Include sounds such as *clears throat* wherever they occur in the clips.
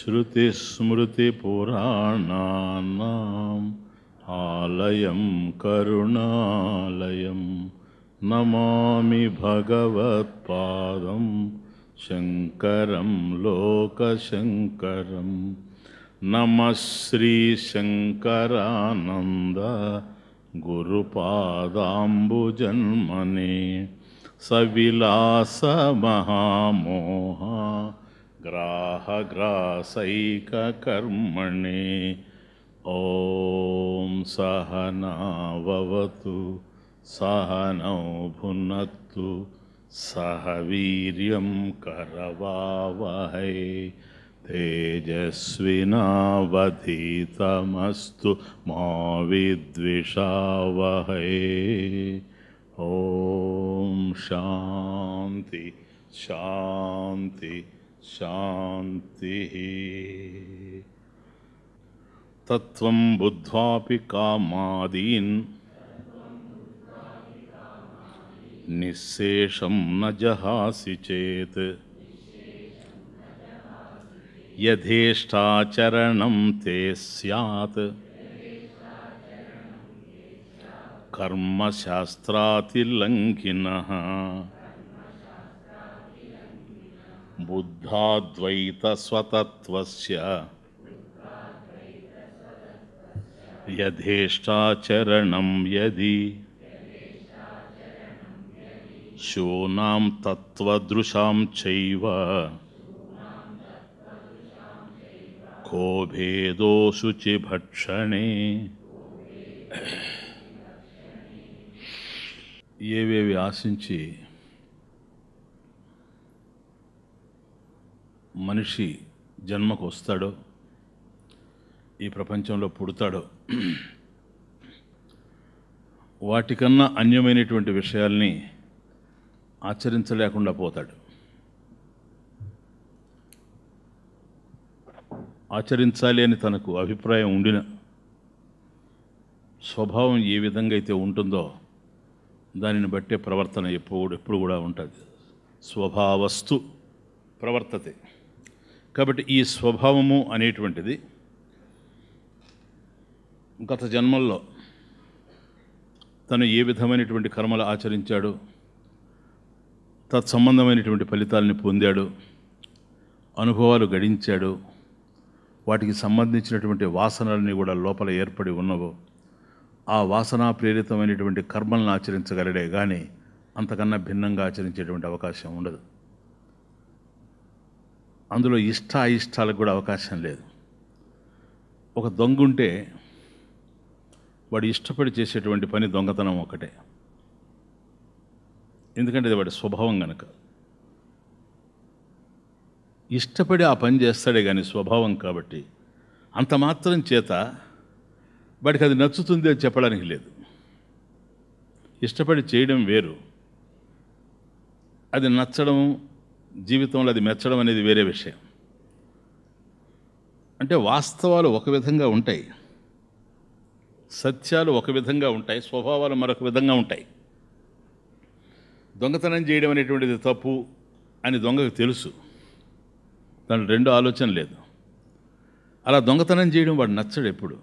श्रुतिस्मृतिपुराणानाम् आलयं करुणालयं नमामि भगवत्पादं शङ्करं लोकशङ्करं नमः श्रीशङ्करानन्द गुरुपादाम्बुजन्मने सविलासमहामोहा ग्राहग्रासैककर्मणि ॐ सहनाववतु सहनौ भुनत्तु सह वीर्यं करवावहै तेजस्विना मा विद्विषावहै ॐ शान्ति शान्ति शांति तत्व बुद्ध्वापि कामादीन निशेषम न जहासी चेत यथेष्टाचरण ते स्यात् कर्मशास्त्रातिलङ्घिनः बुद्धाद्वैतस्वतत्त्वस्य यथेष्टाचरणं यदि शूनां तत्त्वदृशां चैव को भेदो शुचि भक्षणे ये वे व्यासिंची మనిషి జన్మకు వస్తాడో ఈ ప్రపంచంలో పుడతాడో వాటికన్నా అన్యమైనటువంటి విషయాల్ని ఆచరించలేకుండా పోతాడు ఆచరించాలి అని తనకు అభిప్రాయం ఉండిన స్వభావం ఏ విధంగా అయితే ఉంటుందో దానిని బట్టే ప్రవర్తన ఎప్పుడు ఎప్పుడు కూడా ఉంటుంది స్వభావస్తు ప్రవర్తతే కాబట్టి ఈ స్వభావము అనేటువంటిది గత జన్మల్లో తను ఏ విధమైనటువంటి కర్మలు ఆచరించాడు తత్సంబంధమైనటువంటి ఫలితాలని పొందాడు అనుభవాలు గడించాడు వాటికి సంబంధించినటువంటి వాసనలన్నీ కూడా లోపల ఏర్పడి ఉన్నవో ఆ వాసనా ప్రేరితమైనటువంటి కర్మలను ఆచరించగలడే కానీ అంతకన్నా భిన్నంగా ఆచరించేటువంటి అవకాశం ఉండదు అందులో ఇష్ట అయిష్టాలకు కూడా అవకాశం లేదు ఒక దొంగ ఉంటే వాడు ఇష్టపడి చేసేటువంటి పని దొంగతనం ఒకటే ఎందుకంటే అది వాడి స్వభావం కనుక ఇష్టపడి ఆ పని చేస్తాడే కానీ స్వభావం కాబట్టి అంత మాత్రం చేత వాడికి అది నచ్చుతుంది అని చెప్పడానికి లేదు ఇష్టపడి చేయడం వేరు అది నచ్చడం జీవితంలో అది మెచ్చడం అనేది వేరే విషయం అంటే వాస్తవాలు ఒక విధంగా ఉంటాయి సత్యాలు ఒక విధంగా ఉంటాయి స్వభావాలు మరొక విధంగా ఉంటాయి దొంగతనం చేయడం అనేటువంటిది తప్పు అని దొంగకు తెలుసు దాని రెండు ఆలోచన లేదు అలా దొంగతనం చేయడం వాడు నచ్చడు ఎప్పుడు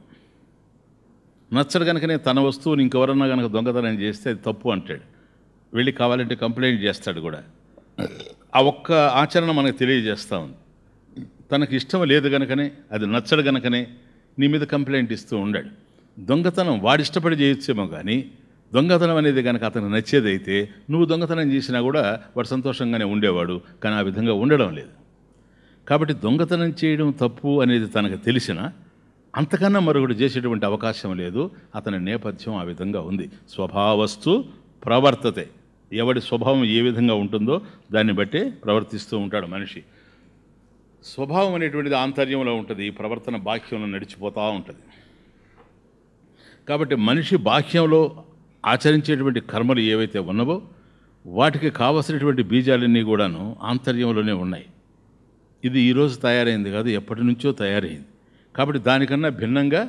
నచ్చడు కనుకనే తన వస్తువుని ఇంకెవరన్నా కనుక దొంగతనం చేస్తే అది తప్పు అంటాడు వెళ్ళి కావాలంటే కంప్లైంట్ చేస్తాడు కూడా ఆ ఒక్క ఆచరణ మనకు తెలియజేస్తూ ఉంది తనకు ఇష్టం లేదు గనకనే అది నచ్చడు గనకనే నీ మీద కంప్లైంట్ ఇస్తూ ఉండాడు దొంగతనం వాడిష్టపడి చేయొచ్చేమో కానీ దొంగతనం అనేది కనుక అతను నచ్చేదైతే నువ్వు దొంగతనం చేసినా కూడా వాడు సంతోషంగానే ఉండేవాడు కానీ ఆ విధంగా ఉండడం లేదు కాబట్టి దొంగతనం చేయడం తప్పు అనేది తనకు తెలిసిన అంతకన్నా మరొకటి చేసేటువంటి అవకాశం లేదు అతని నేపథ్యం ఆ విధంగా ఉంది స్వభావస్తు ప్రవర్తతే ఎవడి స్వభావం ఏ విధంగా ఉంటుందో దాన్ని బట్టి ప్రవర్తిస్తూ ఉంటాడు మనిషి స్వభావం అనేటువంటిది ఆంతర్యంలో ఉంటుంది ఈ ప్రవర్తన బాహ్యంలో నడిచిపోతూ ఉంటుంది కాబట్టి మనిషి బాహ్యంలో ఆచరించేటువంటి కర్మలు ఏవైతే ఉన్నవో వాటికి కావలసినటువంటి బీజాలన్నీ కూడాను ఆంతర్యంలోనే ఉన్నాయి ఇది ఈరోజు తయారైంది కాదు ఎప్పటి నుంచో తయారైంది కాబట్టి దానికన్నా భిన్నంగా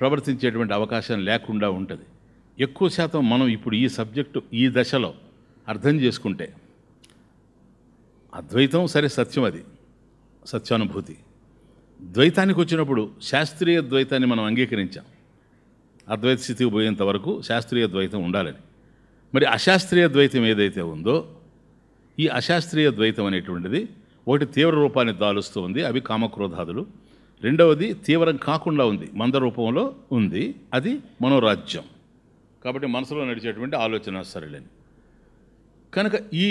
ప్రవర్తించేటువంటి అవకాశం లేకుండా ఉంటుంది ఎక్కువ శాతం మనం ఇప్పుడు ఈ సబ్జెక్టు ఈ దశలో అర్థం చేసుకుంటే అద్వైతం సరే సత్యం అది సత్యానుభూతి ద్వైతానికి వచ్చినప్పుడు శాస్త్రీయ ద్వైతాన్ని మనం అంగీకరించాం అద్వైత స్థితికి పోయేంత వరకు శాస్త్రీయ ద్వైతం ఉండాలని మరి అశాస్త్రీయ ద్వైతం ఏదైతే ఉందో ఈ అశాస్త్రీయ ద్వైతం అనేటువంటిది ఒకటి తీవ్ర రూపాన్ని దాలుస్తూ ఉంది అవి కామక్రోధాదులు రెండవది తీవ్రం కాకుండా ఉంది మంద రూపంలో ఉంది అది మనోరాజ్యం కాబట్టి మనసులో నడిచేటువంటి ఆలోచన సరళిని కనుక ఈ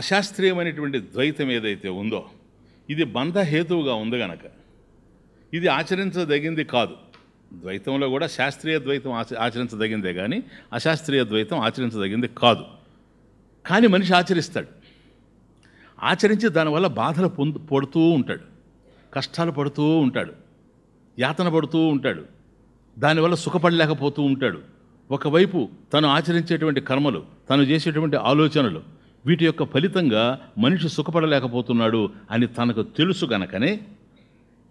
అశాస్త్రీయమైనటువంటి ద్వైతం ఏదైతే ఉందో ఇది బంధహేతువుగా ఉంది గనక ఇది ఆచరించదగింది కాదు ద్వైతంలో కూడా శాస్త్రీయ ద్వైతం ఆచరించదగిందే కానీ అశాస్త్రీయ ద్వైతం ఆచరించదగింది కాదు కానీ మనిషి ఆచరిస్తాడు ఆచరించి దానివల్ల బాధలు పొందు పడుతూ ఉంటాడు కష్టాలు పడుతూ ఉంటాడు యాతన పడుతూ ఉంటాడు దానివల్ల సుఖపడలేకపోతూ ఉంటాడు ఒకవైపు తను ఆచరించేటువంటి కర్మలు తను చేసేటువంటి ఆలోచనలు వీటి యొక్క ఫలితంగా మనిషి సుఖపడలేకపోతున్నాడు అని తనకు తెలుసు గనకనే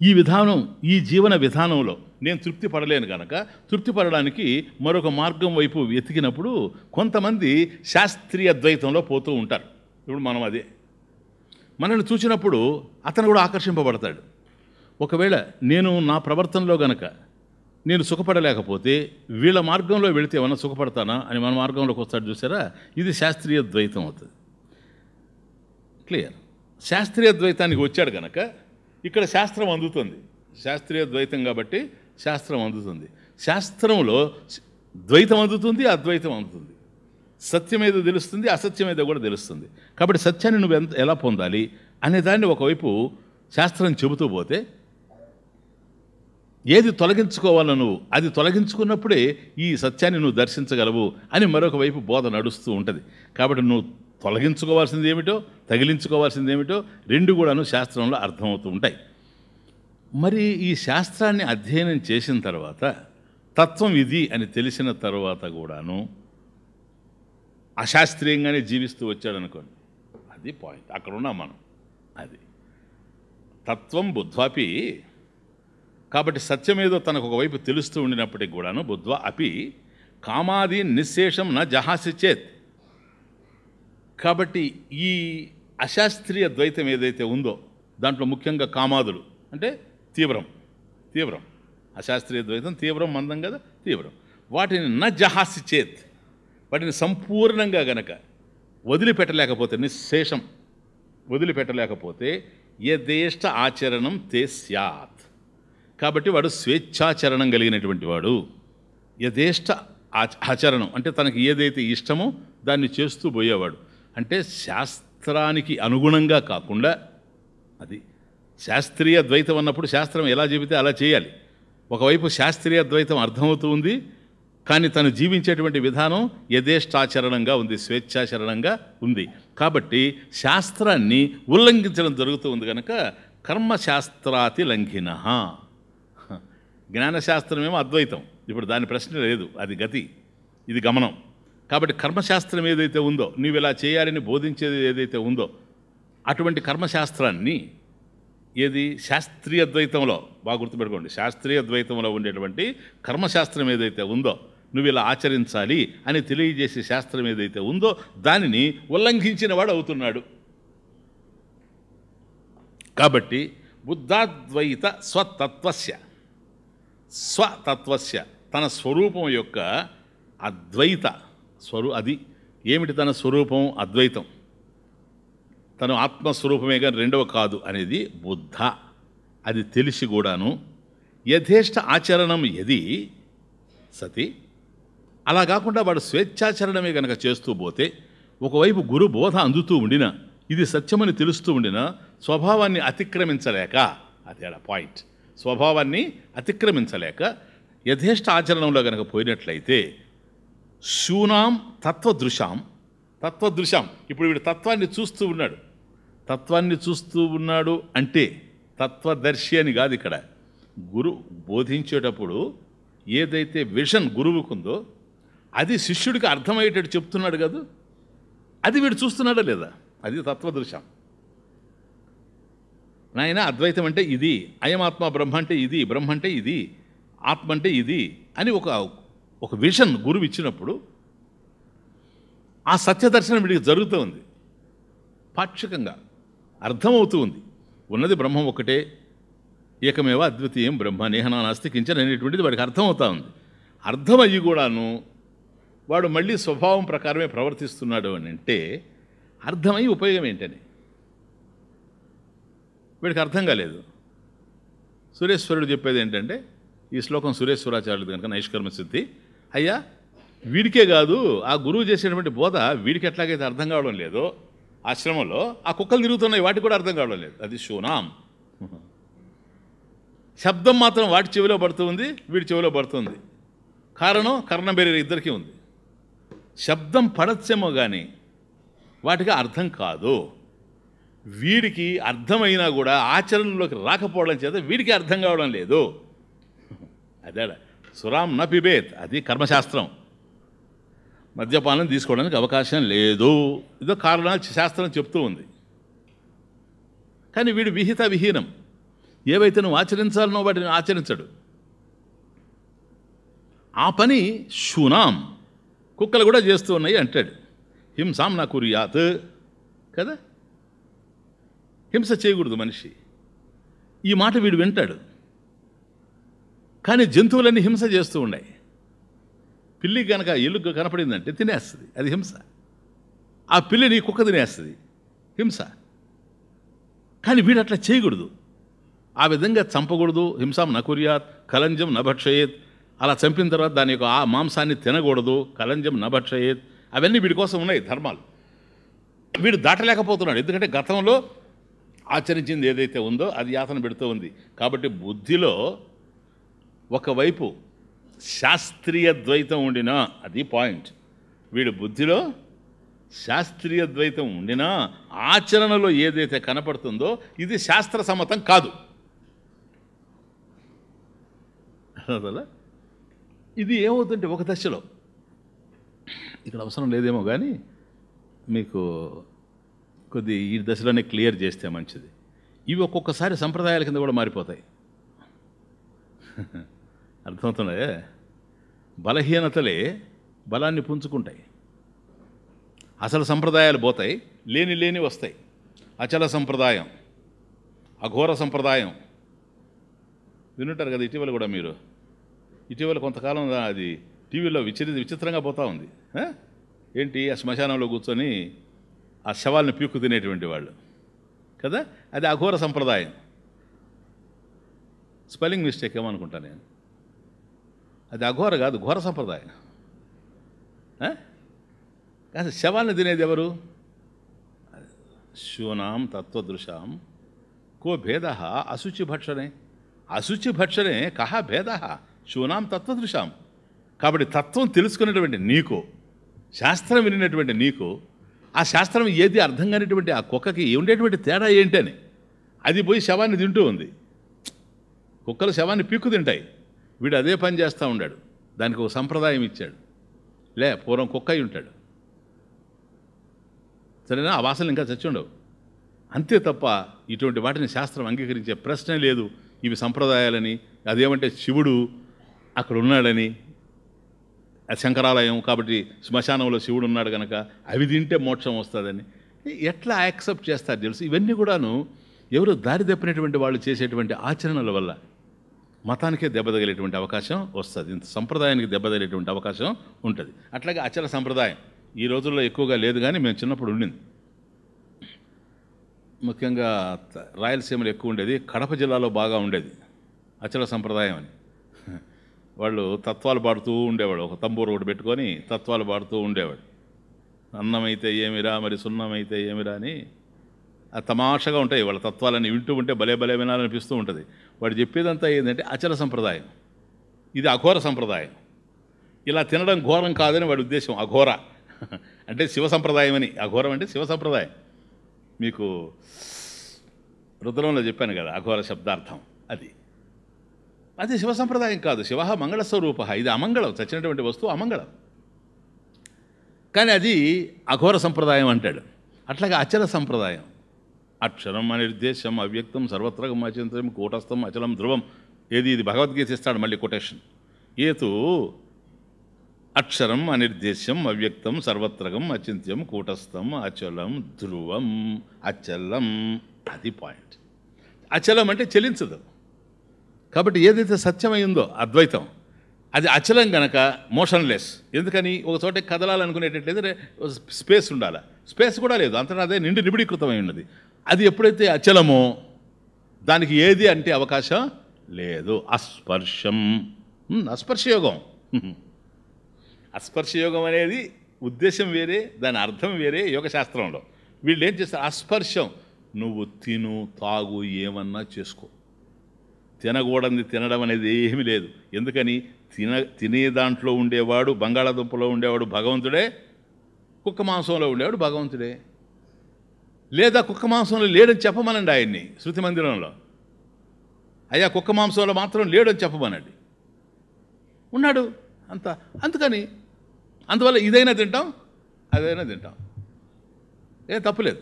ఈ విధానం ఈ జీవన విధానంలో నేను తృప్తి పడలేను గనక తృప్తి పడడానికి మరొక మార్గం వైపు వెతికినప్పుడు కొంతమంది శాస్త్రీయ ద్వైతంలో పోతూ ఉంటారు ఇప్పుడు మనం అదే మనల్ని చూసినప్పుడు అతను కూడా ఆకర్షింపబడతాడు ఒకవేళ నేను నా ప్రవర్తనలో గనక నేను సుఖపడలేకపోతే వీళ్ళ మార్గంలో వెళితే ఏమన్నా సుఖపడతానా అని మన మార్గంలోకి వస్తాడు చూసారా ఇది శాస్త్రీయ ద్వైతం అవుతుంది క్లియర్ శాస్త్రీయ ద్వైతానికి వచ్చాడు కనుక ఇక్కడ శాస్త్రం అందుతుంది శాస్త్రీయ ద్వైతం కాబట్టి శాస్త్రం అందుతుంది శాస్త్రంలో ద్వైతం అందుతుంది అద్వైతం అందుతుంది సత్యం ఏదో తెలుస్తుంది అసత్యం ఏదో కూడా తెలుస్తుంది కాబట్టి సత్యాన్ని నువ్వు ఎంత ఎలా పొందాలి అనే దాన్ని ఒకవైపు శాస్త్రం చెబుతూ పోతే ఏది తొలగించుకోవాలో నువ్వు అది తొలగించుకున్నప్పుడే ఈ సత్యాన్ని నువ్వు దర్శించగలవు అని మరొక వైపు బోధ నడుస్తూ ఉంటుంది కాబట్టి నువ్వు తొలగించుకోవాల్సింది ఏమిటో తగిలించుకోవాల్సింది ఏమిటో రెండు కూడాను శాస్త్రంలో అర్థమవుతూ ఉంటాయి మరి ఈ శాస్త్రాన్ని అధ్యయనం చేసిన తర్వాత తత్వం ఇది అని తెలిసిన తర్వాత కూడాను అశాస్త్రీయంగానే జీవిస్తూ వచ్చాడు అనుకోండి అది పాయింట్ అక్కడ ఉన్నాం మనం అది తత్వం బుద్ధ్వాపి కాబట్టి సత్యమేదో తనకు ఒకవైపు తెలుస్తూ ఉండినప్పటికి కూడాను బుద్ధ్వ అపి కామాది నిశ్శేషం నా జహాసి చేత్ కాబట్టి ఈ అశాస్త్రీయ ద్వైతం ఏదైతే ఉందో దాంట్లో ముఖ్యంగా కామాదులు అంటే తీవ్రం తీవ్రం అశాస్త్రీయ ద్వైతం తీవ్రం మందం కదా తీవ్రం వాటిని న జహాసి చేత్ వాటిని సంపూర్ణంగా గనక వదిలిపెట్టలేకపోతే నిశ్శేషం వదిలిపెట్టలేకపోతే యథేష్ట ఆచరణం తే స్యాత్ కాబట్టి వాడు స్వేచ్ఛాచరణం కలిగినటువంటి వాడు యథేష్ట ఆచరణం అంటే తనకి ఏదైతే ఇష్టమో దాన్ని చేస్తూ పోయేవాడు అంటే శాస్త్రానికి అనుగుణంగా కాకుండా అది శాస్త్రీయ ద్వైతం అన్నప్పుడు శాస్త్రం ఎలా చెబితే అలా చేయాలి ఒకవైపు శాస్త్రీయ ద్వైతం అర్థమవుతూ ఉంది కానీ తను జీవించేటువంటి విధానం యథేష్టాచరణంగా ఉంది స్వేచ్ఛాచరణంగా ఉంది కాబట్టి శాస్త్రాన్ని ఉల్లంఘించడం జరుగుతూ ఉంది కనుక కర్మశాస్త్రాతి లంఘిన జ్ఞానశాస్త్రమేమో అద్వైతం ఇప్పుడు దాని ప్రశ్న లేదు అది గతి ఇది గమనం కాబట్టి కర్మశాస్త్రం ఏదైతే ఉందో నీవు ఇలా చేయాలని బోధించేది ఏదైతే ఉందో అటువంటి కర్మశాస్త్రాన్ని ఏది శాస్త్రీయ ద్వైతంలో బాగా గుర్తుపెట్టుకోండి శాస్త్రీయ ద్వైతంలో ఉండేటువంటి కర్మశాస్త్రం ఏదైతే ఉందో నువ్వు ఇలా ఆచరించాలి అని తెలియజేసే శాస్త్రం ఏదైతే ఉందో దానిని ఉల్లంఘించిన వాడు అవుతున్నాడు కాబట్టి బుద్ధాద్వైత స్వతత్వస్య స్వతత్వస్య తన స్వరూపం యొక్క అద్వైత స్వరూ అది ఏమిటి తన స్వరూపం అద్వైతం తను ఆత్మస్వరూపమే కానీ రెండవ కాదు అనేది బుద్ధ అది తెలిసి కూడాను యథేష్ట ఆచరణం ఎది సతి అలా కాకుండా వాడు స్వేచ్ఛాచరణమే కనుక చేస్తూ పోతే ఒకవైపు గురు బోధ అందుతూ ఉండినా ఇది సత్యమని తెలుస్తూ ఉండినా స్వభావాన్ని అతిక్రమించలేక అదే పాయింట్ స్వభావాన్ని అతిక్రమించలేక యథేష్ట ఆచరణలో కనుక పోయినట్లయితే శూనాం తత్వదృశాం తత్వదృశాం ఇప్పుడు వీడు తత్వాన్ని చూస్తూ ఉన్నాడు తత్వాన్ని చూస్తూ ఉన్నాడు అంటే తత్వదర్శి అని కాదు ఇక్కడ గురు బోధించేటప్పుడు ఏదైతే విషన్ గురువుకుందో అది శిష్యుడికి అర్థమయ్యేటట్టు చెప్తున్నాడు కాదు అది వీడు చూస్తున్నాడా లేదా అది తత్వదృశ్యం నాయన అద్వైతం అంటే ఇది అయమాత్మ బ్రహ్మ అంటే ఇది బ్రహ్మ అంటే ఇది ఆత్మ అంటే ఇది అని ఒక ఒక విషన్ గురువు ఇచ్చినప్పుడు ఆ సత్యదర్శనం వీడికి జరుగుతూ ఉంది పాక్షికంగా అర్థమవుతూ ఉంది ఉన్నది బ్రహ్మం ఒకటే ఏకమేవ అద్వితీయం బ్రహ్మ నేహనా నాస్తి కించన అనేటువంటిది వాడికి అర్థమవుతూ ఉంది అర్థమయ్యి కూడాను వాడు మళ్ళీ స్వభావం ప్రకారమే ప్రవర్తిస్తున్నాడు అని అంటే అర్థమై ఉపయోగం ఏంటని వీడికి అర్థం కాలేదు సురేశ్వరుడు చెప్పేది ఏంటంటే ఈ శ్లోకం సురేశ్వరాచార్యుడు కనుక నైష్కర్మ సిద్ధి అయ్యా వీడికే కాదు ఆ గురువు చేసేటువంటి బోధ వీడికి ఎట్లాగైతే అర్థం కావడం లేదో ఆశ్రమంలో ఆ కుక్కలు తిరుగుతున్నాయి వాటికి కూడా అర్థం కావడం లేదు అది శూనాం శబ్దం మాత్రం వాటి చెవిలో పడుతుంది వీడి చెవిలో పడుతుంది కారణం కర్ణ బెరీర ఇద్దరికీ ఉంది శబ్దం పడచ్చేమో కానీ వాటికి అర్థం కాదు వీడికి అర్థమైనా కూడా ఆచరణలోకి రాకపోవడం చేత వీడికి అర్థం కావడం లేదు అదే సురాం న పిబేత్ అది కర్మశాస్త్రం మద్యపానం తీసుకోవడానికి అవకాశం లేదు ఇదో కారణాలు శాస్త్రం చెప్తూ ఉంది కానీ వీడు విహిత విహీనం ఏవైతే నువ్వు ఆచరించాలనో వాటిని ఆచరించడు ఆ పని శూనాం కుక్కలు కూడా చేస్తూ ఉన్నాయి అంటాడు హింసాం నా కురియాత్ కదా హింస చేయకూడదు మనిషి ఈ మాట వీడు వింటాడు కానీ జంతువులన్నీ హింస చేస్తూ ఉన్నాయి పిల్లి కనుక ఎలుగు కనపడిందంటే తినేస్తుంది అది హింస ఆ పిల్లిని కుక్క తినేస్తుంది హింస కానీ వీడు అట్లా చేయకూడదు ఆ విధంగా చంపకూడదు హింసాం నకుర్యాత్ కలంజం నభక్షయేత్ అలా చంపిన తర్వాత దాని యొక్క ఆ మాంసాన్ని తినకూడదు కలంజం నభక్షయేత్ అవన్నీ వీడి కోసం ఉన్నాయి ధర్మాలు వీడు దాటలేకపోతున్నాడు ఎందుకంటే గతంలో ఆచరించింది ఏదైతే ఉందో అది యాతన పెడుతూ ఉంది కాబట్టి బుద్ధిలో ఒకవైపు శాస్త్రీయ ద్వైతం ఉండినా అది పాయింట్ వీడు బుద్ధిలో శాస్త్రీయ ద్వైతం ఉండినా ఆచరణలో ఏదైతే కనపడుతుందో ఇది శాస్త్ర సమ్మతం కాదు ఇది ఏమవుతుంటే ఒక దశలో ఇక్కడ అవసరం లేదేమో కానీ మీకు కొద్ది ఈ దశలోనే క్లియర్ చేస్తే మంచిది ఇవి ఒక్కొక్కసారి సంప్రదాయాల కింద కూడా మారిపోతాయి *laughs* అర్థమవుతున్నాయే బలహీనతలే బలాన్ని పుంజుకుంటాయి అసలు సంప్రదాయాలు పోతాయి లేని లేని వస్తాయి అచల సంప్రదాయం అఘోర సంప్రదాయం వినుంటారు కదా ఇటీవల కూడా మీరు ఇటీవల కొంతకాలం అది టీవీలో విచిత్ర విచిత్రంగా పోతూ ఉంది ఏంటి ఆ శ్మశానంలో కూర్చొని ఆ శవాలను పీక్కు తినేటువంటి వాళ్ళు కదా అది అఘోర సంప్రదాయం స్పెల్లింగ్ మిస్టేక్ ఏమనుకుంటా నేను అది అఘోర కాదు ఘోర సంప్రదాయం కాదు శవాలను తినేది ఎవరు శూనాం తత్వదృశాం కో భేద అశుచి భక్షణే అశుచి భక్షణే కహ భేద శూనాం తత్వదృశాం కాబట్టి తత్వం తెలుసుకునేటువంటి నీకు శాస్త్రం వినినటువంటి నీకు ఆ శాస్త్రం ఏది అర్థం కానిటువంటి ఆ కుక్కకి ఉండేటువంటి తేడా ఏంటి అని అది పోయి శవాన్ని తింటూ ఉంది కుక్కలు శవాన్ని పీక్కు తింటాయి వీడు అదే పని చేస్తూ ఉన్నాడు దానికి ఒక సంప్రదాయం ఇచ్చాడు లే పూర్వం కుక్క అయి ఉంటాడు సరేనా ఆ వాసనలు ఇంకా చచ్చి ఉండవు అంతే తప్ప ఇటువంటి వాటిని శాస్త్రం అంగీకరించే ప్రశ్నే లేదు ఇవి సంప్రదాయాలని అదేమంటే శివుడు అక్కడ ఉన్నాడని శంకరాలయం కాబట్టి శ్మశానంలో శివుడు ఉన్నాడు కనుక అవి తింటే మోక్షం వస్తుందని ఎట్లా యాక్సెప్ట్ చేస్తారు తెలుసు ఇవన్నీ కూడాను ఎవరు దారి తప్పినటువంటి వాళ్ళు చేసేటువంటి ఆచరణల వల్ల మతానికే తగిలేటువంటి అవకాశం వస్తుంది ఇంత సంప్రదాయానికి తగిలేటువంటి అవకాశం ఉంటుంది అట్లాగే అచల సంప్రదాయం ఈ రోజుల్లో ఎక్కువగా లేదు కానీ మేము చిన్నప్పుడు ఉండింది ముఖ్యంగా రాయలసీమలో ఎక్కువ ఉండేది కడప జిల్లాలో బాగా ఉండేది అచల సంప్రదాయం అని వాళ్ళు తత్వాలు పాడుతూ ఉండేవాడు ఒక తంబూరు ఒకటి పెట్టుకొని తత్వాలు పాడుతూ ఉండేవాడు అన్నమైతే ఏమిరా మరి సున్నమైతే ఏమిరా అని ఆ తమాషగా ఉంటాయి వాళ్ళ తత్వాలని వింటూ ఉంటే భలే భలే వినాలనిపిస్తూ ఉంటుంది వాడు చెప్పేదంతా ఏంటంటే అచల సంప్రదాయం ఇది అఘోర సంప్రదాయం ఇలా తినడం ఘోరం కాదని వాడి ఉద్దేశం అఘోర *laughs* అంటే శివ సంప్రదాయం అని అఘోరం అంటే శివ సంప్రదాయం మీకు రుద్రంలో చెప్పాను కదా అఘోర శబ్దార్థం అది అది శివ సంప్రదాయం కాదు శివ మంగళ స్వరూప ఇది అమంగళం చచ్చినటువంటి వస్తువు అమంగళం కానీ అది అఘోర సంప్రదాయం అంటాడు అట్లాగే అచల సంప్రదాయం అక్షరం అనిర్దేశం అవ్యక్తం సర్వత్రకం అచింత్రం కూటస్థం అచలం ధ్రువం ఏది ఇది భగవద్గీత ఇస్తాడు మళ్ళీ కొటేషన్ ఏతు అక్షరం అనిర్దేశం అవ్యక్తం సర్వత్రకం అచింత్యం కూటస్థం అచలం ధ్రువం అచలం అది పాయింట్ అచలం అంటే చెలించదు కాబట్టి ఏదైతే సత్యమైందో అద్వైతం అది అచలం గనక మోషన్లెస్ ఎందుకని ఒక చోట కదలాలనుకునేటట్లయితే స్పేస్ ఉండాలి స్పేస్ కూడా లేదు అంతటా అదే నిండి నిబిడీకృతమై ఉన్నది అది ఎప్పుడైతే అచలమో దానికి ఏది అంటే అవకాశం లేదు అస్పర్శం అస్పర్శయోగం అస్పర్శయోగం అనేది ఉద్దేశం వేరే దాని అర్థం వేరే యోగశాస్త్రంలో వీళ్ళు ఏం చేస్తారు అస్పర్శం నువ్వు తిను తాగు ఏమన్నా చేసుకో తినకూడని తినడం అనేది ఏమీ లేదు ఎందుకని తిన తినే దాంట్లో ఉండేవాడు బంగాళాదుంపలో ఉండేవాడు భగవంతుడే కుక్క మాంసంలో ఉండేవాడు భగవంతుడే లేదా కుక్క మాంసంలో లేడని చెప్పమనండి ఆయన్ని శృతి మందిరంలో అయ్యా కుక్క మాంసంలో మాత్రం లేడని చెప్పమనండి ఉన్నాడు అంత అందుకని అందువల్ల ఇదైనా తింటాం అదైనా తింటాం ఏం తప్పులేదు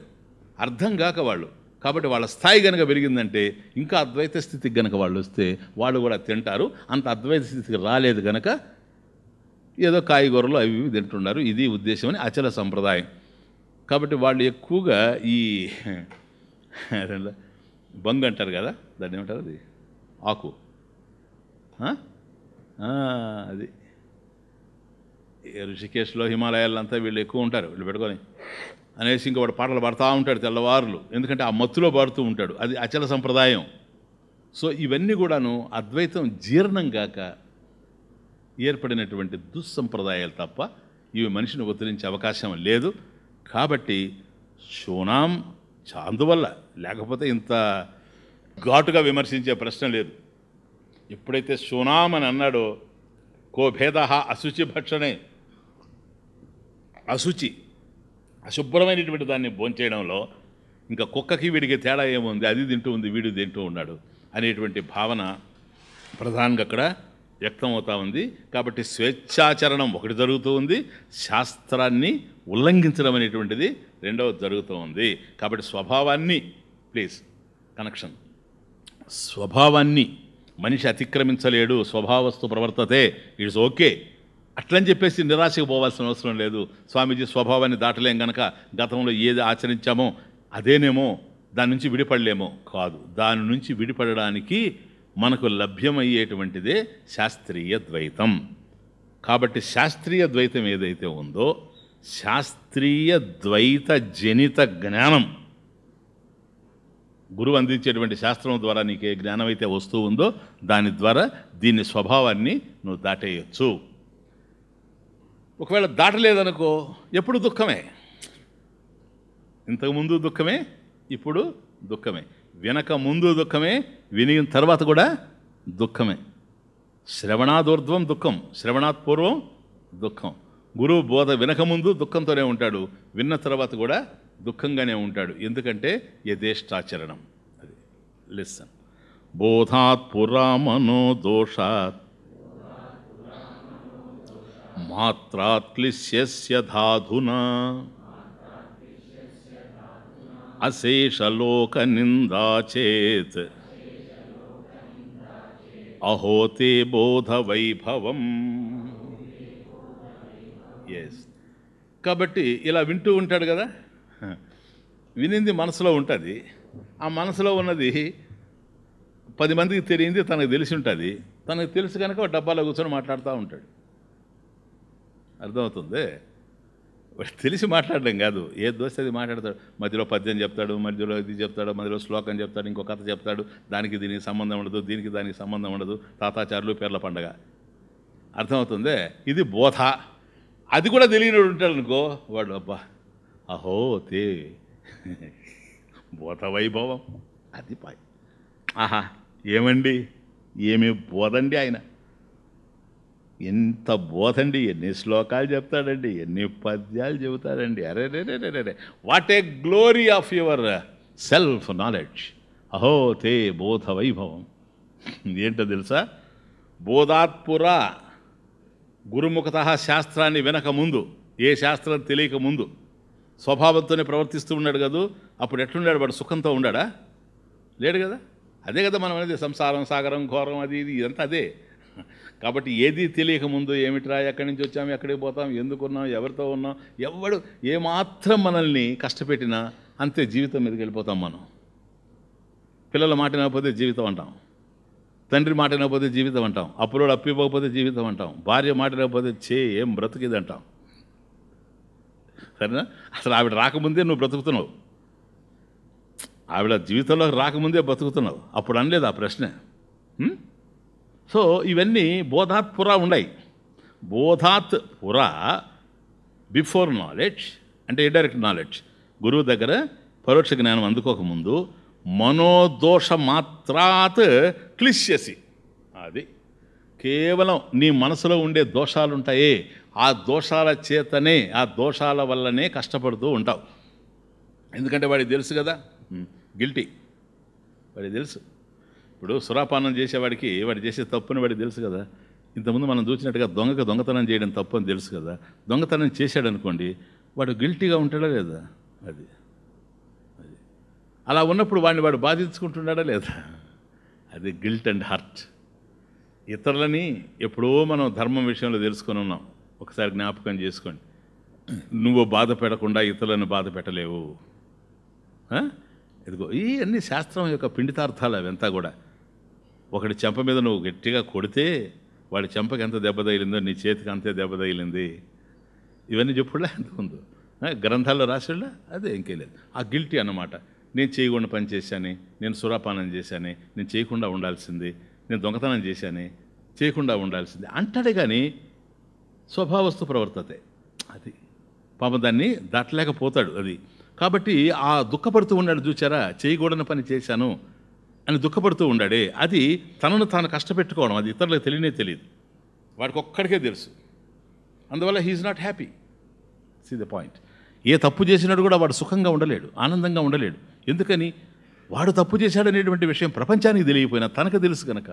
అర్థం కాక వాళ్ళు కాబట్టి వాళ్ళ స్థాయి కనుక పెరిగిందంటే ఇంకా అద్వైత స్థితికి కనుక వాళ్ళు వస్తే వాళ్ళు కూడా తింటారు అంత అద్వైత స్థితికి రాలేదు కనుక ఏదో కాయగూరలు అవి ఇవి తింటున్నారు ఇది ఉద్దేశం అని అచల సంప్రదాయం కాబట్టి వాళ్ళు ఎక్కువగా ఈ *laughs* బంగ్ అంటారు కదా దాన్ని ఏమంటారు అది ఆకు అది ఋషికేశ్లో హిమాలయాలంతా వీళ్ళు ఎక్కువ ఉంటారు వీళ్ళు పెట్టుకొని అనేసి వాడు పాటలు పాడుతూ ఉంటాడు తెల్లవారులు ఎందుకంటే ఆ మత్తులో పాడుతూ ఉంటాడు అది అచల సంప్రదాయం సో ఇవన్నీ కూడాను అద్వైతం జీర్ణం కాక ఏర్పడినటువంటి దుస్సంప్రదాయాలు తప్ప ఇవి మనిషిని ఉద్ధరించే అవకాశం లేదు కాబట్టి శూనాం చాందువల్ల లేకపోతే ఇంత ఘాటుగా విమర్శించే ప్రశ్న లేదు ఎప్పుడైతే శూనాం అని అన్నాడో కో భేద అశుచి భక్షణే అశుచి అశుభ్రమైనటువంటి దాన్ని భోంచేయడంలో ఇంకా కుక్కకి వీడికి తేడా ఏముంది అది తింటూ ఉంది వీడు తింటూ ఉన్నాడు అనేటువంటి భావన ప్రధానంగా అక్కడ వ్యక్తం ఉంది కాబట్టి స్వేచ్ఛాచరణం ఒకటి జరుగుతూ ఉంది శాస్త్రాన్ని ఉల్లంఘించడం అనేటువంటిది రెండవది జరుగుతూ ఉంది కాబట్టి స్వభావాన్ని ప్లీజ్ కనెక్షన్ స్వభావాన్ని మనిషి అతిక్రమించలేడు స్వభావస్తు ప్రవర్తతే ఇట్స్ ఓకే అట్లని చెప్పేసి నిరాశకు పోవాల్సిన అవసరం లేదు స్వామీజీ స్వభావాన్ని దాటలేం గనక గతంలో ఏది ఆచరించామో అదేనేమో దాని నుంచి విడిపడలేమో కాదు దాని నుంచి విడిపడడానికి మనకు లభ్యమయ్యేటువంటిదే శాస్త్రీయ ద్వైతం కాబట్టి శాస్త్రీయ ద్వైతం ఏదైతే ఉందో శాస్త్రీయ ద్వైత జనిత జ్ఞానం గురువు అందించేటువంటి శాస్త్రం ద్వారా నీకు ఏ జ్ఞానం అయితే వస్తూ ఉందో దాని ద్వారా దీని స్వభావాన్ని నువ్వు దాటేయచ్చు ఒకవేళ దాటలేదనుకో ఎప్పుడు దుఃఖమే ఇంతకుముందు దుఃఖమే ఇప్పుడు దుఃఖమే వినక ముందు దుఃఖమే విని తర్వాత కూడా దుఃఖమే శ్రవణాదూర్ధ్వం దుఃఖం శ్రవణాత్ పూర్వం దుఃఖం గురువు బోధ వినకముందు దుఃఖంతోనే ఉంటాడు విన్న తర్వాత కూడా దుఃఖంగానే ఉంటాడు ఎందుకంటే యథేష్టాచరణం అది లిస్సన్ బోధాత్ పురామనో దోషాత్ మాత్రాత్లిశ్య ధాధునా నిందాచేత్ అహోతే బోధవైభవం ఎస్ కాబట్టి ఇలా వింటూ ఉంటాడు కదా వినింది మనసులో ఉంటుంది ఆ మనసులో ఉన్నది పది మందికి తెలియంది తనకు తెలిసి ఉంటుంది తనకు తెలుసు కనుక డబ్బాలో కూర్చొని మాట్లాడుతూ ఉంటాడు అర్థమవుతుంది తెలిసి మాట్లాడడం కాదు ఏ దోశ అది మాట్లాడతాడు మధ్యలో పద్యం చెప్తాడు మధ్యలో ఇది చెప్తాడు మధ్యలో శ్లోకం చెప్తాడు ఇంకో కథ చెప్తాడు దానికి దీనికి సంబంధం ఉండదు దీనికి దానికి సంబంధం ఉండదు తాతాచారులు పేర్ల పండగ అర్థమవుతుంది ఇది బోధ అది కూడా తెలియనివాడు ఉంటాడు అనుకో వాడు అబ్బా అహో తే బోధ వైభవం అది పాయ్ ఆహా ఏమండి ఏమి బోధండి ఆయన ఎంత బోధండి ఎన్ని శ్లోకాలు చెప్తాడండి ఎన్ని పద్యాలు చెబుతాడండి అరే రే రే రే రే what a glory of your self knowledge అహో తే బోధ వైభవం ఏంటో తెలుసా బోధాత్పుర గురుముఖత శాస్త్రాన్ని వెనక ముందు ఏ శాస్త్రం తెలియక ముందు స్వభావంతోనే ప్రవర్తిస్తూ ఉన్నాడు కదా అప్పుడు ఎట్లున్నాడు వాడు సుఖంతో ఉన్నాడా లేడు కదా అదే కదా మనం అనేది సంసారం సాగరం ఘోరం అది ఇది ఇదంతా అదే కాబట్టి ఏది తెలియకముందు ఏమిట్రా ఎక్కడి నుంచి వచ్చాము ఎక్కడికి పోతాం ఎందుకున్నాం ఎవరితో ఉన్నాం ఎవడు ఏమాత్రం మనల్ని కష్టపెట్టినా అంతే జీవితం మీదకి వెళ్ళిపోతాం మనం పిల్లల మాట వినకపోతే జీవితం అంటాం తండ్రి మాట వినకపోతే జీవితం అంటాం అప్పులోడు అప్పిపోకపోతే జీవితం అంటాం భార్య మాట వినకపోతే చే ఏం బ్రతికిది అంటాం సరేనా అసలు ఆవిడ రాకముందే నువ్వు బ్రతుకుతున్నావు ఆవిడ జీవితంలో రాకముందే బ్రతుకుతున్నావు అప్పుడు అనలేదు ఆ ప్రశ్నే సో ఇవన్నీ బోధాత్ పురా ఉన్నాయి బోధాత్ పురా బిఫోర్ నాలెడ్జ్ అంటే ఇండైరెక్ట్ నాలెడ్జ్ గురువు దగ్గర పరోక్ష జ్ఞానం అందుకోకముందు మనోదోష మాత్రాత్ క్లిశ్యసి అది కేవలం నీ మనసులో ఉండే దోషాలు ఉంటాయి ఆ దోషాల చేతనే ఆ దోషాల వల్లనే కష్టపడుతూ ఉంటావు ఎందుకంటే వాడికి తెలుసు కదా గిల్టీ వాడికి తెలుసు ఇప్పుడు సురాపానం చేసేవాడికి వాడు చేసే తప్పుని వాడికి తెలుసు కదా ఇంతకుముందు మనం చూసినట్టుగా దొంగకు దొంగతనం చేయడం తప్పు అని తెలుసు కదా దొంగతనం చేశాడు అనుకోండి వాడు గిల్టీగా ఉంటాడా లేదా అది అది అలా ఉన్నప్పుడు వాడిని వాడు బాధించుకుంటున్నాడా లేదా అది గిల్ట్ అండ్ హార్ట్ ఇతరులని ఎప్పుడో మనం ధర్మం విషయంలో తెలుసుకొని ఉన్నాం ఒకసారి జ్ఞాపకం చేసుకోండి నువ్వు బాధ పెట్టకుండా ఇతరులను బాధ పెట్టలేవు ఇదిగో ఈ అన్ని శాస్త్రం యొక్క పిండితార్థాలు అంతా కూడా ఒకటి చెంప మీద నువ్వు గట్టిగా కొడితే వాడి చెంపకి ఎంత దెబ్బ తగిలిందో నీ చేతికి అంతే దెబ్బ తగిలింది ఇవన్నీ చెప్పుడులా ఎంతకుందో గ్రంథాల్లో రాసాడా అదే ఇంకే లేదు ఆ గిల్టీ అనమాట నేను చేయకుండా పని చేశాను నేను సురాపానం చేశాను నేను చేయకుండా ఉండాల్సింది నేను దొంగతనం చేశాను చేయకుండా ఉండాల్సింది అంటాడే కానీ స్వభావస్తు ప్రవర్తతే అది పాప దాన్ని దాటలేకపోతాడు అది కాబట్టి ఆ దుఃఖపడుతూ ఉన్నాడు చూచారా చేయకూడని పని చేశాను అని దుఃఖపడుతూ ఉండాడే అది తనను తాను కష్టపెట్టుకోవడం అది ఇతరులకు తెలియనే తెలియదు వాడికి ఒక్కడికే తెలుసు అందువల్ల he is not happy see the point ఏ తప్పు చేసినాడు కూడా వాడు సుఖంగా ఉండలేడు ఆనందంగా ఉండలేడు ఎందుకని వాడు తప్పు చేశాడనేటువంటి విషయం ప్రపంచానికి తెలియపోయినా తనకు తెలుసు కనుక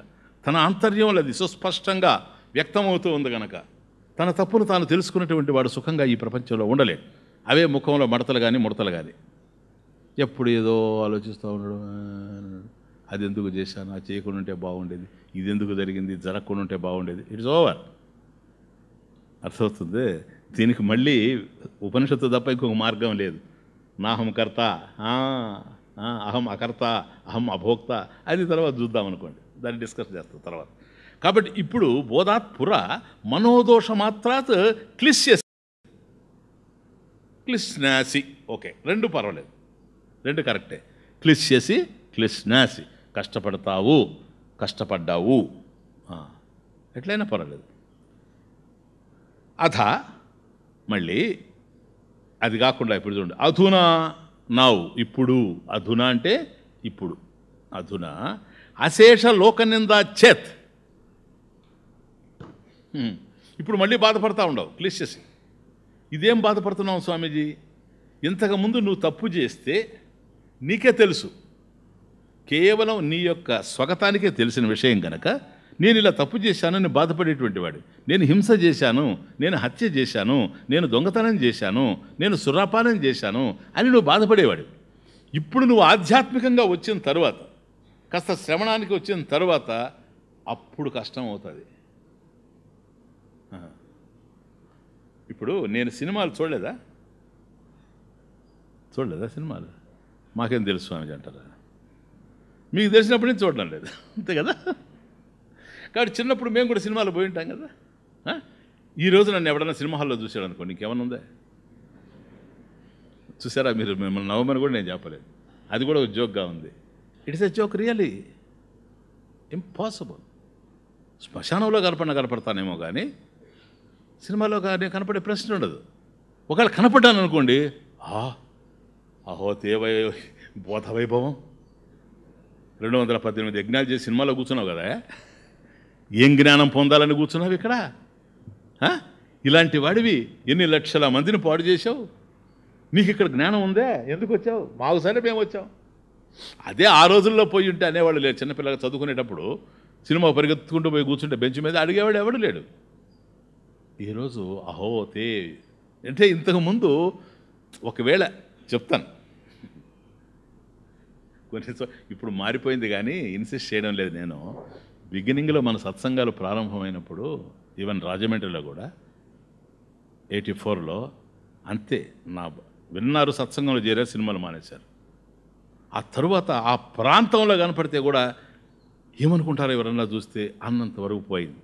తన ఆంతర్యంలో అది సుస్పష్టంగా వ్యక్తమవుతూ ఉంది కనుక తన తప్పును తాను తెలుసుకున్నటువంటి వాడు సుఖంగా ఈ ప్రపంచంలో ఉండలేడు అవే ముఖంలో మడతలు కానీ ముడతలు కానీ ఎప్పుడు ఏదో ఆలోచిస్తూ ఉండడం అది ఎందుకు చేశాను అది చేయకుండా ఉంటే బాగుండేది ఇది ఎందుకు జరిగింది జరగకుండా ఉంటే బాగుండేది ఇట్స్ ఓవర్ అర్థమవుతుంది దీనికి మళ్ళీ ఉపనిషత్తు తప్ప ఇంకొక మార్గం లేదు నాహం కర్త అహం అకర్త అహం అభోక్త అది తర్వాత చూద్దాం అనుకోండి దాన్ని డిస్కస్ చేస్తాం తర్వాత కాబట్టి ఇప్పుడు బోధాత్ పుర మనోదోష మాత్రాత్ క్లిశ్యసి క్లిష్నాసి ఓకే రెండు పర్వాలేదు రెండు కరెక్టే క్లిశ్యసి క్లిష్నాసి కష్టపడతావు కష్టపడ్డావు ఎట్లయినా పర్వాలేదు అథ మళ్ళీ అది కాకుండా ఇప్పుడు చూడండి అధునా నావు ఇప్పుడు అధునా అంటే ఇప్పుడు అధునా అశేష లోకనింద చేత్ ఇప్పుడు మళ్ళీ బాధపడతా ఉండవు క్లిష్ చేసి ఇదేం బాధపడుతున్నావు స్వామీజీ ఇంతకుముందు నువ్వు తప్పు చేస్తే నీకే తెలుసు కేవలం నీ యొక్క స్వగతానికే తెలిసిన విషయం కనుక నేను ఇలా తప్పు చేశానని బాధపడేటువంటి వాడు నేను హింస చేశాను నేను హత్య చేశాను నేను దొంగతనం చేశాను నేను సురాపానం చేశాను అని నువ్వు బాధపడేవాడు ఇప్పుడు నువ్వు ఆధ్యాత్మికంగా వచ్చిన తర్వాత కాస్త శ్రవణానికి వచ్చిన తర్వాత అప్పుడు కష్టం అవుతుంది ఇప్పుడు నేను సినిమాలు చూడలేదా చూడలేదా సినిమాలు మాకేం తెలుసు స్వామిజీ అంటారా మీకు తెలిసినప్పటి నుంచి చూడడం లేదు అంతే కదా కాబట్టి చిన్నప్పుడు మేము కూడా సినిమాలో పోయి ఉంటాం కదా ఈరోజు నన్ను ఎవడన్నా సినిమా హాల్లో చూశాడు అనుకోండి నీకేమన్నా ఉందా చూసారా మీరు మిమ్మల్ని నవ్వమని కూడా నేను చెప్పలేదు అది కూడా ఒక జోక్గా ఉంది it is a joke really impossible శ్మశానంలో కనపడిన కనపడతానేమో కానీ సినిమాలో కానీ కనపడే ప్రశ్న ఉండదు ఒకవేళ కనపడ్డాను అనుకోండి ఆహో తేవై బోధ వైభవం రెండు వందల పద్దెనిమిది యజ్ఞాలు చేసి సినిమాలో కూర్చున్నావు కదా ఏం జ్ఞానం పొందాలని కూర్చున్నావు ఇక్కడ ఇలాంటి వాడివి ఎన్ని లక్షల మందిని పాడు చేసావు నీకు ఇక్కడ జ్ఞానం ఉందే ఎందుకు వచ్చావు మాకుసారి మేము వచ్చాం అదే ఆ రోజుల్లో పోయి ఉంటే అనేవాళ్ళు లేరు చిన్నపిల్లగా చదువుకునేటప్పుడు సినిమా పరిగెత్తుకుంటూ పోయి కూర్చుంటే బెంచ్ మీద అడిగేవాడు ఎవడు లేడు ఈరోజు అహోతే అంటే ఇంతకుముందు ఒకవేళ చెప్తాను కొన్ని ఇప్పుడు మారిపోయింది కానీ ఇన్సిస్ట్ చేయడం లేదు నేను బిగినింగ్లో మన సత్సంగాలు ప్రారంభమైనప్పుడు ఈవెన్ రాజమండ్రిలో కూడా ఎయిటీ ఫోర్లో అంతే నా విన్నారు సత్సంగంలో చేరే సినిమాలు మానేశారు ఆ తరువాత ఆ ప్రాంతంలో కనపడితే కూడా ఏమనుకుంటారు ఎవరన్నా చూస్తే అన్నంత వరకు పోయింది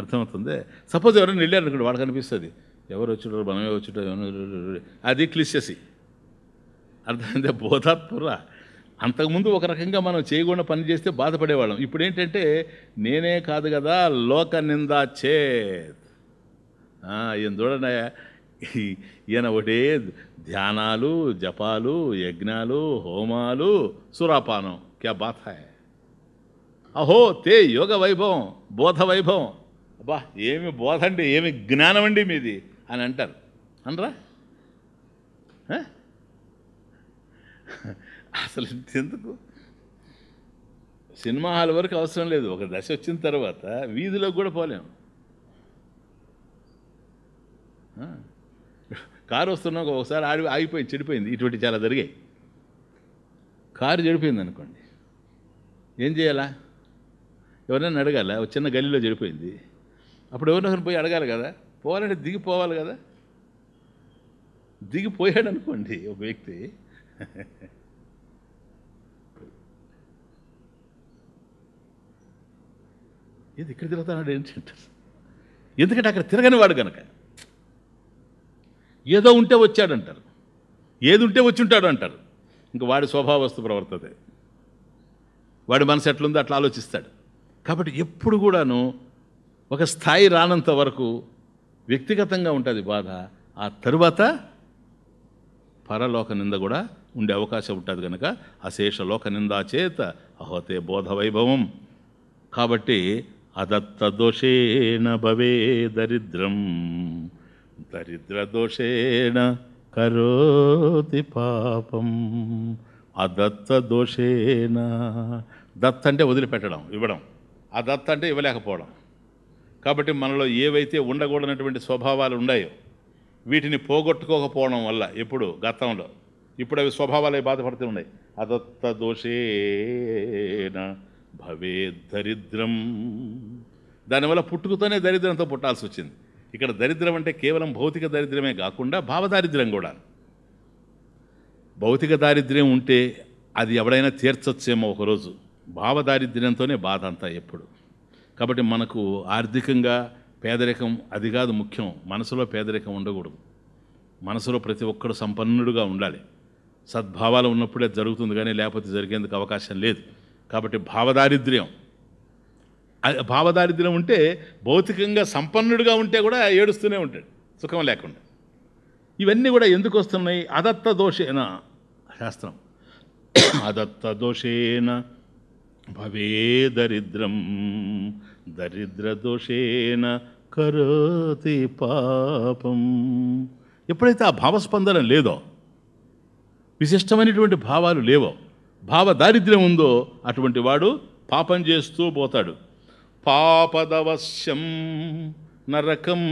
అర్థమవుతుంది సపోజ్ ఎవరైనా వెళ్ళారు అనుకోండి వాడు కనిపిస్తుంది ఎవరు వచ్చారు మనమే వచ్చారు అది క్లిషసి అర్థమైందే బోధాత్పురా అంతకుముందు ఒక రకంగా మనం చేయకుండా పని చేస్తే బాధపడేవాళ్ళం ఇప్పుడు ఏంటంటే నేనే కాదు కదా లోక నిందా చేత్ ఈయన చూడండి ఈయన ఒకటే ధ్యానాలు జపాలు యజ్ఞాలు హోమాలు సురాపానం క్యా బాధ అహో తే యోగ వైభవం బోధ వైభవం అబ్బా ఏమి బోధ అండి ఏమి జ్ఞానం అండి మీది అని అంటారు అనరా అసలు ఎందుకు సినిమా హాల్ వరకు అవసరం లేదు ఒక దశ వచ్చిన తర్వాత వీధిలోకి కూడా పోలేము కారు వస్తున్నాక ఒకసారి ఆడి ఆగిపోయింది చెడిపోయింది ఇటువంటి చాలా జరిగాయి కారు చెడిపోయింది అనుకోండి ఏం చేయాలా ఎవరైనా అడగాల ఒక చిన్న గల్లీలో చెడిపోయింది అప్పుడు ఎవరినొకరిని పోయి అడగాలి కదా పోవాలంటే దిగిపోవాలి కదా దిగిపోయాడు అనుకోండి ఒక వ్యక్తి ఏది ఇక్కడ తిరుగుతున్నాడు ఏంటి అంటారు ఎందుకంటే అక్కడ తిరగని వాడు కనుక ఏదో ఉంటే వచ్చాడంటారు ఏది ఉంటే వచ్చి ఉంటాడు అంటారు ఇంక వాడి స్వభావస్తు ప్రవర్తతే వాడి మనసు ఎట్లుందో అట్లా ఆలోచిస్తాడు కాబట్టి ఎప్పుడు కూడాను ఒక స్థాయి రానంత వరకు వ్యక్తిగతంగా ఉంటుంది బాధ ఆ తరువాత పరలోక నింద కూడా ఉండే అవకాశం ఉంటుంది కనుక అశేష లోక నిందా చేత అహోతే బోధ వైభవం కాబట్టి అదత్తదోషేణ భవే దరిద్రం దరిద్రదోషేణ కరోతి పాపం అదత్త దోషేణ దత్త అంటే వదిలిపెట్టడం ఇవ్వడం ఆ దత్త అంటే ఇవ్వలేకపోవడం కాబట్టి మనలో ఏవైతే ఉండకూడనటువంటి స్వభావాలు ఉన్నాయో వీటిని పోగొట్టుకోకపోవడం వల్ల ఎప్పుడు గతంలో ఇప్పుడు అవి స్వభావాలే బాధపడుతూ ఉన్నాయి అదత్త దోషేనా భవే దరిద్రం దానివల్ల పుట్టుకతోనే దరిద్రంతో పుట్టాల్సి వచ్చింది ఇక్కడ దరిద్రం అంటే కేవలం భౌతిక దారిద్ర్యమే కాకుండా భావదారిద్ర్యం కూడా భౌతిక దారిద్ర్యం ఉంటే అది ఎవడైనా తీర్చొచ్చేమో ఒకరోజు భావదారిద్ర్యంతోనే బాధ అంతా ఎప్పుడు కాబట్టి మనకు ఆర్థికంగా పేదరికం అది కాదు ముఖ్యం మనసులో పేదరికం ఉండకూడదు మనసులో ప్రతి ఒక్కరు సంపన్నుడుగా ఉండాలి సద్భావాలు ఉన్నప్పుడే జరుగుతుంది కానీ లేకపోతే జరిగేందుకు అవకాశం లేదు కాబట్టి భావదారిద్ర్యం భావదారిద్ర్యం ఉంటే భౌతికంగా సంపన్నుడిగా ఉంటే కూడా ఏడుస్తూనే ఉంటాడు సుఖం లేకుండా ఇవన్నీ కూడా ఎందుకు వస్తున్నాయి అదత్త దోషేన శాస్త్రం అదత్త దోషేన భవే దరిద్రం దరిద్ర దోషేన కరోతి పాపం ఎప్పుడైతే ఆ భావస్పందన లేదో విశిష్టమైనటువంటి భావాలు లేవో భావ దారిద్ర్యం ఉందో అటువంటి వాడు పాపం చేస్తూ పోతాడు పాపదవశ్యం నరకం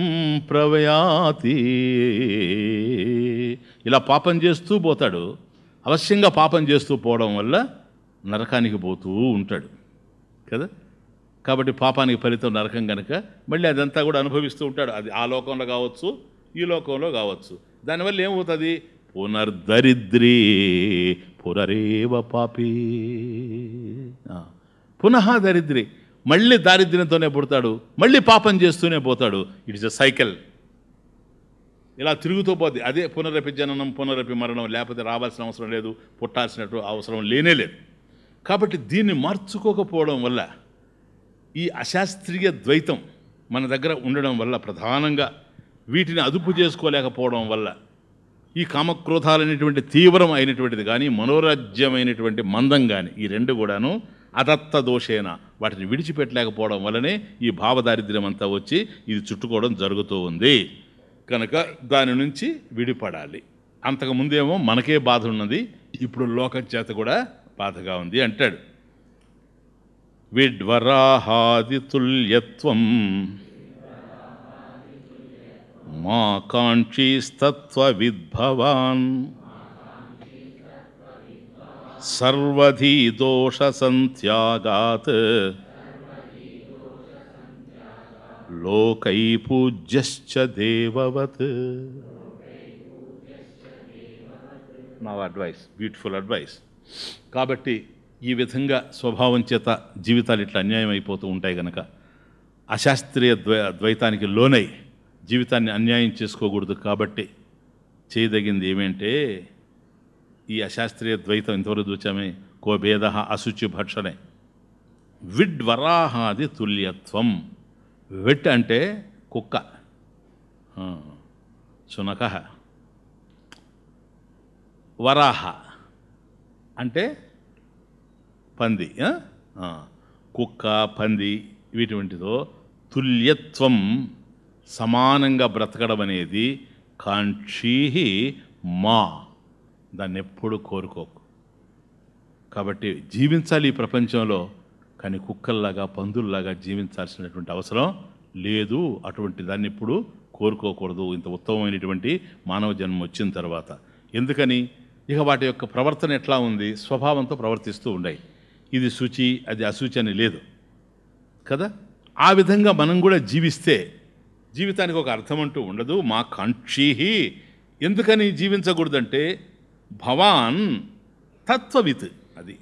ప్రవయాతి ఇలా పాపం చేస్తూ పోతాడు అవశ్యంగా పాపం చేస్తూ పోవడం వల్ల నరకానికి పోతూ ఉంటాడు కదా కాబట్టి పాపానికి ఫలితం నరకం కనుక మళ్ళీ అదంతా కూడా అనుభవిస్తూ ఉంటాడు అది ఆ లోకంలో కావచ్చు ఈ లోకంలో కావచ్చు దానివల్ల ఏమవుతుంది పునర్దరిద్రీ పురరేవ పాపీ పునః దరిద్రి మళ్ళీ దారిద్ర్యంతోనే పుడతాడు మళ్ళీ పాపం చేస్తూనే పోతాడు ఇట్స్ అ సైకిల్ ఇలా తిరుగుతూ పోద్ది అదే పునరపి జననం పునరపి మరణం లేకపోతే రావాల్సిన అవసరం లేదు పుట్టాల్సినట్టు అవసరం లేనే లేదు కాబట్టి దీన్ని మార్చుకోకపోవడం వల్ల ఈ అశాస్త్రీయ ద్వైతం మన దగ్గర ఉండడం వల్ల ప్రధానంగా వీటిని అదుపు చేసుకోలేకపోవడం వల్ల ఈ అనేటువంటి తీవ్రం అయినటువంటిది కానీ మనోరాజ్యమైనటువంటి మందం కానీ ఈ రెండు కూడాను అదత్త దోషేన వాటిని విడిచిపెట్టలేకపోవడం వల్లనే ఈ భావదారిద్ర్యం అంతా వచ్చి ఇది చుట్టుకోవడం జరుగుతూ ఉంది కనుక దాని నుంచి విడిపడాలి అంతకుముందేమో మనకే బాధ ఉన్నది ఇప్పుడు లోక చేత కూడా బాధగా ఉంది అంటాడు విడ్వరాహాది తుల్యత్వం మా కాంక్షీస్తత్వవిద్భవాన్ సర్వధీ దోషసంత్యాగాత్ లోకై పూజ్యశ్చ దేవవత్ నా అడ్వైస్ బ్యూటిఫుల్ అడ్వైస్ కాబట్టి ఈ విధంగా స్వభావం చేత జీవితాలు ఇట్లా అన్యాయం అయిపోతూ ఉంటాయి కనుక అశాస్త్రీయ ద్వై ద్వైతానికి లోనై జీవితాన్ని అన్యాయం చేసుకోకూడదు కాబట్టి చేయదగింది ఏమంటే ఈ అశాస్త్రీయ ద్వైతం ఇంతవరకు చూచామే కో భేద అశుచి భక్షణే విడ్వరాహాది తుల్యత్వం విట్ అంటే కుక్క శునక వరాహ అంటే పంది కుక్క పంది వంటిదో తుల్యత్వం సమానంగా బ్రతకడం అనేది కాంక్షీహి మా దాన్ని ఎప్పుడు కోరుకోకు కాబట్టి జీవించాలి ఈ ప్రపంచంలో కానీ కుక్కల్లాగా పందుల్లాగా జీవించాల్సినటువంటి అవసరం లేదు అటువంటి దాన్ని ఎప్పుడు కోరుకోకూడదు ఇంత ఉత్తమమైనటువంటి మానవ జన్మ వచ్చిన తర్వాత ఎందుకని ఇక వాటి యొక్క ప్రవర్తన ఎట్లా ఉంది స్వభావంతో ప్రవర్తిస్తూ ఉన్నాయి ఇది శుచి అది అశుచి అని లేదు కదా ఆ విధంగా మనం కూడా జీవిస్తే జీవితానికి ఒక అర్థం అంటూ ఉండదు మా కంక్షీ ఎందుకని జీవించకూడదంటే భవాన్ తత్వవిత్ అది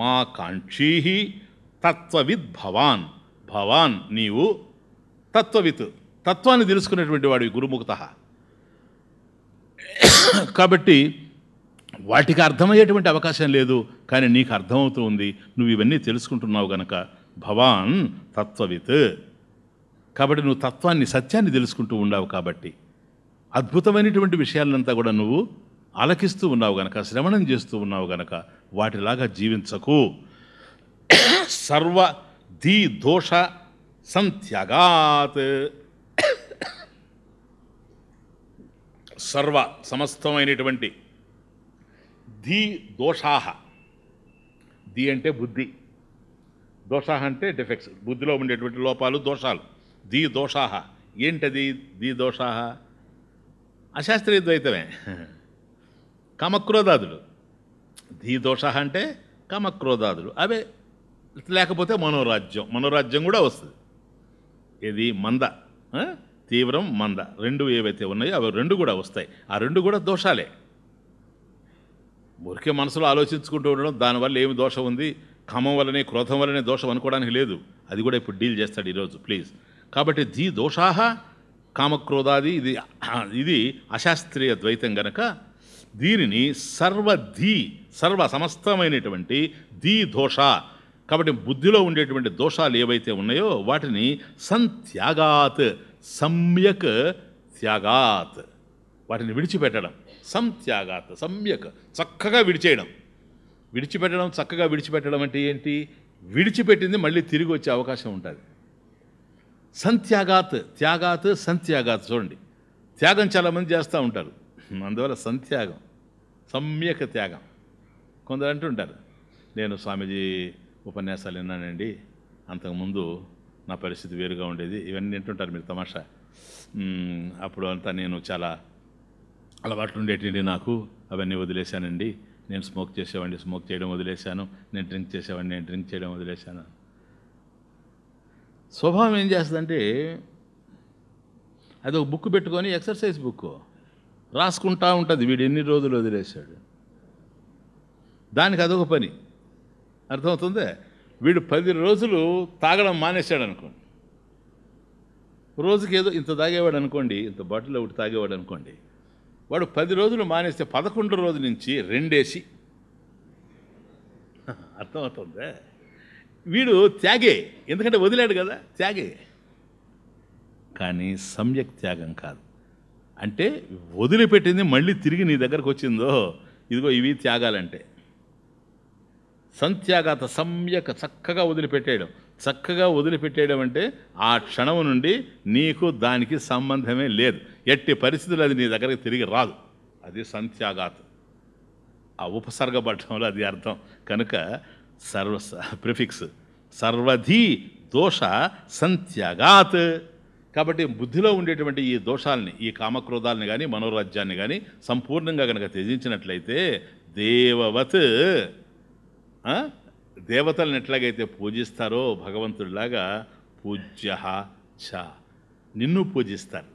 మా కంక్షీ తత్వవిత్ భవాన్ భవాన్ నీవు తత్వవిత్ తత్వాన్ని తెలుసుకునేటువంటి వాడివి గురుముఖత కాబట్టి వాటికి అర్థమయ్యేటువంటి అవకాశం లేదు కానీ నీకు అర్థమవుతూ ఉంది నువ్వు ఇవన్నీ తెలుసుకుంటున్నావు గనక భవాన్ తత్వవిత్ కాబట్టి నువ్వు తత్వాన్ని సత్యాన్ని తెలుసుకుంటూ ఉండావు కాబట్టి అద్భుతమైనటువంటి విషయాలంతా కూడా నువ్వు ఆలకిస్తూ ఉన్నావు గనక శ్రవణం చేస్తూ ఉన్నావు గనక వాటిలాగా జీవించకు సర్వ ధీ దోష సంత్యాగాత్ సర్వ సమస్తమైనటువంటి ధీ దోషాహ ధీ అంటే బుద్ధి దోషాహ అంటే డిఫెక్ట్స్ బుద్ధిలో ఉండేటువంటి లోపాలు దోషాలు ది దోషాహ ఏంటది ది దోషాహ అశాస్త్రీయ ద్వైతమే కామక్రోధాదులు ధీ దోష అంటే కామక్రోధాదులు అవే లేకపోతే మనోరాజ్యం మనోరాజ్యం కూడా వస్తుంది ఇది మంద తీవ్రం మంద రెండు ఏవైతే ఉన్నాయో అవి రెండు కూడా వస్తాయి ఆ రెండు కూడా దోషాలే ఊరికే మనసులో ఆలోచించుకుంటూ ఉండడం దానివల్ల ఏమి దోషం ఉంది కామం వల్లనే క్రోధం వల్లనే దోషం అనుకోవడానికి లేదు అది కూడా ఇప్పుడు డీల్ చేస్తాడు ఈరోజు ప్లీజ్ కాబట్టి ధీ దోషాహ కామక్రోధాది ఇది *clears throat* ఇది అశాస్త్రీయ ద్వైతం గనక దీనిని సర్వధీ సర్వ సమస్తమైనటువంటి ధీ దోష కాబట్టి బుద్ధిలో ఉండేటువంటి దోషాలు ఏవైతే ఉన్నాయో వాటిని సంత్యాగాత్ సమ్యక్ త్యాగాత్ వాటిని విడిచిపెట్టడం సంత్యాగాత్ సమ్యక్ చక్కగా విడిచేయడం విడిచిపెట్టడం చక్కగా విడిచిపెట్టడం అంటే ఏంటి విడిచిపెట్టింది మళ్ళీ తిరిగి వచ్చే అవకాశం ఉంటుంది సంత్యాగాత్ త్యాగాత్ సంత్యాగాత్ చూడండి త్యాగం చాలామంది చేస్తూ ఉంటారు అందువల్ల సంత్యాగం సమ్యక త్యాగం కొందరు అంటుంటారు నేను స్వామీజీ ఉపన్యాసాలు విన్నానండి అంతకుముందు నా పరిస్థితి వేరుగా ఉండేది ఇవన్నీ వింటుంటారు మీరు తమాషా అప్పుడు అంతా నేను చాలా అలవాట్లు ఉండేటివి నాకు అవన్నీ వదిలేశానండి నేను స్మోక్ చేసేవాడిని స్మోక్ చేయడం వదిలేశాను నేను డ్రింక్ చేసేవాడిని నేను డ్రింక్ చేయడం వదిలేశాను స్వభావం ఏం చేస్తుందంటే అది ఒక బుక్ పెట్టుకొని ఎక్సర్సైజ్ బుక్ రాసుకుంటా ఉంటుంది వీడు ఎన్ని రోజులు వదిలేశాడు దానికి అదొక పని అర్థమవుతుంది వీడు పది రోజులు తాగడం మానేశాడు అనుకోండి రోజుకి ఏదో ఇంత తాగేవాడు అనుకోండి ఇంత బాటిల్ ఒకటి తాగేవాడు అనుకోండి వాడు పది రోజులు మానేస్తే పదకొండు రోజుల నుంచి రెండేసి *laughs* అర్థమవుతుందే వీడు త్యాగే ఎందుకంటే వదిలాడు కదా త్యాగే కానీ సమ్యక్ త్యాగం కాదు అంటే వదిలిపెట్టింది మళ్ళీ తిరిగి నీ దగ్గరకు వచ్చిందో ఇదిగో ఇవి త్యాగాలంటే సంత్యాగాత సమ్యక్ చక్కగా వదిలిపెట్టేయడం చక్కగా వదిలిపెట్టేయడం అంటే ఆ క్షణం నుండి నీకు దానికి సంబంధమే లేదు ఎట్టి పరిస్థితులు అది నీ దగ్గరికి తిరిగి రాదు అది సంత్యాగాత ఆ ఉపసర్గపడటంలో అది అర్థం కనుక సర్వ ప్రిఫిక్స్ సర్వధి దోష సంత్యగాత్ కాబట్టి బుద్ధిలో ఉండేటువంటి ఈ దోషాలని ఈ కామక్రోధాలని కానీ మనోరాజ్యాన్ని కానీ సంపూర్ణంగా కనుక త్యజించినట్లయితే దేవవత్ దేవతలను ఎట్లాగైతే పూజిస్తారో భగవంతుడిలాగా పూజ్య చ నిన్ను పూజిస్తారు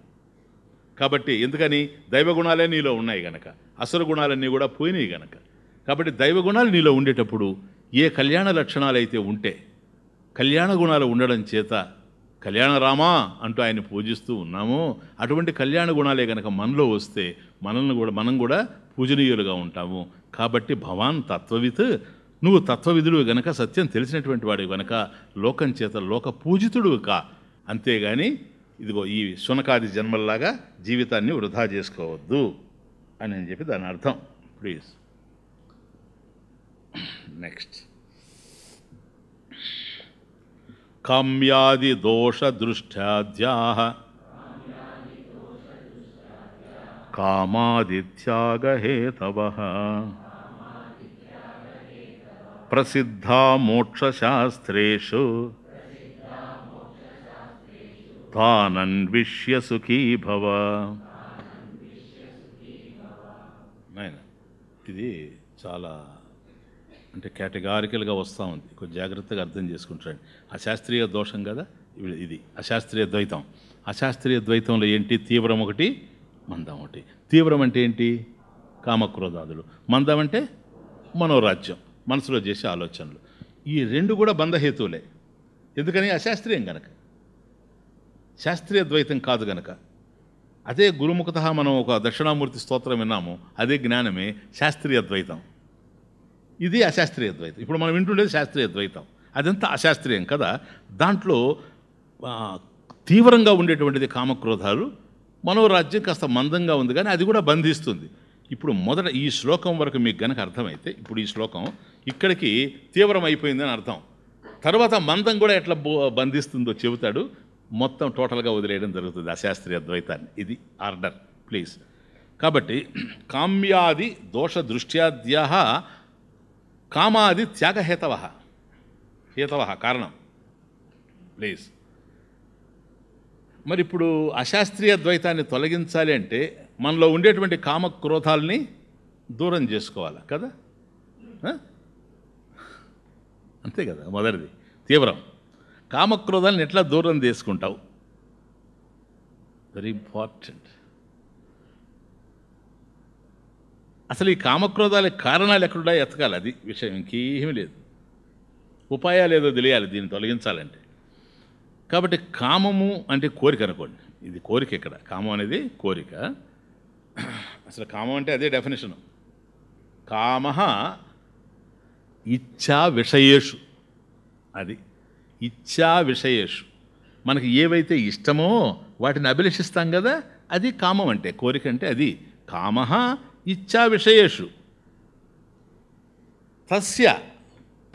కాబట్టి ఎందుకని దైవగుణాలే నీలో ఉన్నాయి గనక అసలు గుణాలన్నీ కూడా పోయినాయి గనక కాబట్టి దైవగుణాలు నీలో ఉండేటప్పుడు ఏ కళ్యాణ లక్షణాలైతే ఉంటే కళ్యాణ గుణాలు ఉండడం చేత కళ్యాణ రామా అంటూ ఆయన పూజిస్తూ ఉన్నామో అటువంటి కళ్యాణ గుణాలే కనుక మనలో వస్తే మనల్ని కూడా మనం కూడా పూజనీయులుగా ఉంటాము కాబట్టి భవాన్ తత్వవిత్ నువ్వు తత్వవిధుడు గనక సత్యం తెలిసినటువంటి వాడు గనక లోకం చేత లోక పూజితుడు కా అంతేగాని ఇదిగో ఈ శునకాది జన్మల్లాగా జీవితాన్ని వృధా చేసుకోవద్దు అని చెప్పి దాని అర్థం ప్లీజ్ नेक्स्ट काम्यादिदोषदृष्ट्याद्याः कामादित्यागहेतवः प्रसिद्धा मोक्षशास्त्रेषु तानन्विष्य सुखी भव ఇది చాలా అంటే కేటగారికల్గా వస్తూ ఉంది కొంచెం జాగ్రత్తగా అర్థం చేసుకుంటారండి అశాస్త్రీయ దోషం కదా ఇది అశాస్త్రీయ ద్వైతం అశాస్త్రీయ ద్వైతంలో ఏంటి తీవ్రం ఒకటి మందం ఒకటి తీవ్రం అంటే ఏంటి కామక్రోధాదులు మందం అంటే మనోరాజ్యం మనసులో చేసే ఆలోచనలు ఈ రెండు కూడా బంధహేతువులే ఎందుకని అశాస్త్రీయం గనక శాస్త్రీయ ద్వైతం కాదు గనక అదే గురుముఖత మనం ఒక దక్షిణామూర్తి స్తోత్రం విన్నాము అదే జ్ఞానమే శాస్త్రీయ ద్వైతం ఇది అశాస్త్రీయ ద్వైతం ఇప్పుడు మనం వింటుండేది శాస్త్రీయ ద్వైతం అదంతా అశాస్త్రీయం కదా దాంట్లో తీవ్రంగా ఉండేటువంటిది కామక్రోధాలు మనోరాజ్యం కాస్త మందంగా ఉంది కానీ అది కూడా బంధిస్తుంది ఇప్పుడు మొదట ఈ శ్లోకం వరకు మీకు గనక అర్థమైతే ఇప్పుడు ఈ శ్లోకం ఇక్కడికి తీవ్రం అయిపోయిందని అర్థం తర్వాత మందం కూడా ఎట్లా బో బంధిస్తుందో చెబుతాడు మొత్తం టోటల్గా వదిలేయడం జరుగుతుంది అశాస్త్రీయ ద్వైతాన్ని ఇది ఆర్డర్ ప్లీజ్ కాబట్టి కామ్యాది దోష దృష్ట్యాద్యహ కామాది త్యాగహేతవ హేతవ కారణం ప్లీజ్ మరి ఇప్పుడు అశాస్త్రీయ ద్వైతాన్ని తొలగించాలి అంటే మనలో ఉండేటువంటి కామ క్రోధాలని దూరం చేసుకోవాలి కదా అంతే కదా మొదటిది తీవ్రం కామక్రోధాలను ఎట్లా దూరం తీసుకుంటావు వెరీ ఇంపార్టెంట్ అసలు ఈ కామక్రోధాలకు కారణాలు ఎక్కడున్నా ఎతకాలి అది విషయం ఇంకేమీ లేదు ఉపాయాలు ఏదో తెలియాలి దీన్ని తొలగించాలంటే కాబట్టి కామము అంటే కోరిక అనుకోండి ఇది కోరిక ఇక్కడ కామం అనేది కోరిక అసలు కామం అంటే అదే డెఫినేషను కామ ఇచ్చా విషయేషు అది ఇచ్చా విషయేషు మనకి ఏవైతే ఇష్టమో వాటిని అభిలషిస్తాం కదా అది కామం అంటే కోరిక అంటే అది కామ ఇచ్చా విషయేషు తస్య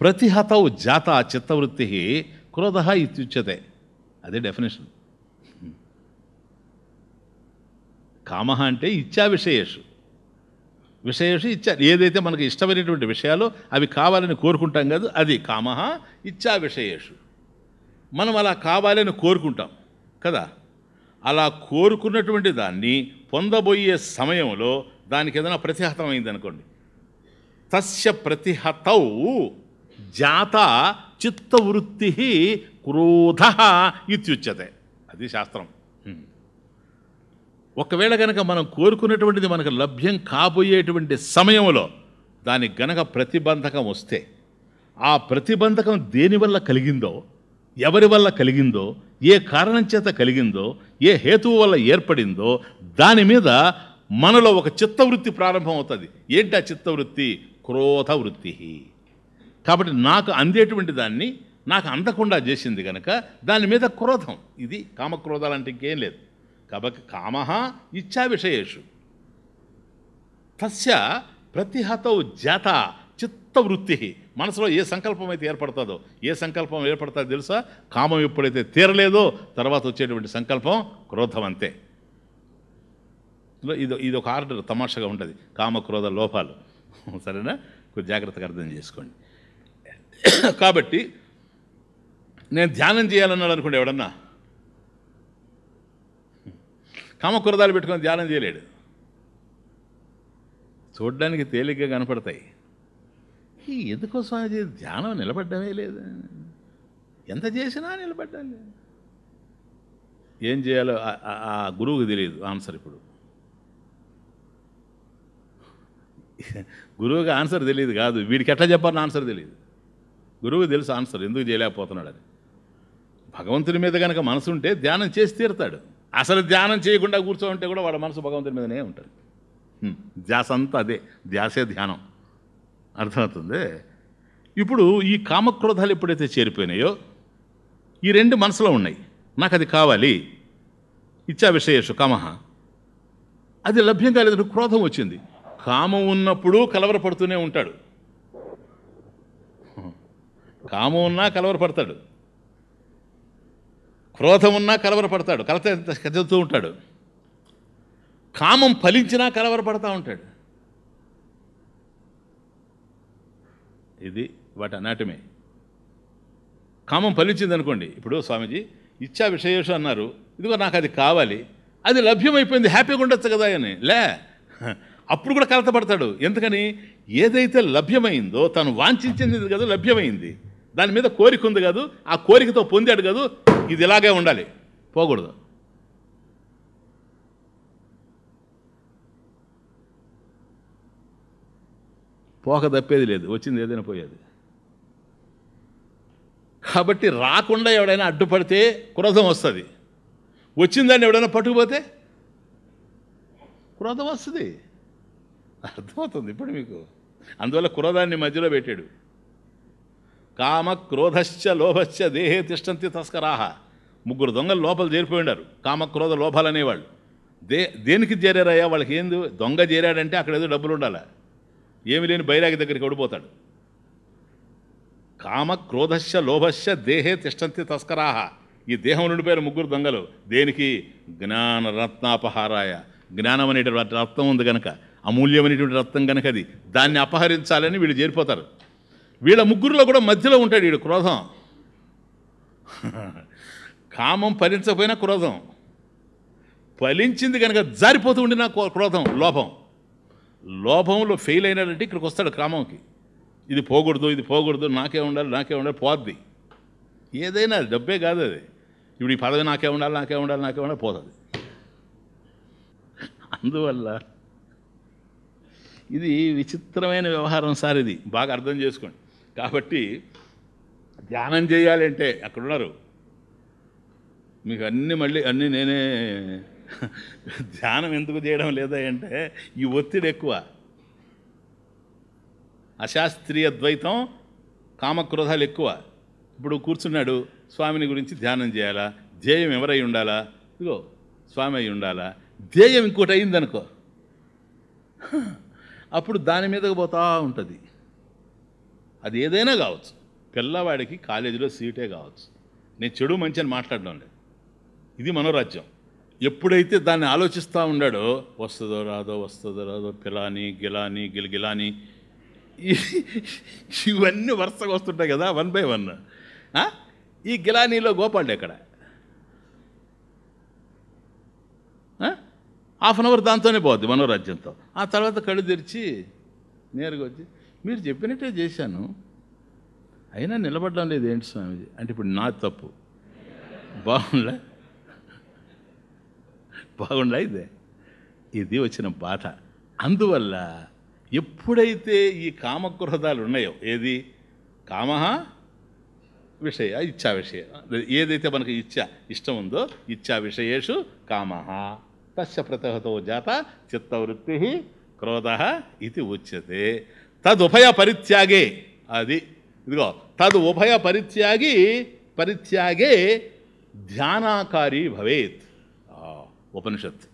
ప్రతిహతౌ జాత చిత్తవృత్తి క్రోధ ఇత్యుచ్యతే అదే డెఫినేషన్ కామ అంటే ఇచ్చా విషయేషు విషయేషు ఇచ్చా ఏదైతే మనకు ఇష్టమైనటువంటి విషయాలు అవి కావాలని కోరుకుంటాం కదా అది కామ ఇచ్చా విషయేషు మనం అలా కావాలని కోరుకుంటాం కదా అలా కోరుకున్నటువంటి దాన్ని పొందబోయే సమయంలో దానికి ఏదైనా ప్రతిహతం అయింది అనుకోండి తస్య ప్రతిహతౌ జాత చిత్తవృత్తి క్రోధ ఇత్యుచ్యతే అది శాస్త్రం ఒకవేళ గనక మనం కోరుకున్నటువంటిది మనకు లభ్యం కాబోయేటువంటి సమయంలో దానికి గనక ప్రతిబంధకం వస్తే ఆ ప్రతిబంధకం దేనివల్ల కలిగిందో ఎవరి వల్ల కలిగిందో ఏ కారణం చేత కలిగిందో ఏ హేతువు వల్ల ఏర్పడిందో దాని మీద మనలో ఒక చిత్తవృత్తి ప్రారంభమవుతుంది ఏంటి ఆ చిత్తవృత్తి క్రోధ వృత్తి కాబట్టి నాకు అందేటువంటి దాన్ని నాకు అందకుండా చేసింది కనుక దాని మీద క్రోధం ఇది కామక్రోధాలు అంటే ఇంకేం లేదు కాబట్టి కామ ఇచ్చా విషయేషు తస్య ప్రతిహతౌ జాత చిత్తవృత్తి మనసులో ఏ సంకల్పం అయితే ఏర్పడుతుందో ఏ సంకల్పం ఏర్పడుతుందో తెలుసా కామం ఎప్పుడైతే తీరలేదో తర్వాత వచ్చేటువంటి సంకల్పం క్రోధం అంతే ఇది ఇది ఒక ఆర్డర్ తమాషగా ఉంటుంది కామక్రోధ లోపాలు *laughs* సరేనా కొంచెం జాగ్రత్తగా అర్థం చేసుకోండి *coughs* కాబట్టి నేను ధ్యానం చేయాలన్నాడు అనుకోండి ఎవడన్నా కామక్రోధాలు పెట్టుకొని ధ్యానం చేయలేడు చూడడానికి తేలిగ్గా కనపడతాయి ఎందుకో స్వామిజీ ధ్యానం నిలబడ్డమే లేదు ఎంత చేసినా నిలబడ్డా ఏం చేయాలో ఆ గురువుకి తెలియదు ఆన్సర్ ఇప్పుడు గురువుకి ఆన్సర్ తెలియదు కాదు వీడికి ఎట్లా చెప్పాలని ఆన్సర్ తెలియదు గురువు తెలుసు ఆన్సర్ ఎందుకు చేయలేకపోతున్నాడు అని భగవంతుని మీద కనుక మనసు ఉంటే ధ్యానం చేసి తీరుతాడు అసలు ధ్యానం చేయకుండా కూర్చోమంటే కూడా వాడు మనసు భగవంతుని మీదనే ఉంటుంది ధ్యాస అంతా అదే ధ్యాసే ధ్యానం అర్థమవుతుంది ఇప్పుడు ఈ కామక్రోధాలు ఎప్పుడైతే చేరిపోయినాయో ఈ రెండు మనసులో ఉన్నాయి నాకు అది కావాలి ఇచ్చా విషయేషు కామహ అది లభ్యం కాలేదు క్రోధం వచ్చింది కామం ఉన్నప్పుడు కలవరపడుతూనే ఉంటాడు కామం ఉన్నా కలవరపడతాడు క్రోధం ఉన్నా కలవరపడతాడు కలత కదులుతూ ఉంటాడు కామం ఫలించినా కలవరపడతా ఉంటాడు ఇది వాటి అనాటమే కామం ఫలించింది అనుకోండి ఇప్పుడు స్వామీజీ ఇచ్చా విషయం అన్నారు ఇదిగో నాకు అది కావాలి అది లభ్యమైపోయింది హ్యాపీగా ఉండొచ్చు కదా అని లే అప్పుడు కూడా కలతపడతాడు ఎందుకని ఏదైతే లభ్యమైందో తను వాంఛించింది కాదు లభ్యమైంది దాని మీద కోరిక ఉంది కాదు ఆ కోరికతో పొందాడు కాదు ఇది ఇలాగే ఉండాలి పోకూడదు పోక తప్పేది లేదు వచ్చింది ఏదైనా పోయేది కాబట్టి రాకుండా ఎవడైనా అడ్డుపడితే క్రోధం వస్తుంది వచ్చిందని ఎవడైనా పట్టుకుపోతే క్రోధం వస్తుంది అర్థమవుతుంది ఇప్పుడు మీకు అందువల్ల క్రోధాన్ని మధ్యలో పెట్టాడు కామ క్రోధశ్చ లోభశ్చ దేహే తిష్టంతి తస్కరాహ ముగ్గురు దొంగలు లోపల చేరిపోయినారు కామ క్రోధ లోభాలు అనేవాళ్ళు దే దేనికి చేరారయ్యా వాళ్ళకి ఏంది దొంగ చేరాడంటే అక్కడ ఏదో డబ్బులు ఉండాలి ఏమి లేని బైరాగి దగ్గరికి ఓడిపోతాడు కామ క్రోధశ్య లోభశ్య దేహే తిష్టంతి తస్కరాహ ఈ దేహం నుండిపోయారు ముగ్గురు దొంగలు దేనికి జ్ఞాన రత్నాపహారాయ జ్ఞానం అనేటువంటి రత్నం ఉంది కనుక అమూల్యమైనటువంటి రక్తం అది దాన్ని అపహరించాలని వీళ్ళు చేరిపోతారు వీళ్ళ ముగ్గురులో కూడా మధ్యలో ఉంటాడు వీడు క్రోధం *laughs* కామం ఫలించకపోయినా క్రోధం ఫలించింది కనుక జారిపోతూ ఉండినా క్రోధం లోభం లోభంలో ఫెయిల్ అయినాడంటే ఇక్కడికి వస్తాడు కామంకి ఇది పోకూడదు ఇది పోకూడదు నాకే ఉండాలి నాకే ఉండాలి పోద్ది ఏదైనా డబ్బే కాదు అది ఇప్పుడు ఈ పదవి నాకే ఉండాలి నాకే ఉండాలి నాకే ఉండాలి పోతుంది *laughs* అందువల్ల ఇది విచిత్రమైన వ్యవహారం సార్ ఇది బాగా అర్థం చేసుకోండి కాబట్టి ధ్యానం చేయాలంటే అక్కడున్నారు మీకు అన్నీ మళ్ళీ అన్నీ నేనే *laughs* ధ్యానం ఎందుకు చేయడం లేదా అంటే ఈ ఒత్తిడి ఎక్కువ అశాస్త్రీయ ద్వైతం కామక్రోధాలు ఎక్కువ ఇప్పుడు కూర్చున్నాడు స్వామిని గురించి ధ్యానం చేయాలా ధ్యేయం ఎవరై ఉండాలా ఇదిగో స్వామి అయి ఉండాలా ధ్యేయం ఇంకోటి అయిందనుకో అప్పుడు దాని మీదకి పోతా ఉంటుంది అది ఏదైనా కావచ్చు పిల్లవాడికి కాలేజీలో సీటే కావచ్చు నేను చెడు మంచి అని మాట్లాడడం లేదు ఇది మనోరాజ్యం ఎప్పుడైతే దాన్ని ఆలోచిస్తూ ఉండాడో వస్తుందో రాదో వస్తుందో రాదో పిలాని గిలాని గిలగిలాని ఇవన్నీ వరుసగా వస్తుంటాయి కదా వన్ బై వన్ ఈ గిలానీలో గోపాల్ ఎక్కడ హాఫ్ అన్ అవర్ దాంతోనే పోద్ది మనోరాజ్యంతో ఆ తర్వాత కళ్ళు తెరిచి నేరుగా వచ్చి మీరు చెప్పినట్టే చేశాను అయినా నిలబడడం లేదు ఏంటి స్వామిజీ అంటే ఇప్పుడు నా తప్పు బాగుండలే బాగుండలే ఇదే ఇది వచ్చిన బాధ అందువల్ల ఎప్పుడైతే ఈ కామక్రోధాలు ఉన్నాయో ఏది కామ విషయ ఇచ్చా విషయ ఏదైతే మనకు ఇచ్చా ఇష్టం ఉందో ఇచ్చా విషయేషు కామహ తస్య ప్రతిహతో జాత చిత్తవృత్తి క్రోధ ఇది ఉచ్యతే తదుభయ పరిత్యాగే అది ఇదిగో తదు ఉభయ పరిత్యాగి పరిత్యాగే ధ్యానాకారి భవేత్ ఉపనిషత్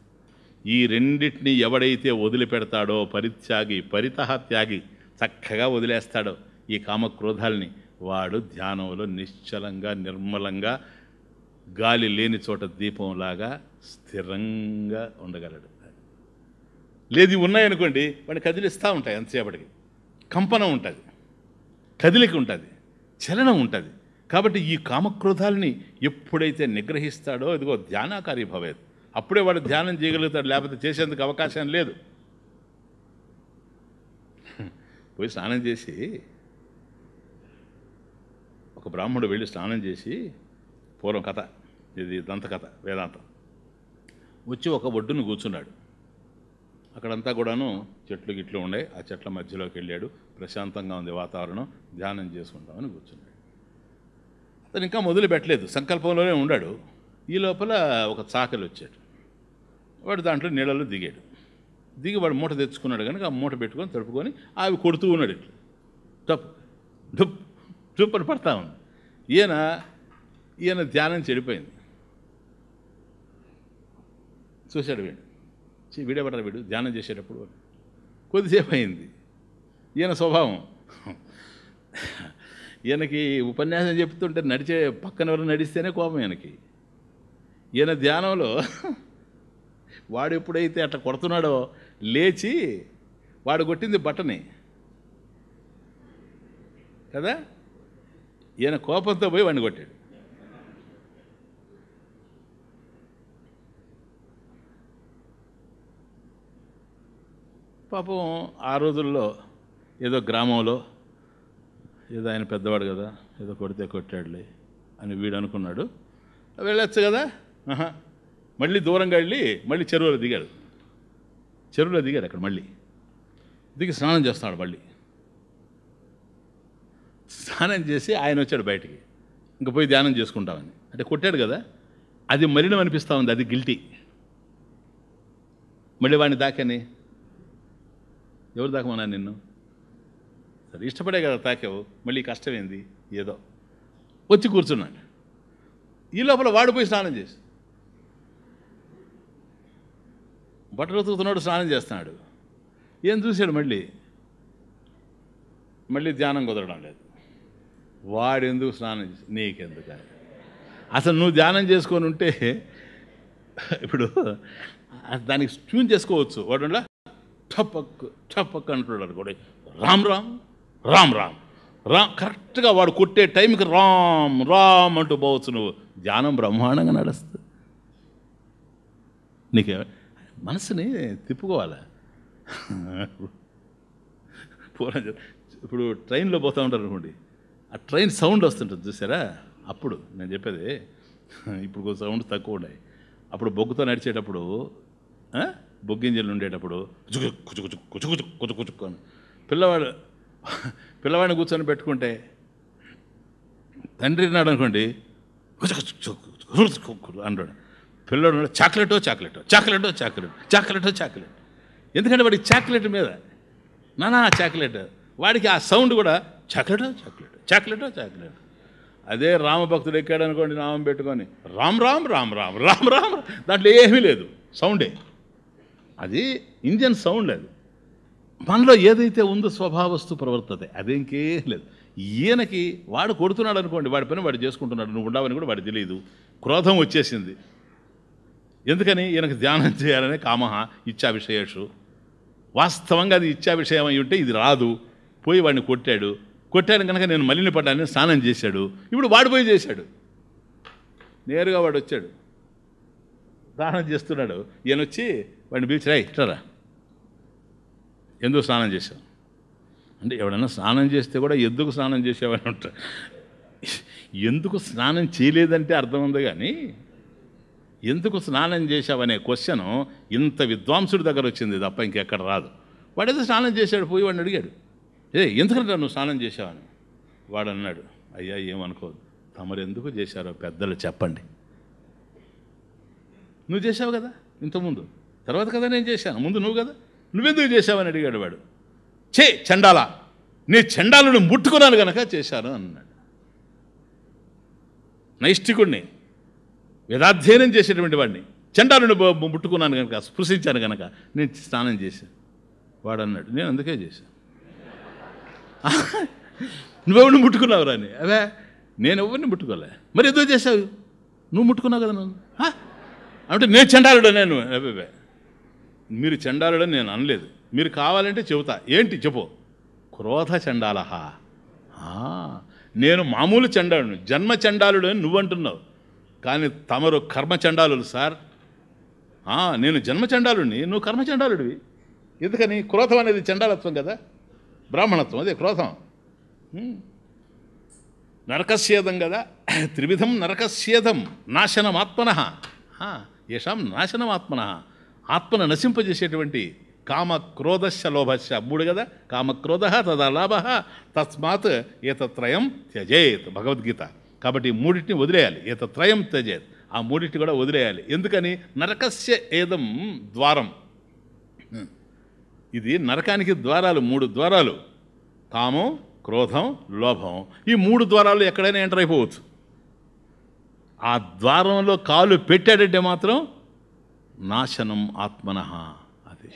ఈ రెండింటిని ఎవడైతే వదిలిపెడతాడో పరిత్యాగి పరితహ త్యాగి చక్కగా వదిలేస్తాడో ఈ కామక్రోధాల్ని వాడు ధ్యానంలో నిశ్చలంగా నిర్మలంగా గాలి లేని చోట దీపంలాగా స్థిరంగా ఉండగలడు లేదు ఉన్నాయనుకోండి వాడిని కదిలిస్తూ ఉంటాయి అంతసేపటికి కంపనం ఉంటుంది కదిలికి ఉంటుంది చలనం ఉంటుంది కాబట్టి ఈ కామక్రోధాలని ఎప్పుడైతే నిగ్రహిస్తాడో ఇదిగో ధ్యానాకారి భవేది అప్పుడే వాడు ధ్యానం చేయగలుగుతాడు లేకపోతే చేసేందుకు అవకాశం లేదు పోయి స్నానం చేసి ఒక బ్రాహ్మడు వెళ్ళి స్నానం చేసి పూర్వం కథ ఇది దంతకథ వేదాంతం వచ్చి ఒక ఒడ్డును కూర్చున్నాడు అక్కడంతా కూడాను చెట్లు గిట్లు ఉండే ఆ చెట్ల మధ్యలోకి వెళ్ళాడు ప్రశాంతంగా ఉంది వాతావరణం ధ్యానం చేసుకుంటామని కూర్చున్నాడు అతను ఇంకా మొదలు పెట్టలేదు సంకల్పంలోనే ఉన్నాడు ఈ లోపల ఒక చాకలి వచ్చాడు వాడు దాంట్లో నీళ్ళలో దిగాడు దిగి వాడు మూట తెచ్చుకున్నాడు కనుక ఆ మూట పెట్టుకొని తడుపుకొని అవి కొడుతూ ఉన్నాడు ఇట్లా టప్ డుప్ డుప్ అని పడతా ఉంది ఈయన ఈయన ధ్యానం చెడిపోయింది చూశాడు వీడు వీడేపడ్డారు వీడు ధ్యానం చేసేటప్పుడు కొద్దిసేపు అయింది ఈయన స్వభావం ఈయనకి ఉపన్యాసం చెప్తుంటే నడిచే పక్కన ఎవరు నడిస్తేనే కోపం ఈయనకి ఈయన ధ్యానంలో వాడు ఎప్పుడైతే అట్లా కొడుతున్నాడో లేచి వాడు కొట్టింది బట్టని కదా ఈయన కోపంతో పోయి వాడిని కొట్టాడు పాపం ఆ రోజుల్లో ఏదో గ్రామంలో ఏదో ఆయన పెద్దవాడు కదా ఏదో కొడితే కొట్టాడులే అని వీడు అనుకున్నాడు వెళ్ళొచ్చు కదా మళ్ళీ దూరంగా వెళ్ళి మళ్ళీ చెరువులో దిగాడు చెరువులో దిగాడు అక్కడ మళ్ళీ దిగి స్నానం చేస్తున్నాడు మళ్ళీ స్నానం చేసి ఆయన వచ్చాడు బయటికి ఇంక పోయి ధ్యానం చేసుకుంటామని అంటే కొట్టాడు కదా అది మలినం అనిపిస్తూ ఉంది అది గిల్టీ మళ్ళీ వాడిని దాకని ఎవరు తాకమన్నా నిన్ను సరే ఇష్టపడే కదా తాకావు మళ్ళీ కష్టమైంది ఏదో వచ్చి కూర్చున్నాడు ఈ లోపల వాడిపోయి స్నానం చేసి బట్టలు ఉతుకుతున్నాడు స్నానం చేస్తున్నాడు ఏం చూశాడు మళ్ళీ మళ్ళీ ధ్యానం కుదరడం లేదు వాడెందుకు స్నానం చేసి నీకెందుక అసలు నువ్వు ధ్యానం చేసుకొని ఉంటే ఇప్పుడు దానికి ట్యూన్ చేసుకోవచ్చు ఉండ ఠపక్ ఠపక్ అంటున్నాడు కూడా రామ్ రామ్ రామ్ రామ్ రా కరెక్ట్గా వాడు కొట్టే టైంకి రామ్ రామ్ అంటూ పోవచ్చు నువ్వు ధ్యానం బ్రహ్మాండంగా నడుస్తుంది నీకే మనసుని తిప్పుకోవాలి పూర్వం ఇప్పుడు ట్రైన్లో పోతూ ఉంటారు అనుకోండి ఆ ట్రైన్ సౌండ్ వస్తుంటుంది చూసారా అప్పుడు నేను చెప్పేది ఇప్పుడు సౌండ్ తక్కువ ఉన్నాయి అప్పుడు బొగ్గుతో నడిచేటప్పుడు బొగ్గింజలు ఉండేటప్పుడు కుచుకు పిల్లవాడు పిల్లవాడిని కూర్చొని పెట్టుకుంటే తండ్రి తిన్నాడు అనుకోండి అన్నాడు పిల్లడు చాక్లెటో చాక్లెటో చాక్లెటో చాక్లెట్ చాక్లెటో చాక్లెట్ ఎందుకంటే వాడికి చాక్లెట్ మీద నానా చాక్లెట్ వాడికి ఆ సౌండ్ కూడా చాక్లెటో చాక్లెట్ చాక్లెటో చాక్లెట్ అదే రామభక్తుడు ఎక్కాడు అనుకోండి నామం పెట్టుకొని రామ్ రామ్ రామ్ రామ్ రామ్ రామ్ దాంట్లో ఏమీ లేదు సౌండే అది ఇండియన్ సౌండ్ లేదు మనలో ఏదైతే ఉందో స్వభావస్తు ప్రవర్తతే అదేంకేం లేదు ఈయనకి వాడు కొడుతున్నాడు అనుకోండి వాడి పని వాడు చేసుకుంటున్నాడు నువ్వు ఉండవని కూడా వాడు తెలియదు క్రోధం వచ్చేసింది ఎందుకని ఈయనకు ధ్యానం చేయాలనే కామహ ఇచ్చా విషయషు వాస్తవంగా అది ఇచ్చా విషయం అయి ఉంటే ఇది రాదు పోయి వాడిని కొట్టాడు కొట్టాను కనుక నేను మలిని పడ్డాను స్నానం చేశాడు ఇప్పుడు వాడు పోయి చేశాడు నేరుగా వాడు వచ్చాడు స్నానం చేస్తున్నాడు ఈయన వచ్చి వాడిని పిలిచి రై ఇట్లరా ఎందుకు స్నానం చేసావు అంటే ఎవడన్నా స్నానం చేస్తే కూడా ఎందుకు స్నానం చేసావని ఉంటారు ఎందుకు స్నానం చేయలేదంటే అర్థం ఉంది కానీ ఎందుకు స్నానం చేసావనే క్వశ్చన్ ఇంత విద్వాంసుడి దగ్గర వచ్చింది తప్ప ఇంకెక్కడ రాదు ఏదో స్నానం చేశాడు పోయి వాడిని అడిగాడు ఏ ఎందుకంటే నువ్వు స్నానం చేశావని వాడు అన్నాడు అయ్యా ఏమనుకోదు తమరు ఎందుకు చేశారో పెద్దలు చెప్పండి నువ్వు చేసావు కదా ఇంతకుముందు తర్వాత కదా నేను చేశాను ముందు నువ్వు కదా నువ్వెందుకు చేశావని అడిగాడు వాడు చే చండాల నీ చండాలను ముట్టుకున్నాను గనక చేశాను అన్నాడు నైష్టికుడిని వేదాధ్యయనం చేసేటువంటి వాడిని చండాలను ముట్టుకున్నాను కనుక స్పృశించాను కనుక నేను స్నానం చేశాను వాడు అన్నాడు నేను అందుకే చేశాను *laughs* నువ్వెవరిని ముట్టుకున్నావు రాని అవే నేను ఎవరిని ముట్టుకోలే మరి ఏదో చేశావు నువ్వు ముట్టుకున్నావు కదా నువ్వు అంటే నేను చండాలుడు నేను అవే మీరు చండాలుడని నేను అనలేదు మీరు కావాలంటే చెబుతా ఏంటి చెప్పు క్రోధ చండాలహ నేను మామూలు చండాలుడు జన్మ చండాలుడు అని నువ్వంటున్నావు కానీ తమరు కర్మ చండాలులు సార్ నేను జన్మ చండాలుడిని నువ్వు కర్మ చండాలుడివి ఎందుకని క్రోధం అనేది చండాలత్వం కదా బ్రాహ్మణత్వం అదే క్రోధం నరకస్యేదం కదా త్రివిధం నరకస్యేదం నాశనమాత్మన ఏషాం నాశనమాత్మన ఆత్మను నశింపజేసేటువంటి కామ క్రోధశ లోభశ మూడు కదా కామక్రోధ తదా లాభ తస్మాత్ ఏతత్రయం త్యజేత్ భగవద్గీత కాబట్టి ఈ మూడింటిని వదిలేయాలి ఏతత్రయం త్యజేత్ ఆ మూడింటిని కూడా వదిలేయాలి ఎందుకని నరకస్య ఏదం ద్వారం ఇది నరకానికి ద్వారాలు మూడు ద్వారాలు కామం క్రోధం లోభం ఈ మూడు ద్వారాలు ఎక్కడైనా ఎంటర్ అయిపోవచ్చు ఆ ద్వారంలో కాలు పెట్టాడంటే మాత్రం నాశనం ఆత్మన అది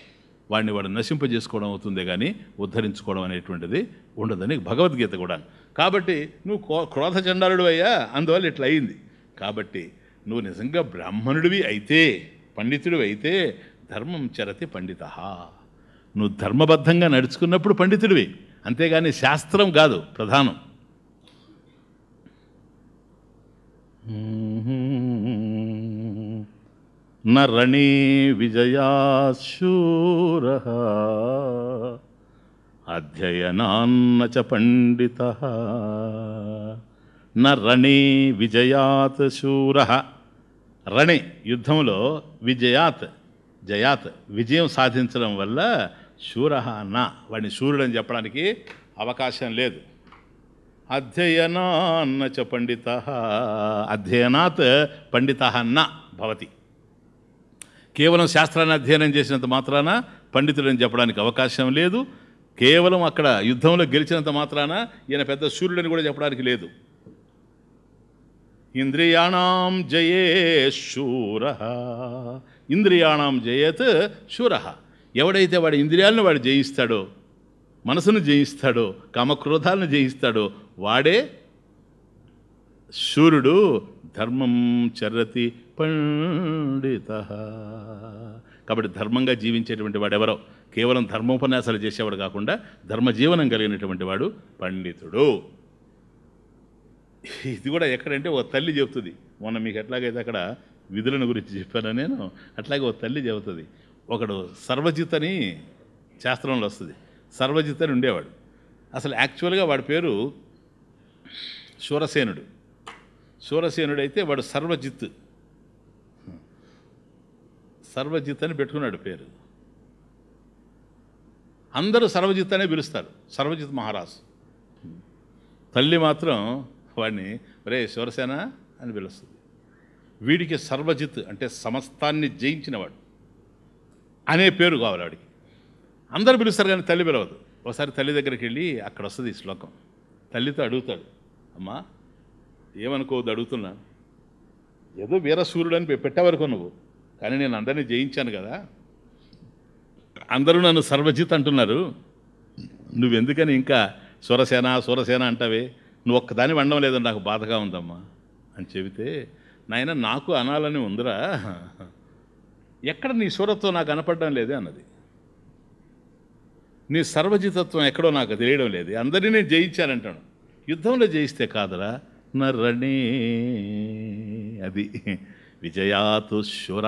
వాడిని వాడు నశింపజేసుకోవడం అవుతుందే కానీ ఉద్ధరించుకోవడం అనేటువంటిది ఉండదని భగవద్గీత కూడా కాబట్టి నువ్వు క్రోధ చండాలుడు అయ్యా అందువల్ల ఇట్లా అయింది కాబట్టి నువ్వు నిజంగా బ్రాహ్మణుడివి అయితే పండితుడు అయితే ధర్మం చరతి పండిత నువ్వు ధర్మబద్ధంగా నడుచుకున్నప్పుడు పండితుడివి అంతేగాని శాస్త్రం కాదు ప్రధానం न విజయాశూర అధ్యయనాన్న చ పండిత पण्डितः విజయాత్ శూర రణే యుద్ధంలో విజయాత్ జయాత్ విజయం సాధించడం వల్ల శూర నా వాడిని శూరుడు అని చెప్పడానికి అవకాశం లేదు అధ్యయనాన్న చ పండిత అధ్యయనాత్ పండిత నా భవతి కేవలం శాస్త్రాన్ని అధ్యయనం చేసినంత మాత్రాన పండితుడని చెప్పడానికి అవకాశం లేదు కేవలం అక్కడ యుద్ధంలో గెలిచినంత మాత్రాన ఈయన పెద్ద సూర్యుడని కూడా చెప్పడానికి లేదు ఇంద్రియాణం జయే శూర ఇంద్రియాణం జయేత్ శూర ఎవడైతే వాడి ఇంద్రియాలను వాడు జయిస్తాడో మనసును జయిస్తాడో కామక్రోధాలను జయిస్తాడో వాడే శూరుడు ధర్మం చర్రతి పండిత కాబట్టి ధర్మంగా జీవించేటువంటి వాడు ఎవరో కేవలం ధర్మోపన్యాసాలు చేసేవాడు కాకుండా ధర్మజీవనం కలిగినటువంటి వాడు పండితుడు ఇది కూడా ఎక్కడంటే ఒక తల్లి చెబుతుంది మొన్న మీకు ఎట్లాగైతే అక్కడ విధులను గురించి చెప్పాను నేను అట్లాగే ఒక తల్లి చెబుతుంది ఒకడు సర్వజిత్ అని శాస్త్రంలో వస్తుంది సర్వజిత్ అని ఉండేవాడు అసలు యాక్చువల్గా వాడి పేరు శూరసేనుడు శూరసేనుడు అయితే వాడు సర్వజిత్ సర్వజిత్ అని పెట్టుకున్నాడు పేరు అందరూ సర్వజిత్ అనే పిలుస్తారు సర్వజిత్ మహారాజు తల్లి మాత్రం వాడిని రే శివసేన అని పిలుస్తుంది వీడికి సర్వజిత్ అంటే సమస్తాన్ని జయించినవాడు అనే పేరు కావాలి వాడికి అందరు పిలుస్తారు కానీ తల్లి పిలవదు ఒకసారి తల్లి దగ్గరికి వెళ్ళి అక్కడ వస్తుంది ఈ శ్లోకం తల్లితో అడుగుతాడు అమ్మా ఏమనుకోవద్దు అడుగుతున్నా ఏదో వీరసూర్యుడు అని పెట్టేవరకు నువ్వు కానీ నేను అందరినీ జయించాను కదా అందరూ నన్ను సర్వజిత్ అంటున్నారు నువ్వెందుకని ఇంకా సురసేన సురసేన అంటావే నువ్వు ఒక్కదాని వండడం లేదని నాకు బాధగా ఉందమ్మా అని చెబితే నాయన నాకు అనాలని ఉందిరా ఎక్కడ నీ సూరత్వం నాకు కనపడడం లేదే అన్నది నీ సర్వజితత్వం ఎక్కడో నాకు తెలియడం లేదు అందరినీ జయించానంటాను యుద్ధంలో జయిస్తే కాదురా నర్రణే అది విజయాతు శూర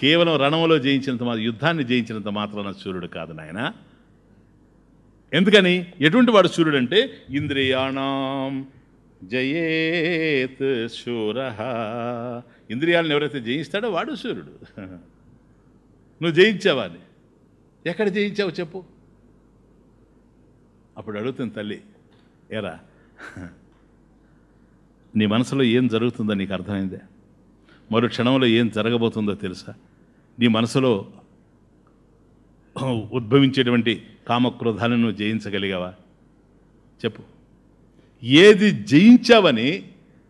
కేవలం రణంలో జయించినంత మా యుద్ధాన్ని జయించినంత మాత్రాన సూర్యుడు కాదు నాయన ఎందుకని ఎటువంటి వాడు సూర్యుడు అంటే ఇంద్రియాణం జయేత్ శూర ఇంద్రియాలను ఎవరైతే జయిస్తాడో వాడు సూర్యుడు నువ్వు జయించావాని ఎక్కడ జయించావు చెప్పు అప్పుడు అడుగుతుంది తల్లి ఎరా నీ మనసులో ఏం జరుగుతుందో నీకు అర్థమైందే మరో క్షణంలో ఏం జరగబోతుందో తెలుసా నీ మనసులో ఉద్భవించేటువంటి కామక్రోధాలను జయించగలిగావా చెప్పు ఏది జయించావని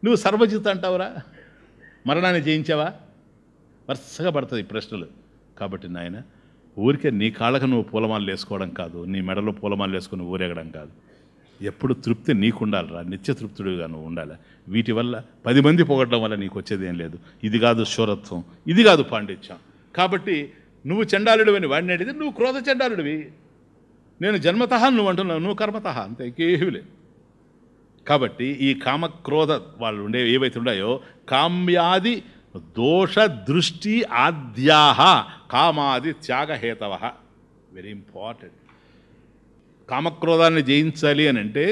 నువ్వు సర్వజిత్ అంటావురా మరణాన్ని జయించావా వరుసగా పడుతుంది ప్రశ్నలు కాబట్టి నాయన ఊరికే నీ కాళ్ళకు నువ్వు పూలమాలు వేసుకోవడం కాదు నీ మెడలో పూలమాలు వేసుకుని ఊరేగడం కాదు ఎప్పుడు తృప్తి నీకుండాలిరా నిత్య తృప్తుడిగా నువ్వు ఉండాలి వీటి వల్ల పది మంది పొగడడం వల్ల నీకు వచ్చేది ఏం లేదు ఇది కాదు శోరత్వం ఇది కాదు పాండిత్యం కాబట్టి నువ్వు చండాలుడివి అని వాడిని అడిగితే నువ్వు క్రోధ చండాలుడివి నేను జన్మత నువ్వు అంటున్నావు నువ్వు కర్మత అంతే ఇంకేమీ లేదు కాబట్టి ఈ కామక్రోధ వాళ్ళు ఉండే ఏవైతే ఉన్నాయో కామ్యాది దోష దృష్టి ఆద్యాహ కామాది త్యాగహేతవ వెరీ ఇంపార్టెంట్ కామక్రోధాన్ని జయించాలి అని అంటే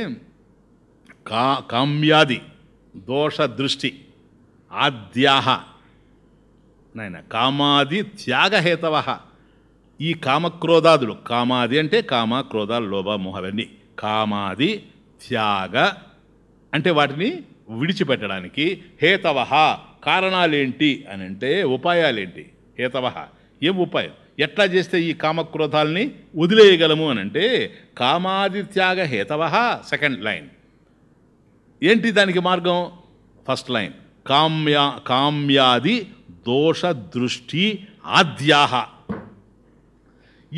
కా కామ్యాది దోష దృష్టి ఆద్యాహ నాయన కామాది త్యాగహేతవ ఈ కామక్రోధాదులు కామాది అంటే కామ క్రోధ లోభ మోహవన్నీ కామాది త్యాగ అంటే వాటిని విడిచిపెట్టడానికి హేతవ కారణాలేంటి అని అంటే ఉపాయాలేంటి హేతవ ఏం ఉపాయం ఎట్లా చేస్తే ఈ కామక్రోధాలని వదిలేయగలము అని అంటే కామాదిత్యాగ హేతవ సెకండ్ లైన్ ఏంటి దానికి మార్గం ఫస్ట్ లైన్ కామ్యా కామ్యాది దోష దృష్టి ఆద్యాహ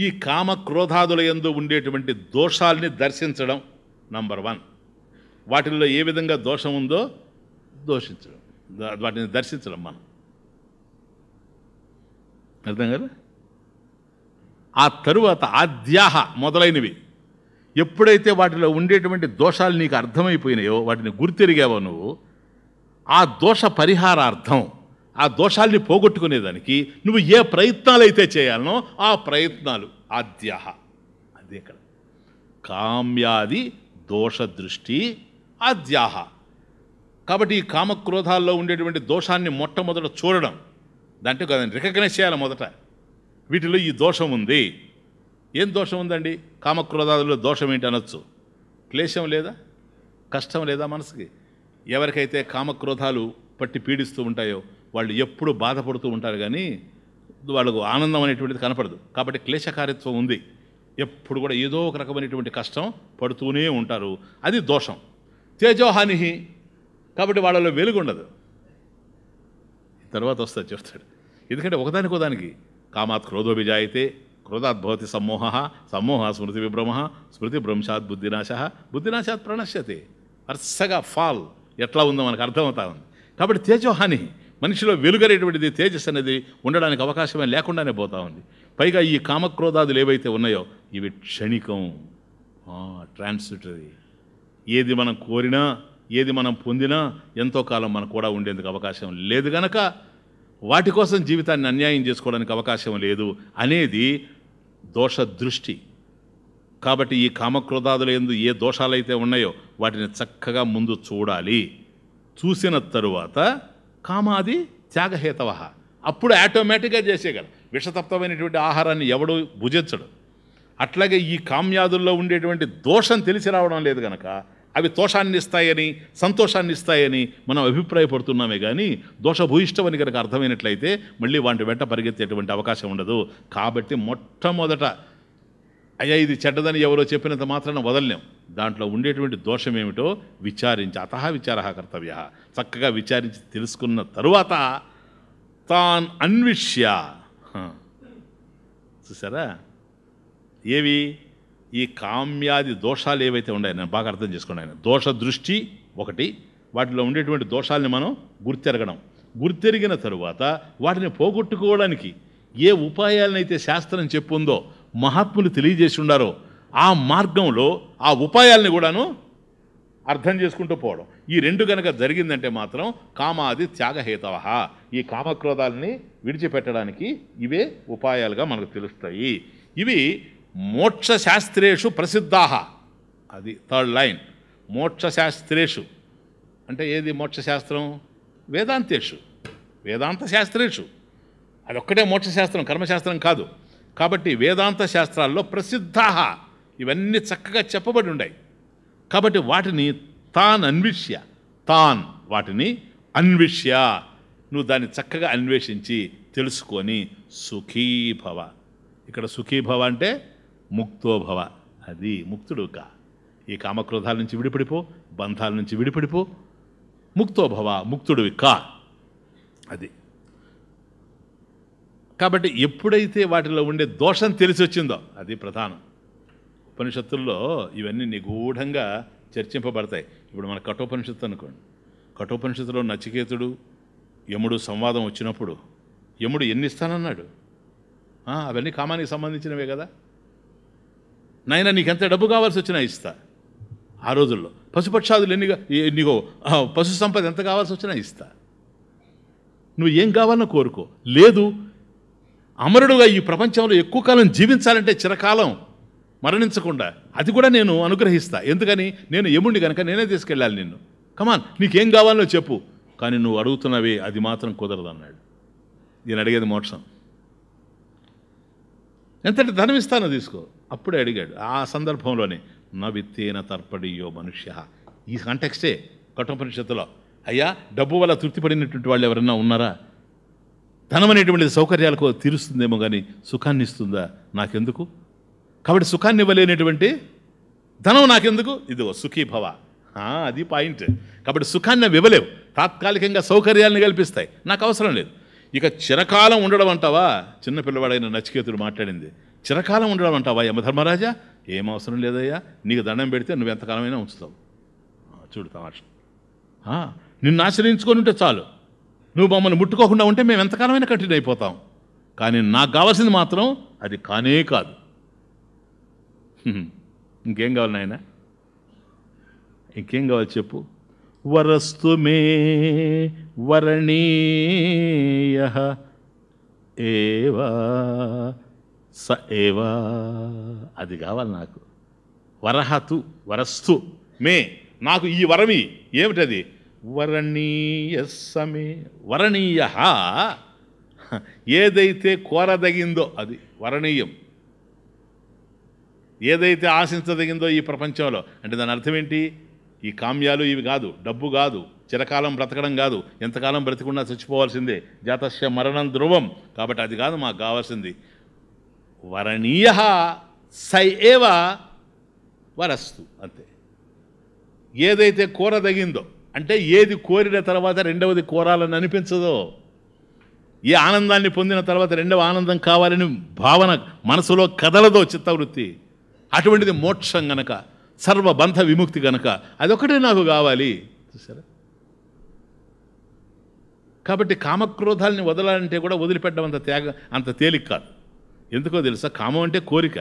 ఈ కామక్రోధాదుల ఎందు ఉండేటువంటి దోషాల్ని దర్శించడం నంబర్ వన్ వాటిల్లో ఏ విధంగా దోషం ఉందో దోషించడం వాటిని దర్శించడం మనం అర్థం కదా ఆ తరువాత ఆద్యాహ మొదలైనవి ఎప్పుడైతే వాటిలో ఉండేటువంటి దోషాలు నీకు అర్థమైపోయినాయో వాటిని గుర్తిరిగావో నువ్వు ఆ దోష పరిహారార్థం ఆ దోషాల్ని పోగొట్టుకునేదానికి నువ్వు ఏ ప్రయత్నాలైతే చేయాలనో ఆ ప్రయత్నాలు ఆద్యాహ అదే ఇక్కడ కామ్యాది దోష దృష్టి ఆద్యాహ కాబట్టి ఈ కామక్రోధాల్లో ఉండేటువంటి దోషాన్ని మొట్టమొదట చూడడం దాంట్లో దాన్ని రికగ్నైజ్ చేయాలి మొదట వీటిలో ఈ దోషం ఉంది ఏం దోషం ఉందండి కామక్రోధాదుల్లో దోషం ఏంటి అనొచ్చు క్లేశం లేదా కష్టం లేదా మనసుకి ఎవరికైతే కామక్రోధాలు పట్టి పీడిస్తూ ఉంటాయో వాళ్ళు ఎప్పుడు బాధపడుతూ ఉంటారు కానీ వాళ్ళకు ఆనందం అనేటువంటిది కనపడదు కాబట్టి క్లేశకారిత్వం ఉంది ఎప్పుడు కూడా ఏదో ఒక రకమైనటువంటి కష్టం పడుతూనే ఉంటారు అది దోషం తేజోహాని కాబట్టి వాళ్ళలో వెలుగు ఉండదు తర్వాత వస్తుంది చెప్తాడు ఎందుకంటే ఒకదానికోదానికి కామాత్ క్రోధో విజాయితే క్రోధాత్ భవతి సమ్మోహ సమ్మోహ స్మృతి విభ్రమ స్మృతి భ్రంశాత్ బుద్ధినాశ బుద్ధినాశాత్ ప్రణశ్యతి వరుసగా ఫాల్ ఎట్లా ఉందో మనకు అర్థమవుతా ఉంది కాబట్టి తేజోహాని మనిషిలో వెలుగరేటువంటిది తేజస్ అనేది ఉండడానికి అవకాశమే లేకుండానే పోతా ఉంది పైగా ఈ కామక్రోధాదులు ఏవైతే ఉన్నాయో ఇవి క్షణికం ట్రాన్స్టరీ ఏది మనం కోరినా ఏది మనం పొందినా ఎంతో కాలం మనకు కూడా ఉండేందుకు అవకాశం లేదు కనుక వాటి కోసం జీవితాన్ని అన్యాయం చేసుకోవడానికి అవకాశం లేదు అనేది దోష దృష్టి కాబట్టి ఈ కామక్రోధాదుల ఎందు ఏ దోషాలైతే ఉన్నాయో వాటిని చక్కగా ముందు చూడాలి చూసిన తరువాత కామాది త్యాగహేతవ అప్పుడు ఆటోమేటిక్గా చేసేయగలం విషతప్తమైనటువంటి ఆహారాన్ని ఎవడు భుజించడు అట్లాగే ఈ కామ్యాదుల్లో ఉండేటువంటి దోషం తెలిసి రావడం లేదు కనుక అవి తోషాన్ని ఇస్తాయని సంతోషాన్ని ఇస్తాయని మనం అభిప్రాయపడుతున్నామే కానీ దోషభూయిష్టమని కనుక అర్థమైనట్లయితే మళ్ళీ వాటి వెంట పరిగెత్తేటువంటి అవకాశం ఉండదు కాబట్టి మొట్టమొదట అయ్యా ఇది చెడ్డదని ఎవరో చెప్పినంత మాత్రాన వదలలేం దాంట్లో ఉండేటువంటి దోషం ఏమిటో విచారించి అత విచార కర్తవ్య చక్కగా విచారించి తెలుసుకున్న తరువాత తాన్ అన్విష్య చూసారా ఏవి ఈ కామ్యాది దోషాలు ఏవైతే ఉన్నాయో నేను బాగా అర్థం చేసుకోండి ఆయన దోష దృష్టి ఒకటి వాటిలో ఉండేటువంటి దోషాలని మనం గుర్తెరగడం గుర్తెరిగిన తరువాత వాటిని పోగొట్టుకోవడానికి ఏ ఉపాయాలనైతే శాస్త్రం చెప్పుందో మహాత్ములు తెలియజేసి ఉండారో ఆ మార్గంలో ఆ ఉపాయాలని కూడాను అర్థం చేసుకుంటూ పోవడం ఈ రెండు కనుక జరిగిందంటే మాత్రం కామాది త్యాగహేతవ ఈ కామక్రోధాలని విడిచిపెట్టడానికి ఇవే ఉపాయాలుగా మనకు తెలుస్తాయి ఇవి మోక్షశాస్త్రేషు ప్రసిద్ధాహ అది థర్డ్ లైన్ మోక్షశాస్త్రేషు అంటే ఏది మోక్షశాస్త్రం వేదాంతేషు వేదాంత శాస్త్రేషు అది ఒక్కటే మోక్షశాస్త్రం కర్మశాస్త్రం కాదు కాబట్టి వేదాంత శాస్త్రాల్లో ప్రసిద్ధాహ ఇవన్నీ చక్కగా చెప్పబడి ఉన్నాయి కాబట్టి వాటిని తాన్ అన్విష్య తాన్ వాటిని అన్విష్య నువ్వు దాన్ని చక్కగా అన్వేషించి తెలుసుకొని సుఖీభవ ఇక్కడ సుఖీభవ అంటే ముక్తోభవ అది ముక్తుడు కా ఈ కామక్రోధాల నుంచి విడిపడిపో బంధాల నుంచి విడిపడిపో ముక్తోభవ ముక్తుడివి కా అది కాబట్టి ఎప్పుడైతే వాటిలో ఉండే దోషం తెలిసి వచ్చిందో అది ప్రధానం ఉపనిషత్తుల్లో ఇవన్నీ నిగూఢంగా చర్చింపబడతాయి ఇప్పుడు మన కఠోపనిషత్తు అనుకోండి కఠోపనిషత్తులో నచికేతుడు యముడు సంవాదం వచ్చినప్పుడు యముడు ఎన్ని ఇస్తానన్నాడు అవన్నీ కామానికి సంబంధించినవే కదా నాయన నీకు ఎంత డబ్బు కావాల్సి వచ్చినా ఇస్తా ఆ రోజుల్లో పశుపక్షాదులు ఎన్నిగా ఎన్నిగో పశు సంపద ఎంత కావాల్సి వచ్చినా ఇస్తా నువ్వు ఏం కావాలన్నా కోరుకో లేదు అమరుడుగా ఈ ప్రపంచంలో ఎక్కువ కాలం జీవించాలంటే చిరకాలం మరణించకుండా అది కూడా నేను అనుగ్రహిస్తా ఎందుకని నేను ఎముండి కనుక నేనే తీసుకెళ్ళాలి నిన్ను కమాన్ నీకేం కావాలో చెప్పు కానీ నువ్వు అడుగుతున్నవి అది మాత్రం కుదరదు అన్నాడు నేను అడిగేది మోక్షం ఎంతటి ధనం ఇస్తానో తీసుకో అప్పుడే అడిగాడు ఆ సందర్భంలోనే నవిత్తేన తర్పడియో మనుష్య ఈ కాంటెక్స్టే కఠోపనిషత్తులో అయ్యా డబ్బు వల్ల తృప్తి పడినటువంటి వాళ్ళు ఎవరైనా ఉన్నారా ధనం అనేటువంటి సౌకర్యాలకు తీరుస్తుందేమో కానీ సుఖాన్ని ఇస్తుందా నాకెందుకు కాబట్టి సుఖాన్ని ఇవ్వలేనటువంటి ధనం నాకెందుకు ఇదిగో సుఖీభవ అది పాయింట్ కాబట్టి సుఖాన్ని అవి ఇవ్వలేవు తాత్కాలికంగా సౌకర్యాలను కల్పిస్తాయి నాకు అవసరం లేదు ఇక చిరకాలం ఉండడం అంటావా చిన్న పిల్లవాడైన నచికేతుడు మాట్లాడింది చిరకాలం ఉండడం అంటావా యమధర్మరాజా ఏం అవసరం లేదయ్యా నీకు దండం పెడితే నువ్వు ఎంతకాలమైనా ఉంచుతావు చూడు తమాష నిన్ను ఆశ్రయించుకొని ఉంటే చాలు నువ్వు మమ్మల్ని ముట్టుకోకుండా ఉంటే మేము ఎంతకాలమైనా కఠిన అయిపోతాం కానీ నాకు కావాల్సింది మాత్రం అది కానే కాదు ఇంకేం కావాలి నాయన ఇంకేం కావాలి చెప్పు వరస్తు మే వరణీయ ఏవా స ఏవా అది కావాలి నాకు వరహతు వరస్తు మే నాకు ఈ వరమి ఏమిటది వరణీయ సమే వరణీయ ఏదైతే కోరదగిందో అది వరణీయం ఏదైతే ఆశించదగిందో ఈ ప్రపంచంలో అంటే దాని అర్థం ఏంటి ఈ కామ్యాలు ఇవి కాదు డబ్బు కాదు చిరకాలం బ్రతకడం కాదు ఎంతకాలం బ్రతికున్నా చచ్చిపోవాల్సిందే జాతస్య మరణం ధ్రువం కాబట్టి అది కాదు మాకు కావాల్సింది వరణీయ సై ఏవ వరస్తు అంతే ఏదైతే కోరదగిందో అంటే ఏది కోరిన తర్వాత రెండవది కోరాలని అనిపించదో ఏ ఆనందాన్ని పొందిన తర్వాత రెండవ ఆనందం కావాలని భావన మనసులో కదలదో చిత్తవృత్తి అటువంటిది మోక్షం గనక సర్వబంధ విముక్తి గనక అదొకటే నాకు కావాలి చూసారా కాబట్టి కామక్రోధాలని వదలాలంటే కూడా వదిలిపెట్టడం అంత త్యాగ అంత తేలిక కాదు ఎందుకో తెలుసా కామం అంటే కోరిక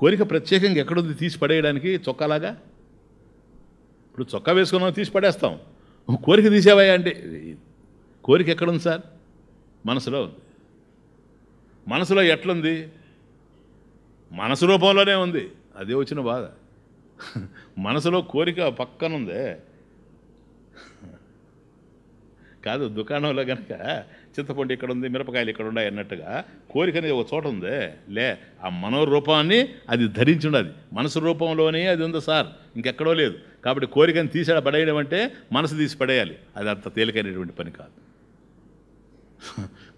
కోరిక ప్రత్యేకంగా ఎక్కడుంది తీసి పడేయడానికి చొక్కాలాగా ఇప్పుడు చొక్కా వేసుకున్నాం తీసి పడేస్తాం కోరిక తీసేవాయా అంటే కోరిక ఎక్కడుంది సార్ మనసులో ఉంది మనసులో ఎట్లుంది మనసు రూపంలోనే ఉంది అదే వచ్చిన బాధ మనసులో కోరిక పక్కనుందే కాదు దుకాణంలో కనుక చింతపండు ఇక్కడ ఉంది మిరపకాయలు ఇక్కడ ఉన్నాయి అన్నట్టుగా కోరిక అనేది ఒక చోట ఉంది లే ఆ మనోరూపాన్ని అది ధరించుండదు మనసు రూపంలోనే అది ఉంది సార్ ఇంకెక్కడో లేదు కాబట్టి కోరికను తీసేడ పడేయడం అంటే మనసు తీసి పడేయాలి అది అంత తేలికైనటువంటి పని కాదు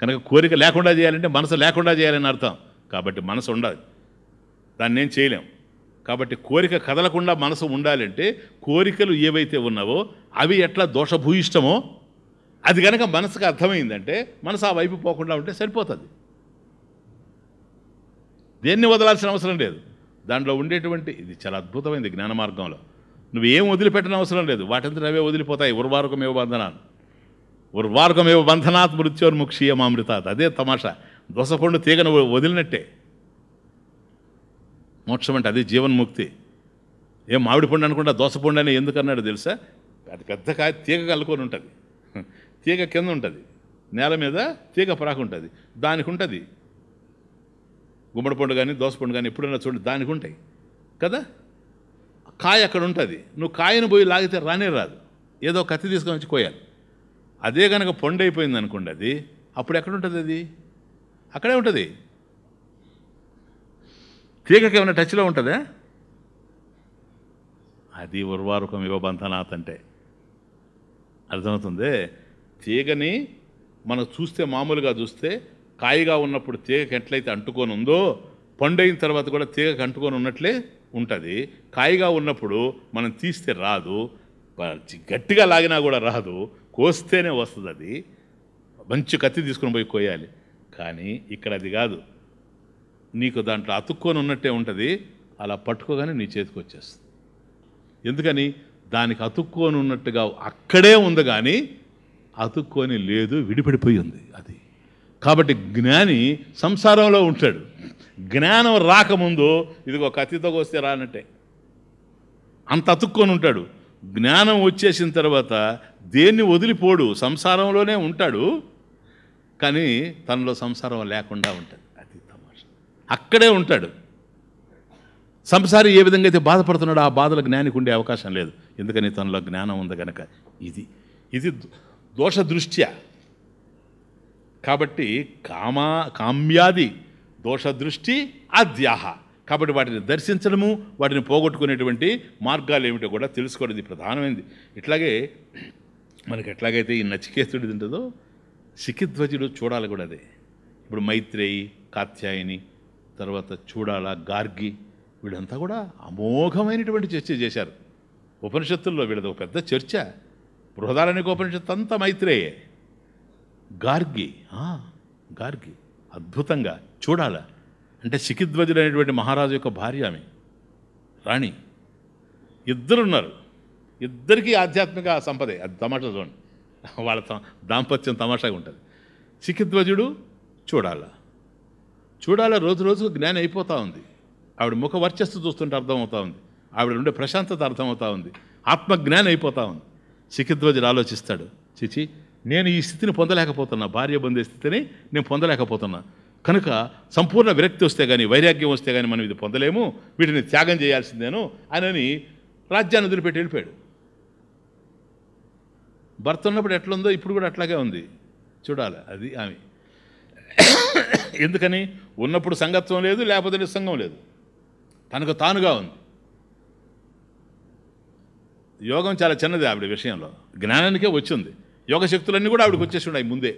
కనుక కోరిక లేకుండా చేయాలంటే మనసు లేకుండా చేయాలని అర్థం కాబట్టి మనసు ఉండాలి దాన్ని ఏం చేయలేం కాబట్టి కోరిక కదలకుండా మనసు ఉండాలంటే కోరికలు ఏవైతే ఉన్నావో అవి ఎట్లా దోషభూయిష్టమో అది కనుక మనసుకు అర్థమైందంటే మనసు ఆ వైపు పోకుండా ఉంటే సరిపోతుంది దేన్ని వదలాల్సిన అవసరం లేదు దాంట్లో ఉండేటువంటి ఇది చాలా అద్భుతమైంది జ్ఞాన మార్గంలో నువ్వు ఏం వదిలిపెట్టిన అవసరం లేదు వాటంతా అవే వదిలిపోతాయి ఉర్వారకమే బంధనాలు ఉర్వారకమే బంధనాత్ మామృతాత్ అదే తమాషా దోసపండు తీగను వదిలినట్టే మోక్షం అంటే అది జీవన్ముక్తి ఏం మామిడి పండు అనుకుంటా దోసపండు అని ఎందుకన్నాడు తెలుసా అది పెద్ద తీగ కలుకొని ఉంటుంది తీగ కింద ఉంటుంది నేల మీద తీగ పరాకు ఉంటుంది దానికి ఉంటుంది గుమ్మడి పండు కానీ దోసపండు కానీ ఎప్పుడైనా చూడండి దానికి ఉంటాయి కదా కాయ అక్కడ ఉంటుంది నువ్వు కాయను పోయి లాగితే రానే రాదు ఏదో కత్తి తీసుకొని వచ్చి కోయాలి అదే కనుక పండు అయిపోయింది అనుకోండి అది అప్పుడు ఎక్కడ ఉంటుంది అది అక్కడే ఉంటుంది తీగకి ఏమైనా టచ్లో ఉంటుందా అది ఉర్వారుకం బంధనాథ్ అంటే అర్థమవుతుంది తీగని మనం చూస్తే మామూలుగా చూస్తే కాయగా ఉన్నప్పుడు తీగకి ఎట్లయితే అంటుకొని ఉందో పండైన తర్వాత కూడా తీగకి అంటుకొని ఉన్నట్లే ఉంటుంది కాయగా ఉన్నప్పుడు మనం తీస్తే రాదు గట్టిగా లాగినా కూడా రాదు కోస్తేనే వస్తుంది అది మంచి కత్తి తీసుకుని పోయి కోయాలి కానీ ఇక్కడ అది కాదు నీకు దాంట్లో అతుక్కొని ఉన్నట్టే ఉంటుంది అలా పట్టుకోగానే నీ చేతికి వచ్చేస్తుంది ఎందుకని దానికి అతుక్కొని ఉన్నట్టుగా అక్కడే ఉంది కానీ అతుక్కొని లేదు విడిపడిపోయి ఉంది అది కాబట్టి జ్ఞాని సంసారంలో ఉంటాడు జ్ఞానం రాకముందు ఇదిగో అతితో వస్తే రానట్టే అంత అతుక్కొని ఉంటాడు జ్ఞానం వచ్చేసిన తర్వాత దేన్ని వదిలిపోడు సంసారంలోనే ఉంటాడు కానీ తనలో సంసారం లేకుండా ఉంటుంది అది తమాష అక్కడే ఉంటాడు సంసారం ఏ విధంగా అయితే బాధపడుతున్నాడో ఆ బాధలు జ్ఞానికి ఉండే అవకాశం లేదు ఎందుకని తనలో జ్ఞానం ఉంది కనుక ఇది ఇది దోష దృష్ట్యా కాబట్టి కామా కామ్యాది దోష దృష్టి అద్యాహ కాబట్టి వాటిని దర్శించడము వాటిని పోగొట్టుకునేటువంటి మార్గాలు ఏమిటో కూడా తెలుసుకోవడం ఇది ప్రధానమైనది ఇట్లాగే మనకి ఎట్లాగైతే ఈ నచికేతుడి ఉంటుందో సిఖిధ్వజుడు చూడాలి కూడా అదే ఇప్పుడు మైత్రేయి కాత్యాయని తర్వాత చూడాల గార్గి వీళ్ళంతా కూడా అమోఘమైనటువంటి చర్చ చేశారు ఉపనిషత్తుల్లో వీళ్ళది ఒక పెద్ద చర్చ బృహదారణ్యకోపనిషత్ అంతా మైత్రేయే గార్గి గార్గి అద్భుతంగా చూడాల అంటే సికిధ్వజుడు అనేటువంటి మహారాజు యొక్క భార్య ఆమె రాణి ఇద్దరున్నారు ఇద్దరికీ ఆధ్యాత్మిక సంపదే అది తమాషా చూడండి వాళ్ళ దాంపత్యం తమాషాగా ఉంటుంది సికిధ్వజుడు చూడాల చూడాల రోజు రోజు జ్ఞానం అయిపోతూ ఉంది ఆవిడ ముఖ వర్చస్సు చూస్తుంటే అర్థమవుతూ ఉంది ఆవిడ ఉండే ప్రశాంతత అర్థమవుతూ ఉంది ఆత్మజ్ఞానం అయిపోతూ ఉంది సికింద్రోజులు ఆలోచిస్తాడు చిచి నేను ఈ స్థితిని పొందలేకపోతున్నా భార్య పొందే స్థితిని నేను పొందలేకపోతున్నా కనుక సంపూర్ణ విరక్తి వస్తే కానీ వైరాగ్యం వస్తే కానీ మనం ఇది పొందలేము వీటిని త్యాగం చేయాల్సిందేను అని రాజ్యాన్ని వదిలిపెట్టి వెళ్ళిపోయాడు భర్త ఉన్నప్పుడు ఎట్లుందో ఇప్పుడు కూడా అట్లాగే ఉంది చూడాలి అది ఆమె *coughs* ఎందుకని ఉన్నప్పుడు సంగత్వం లేదు లేకపోతే నిస్సంగం లేదు తనకు తానుగా ఉంది యోగం చాలా చిన్నది ఆవిడ విషయంలో జ్ఞానానికే వచ్చింది యోగ శక్తులన్నీ కూడా ఆవిడకి వచ్చేసి ఉన్నాయి ముందే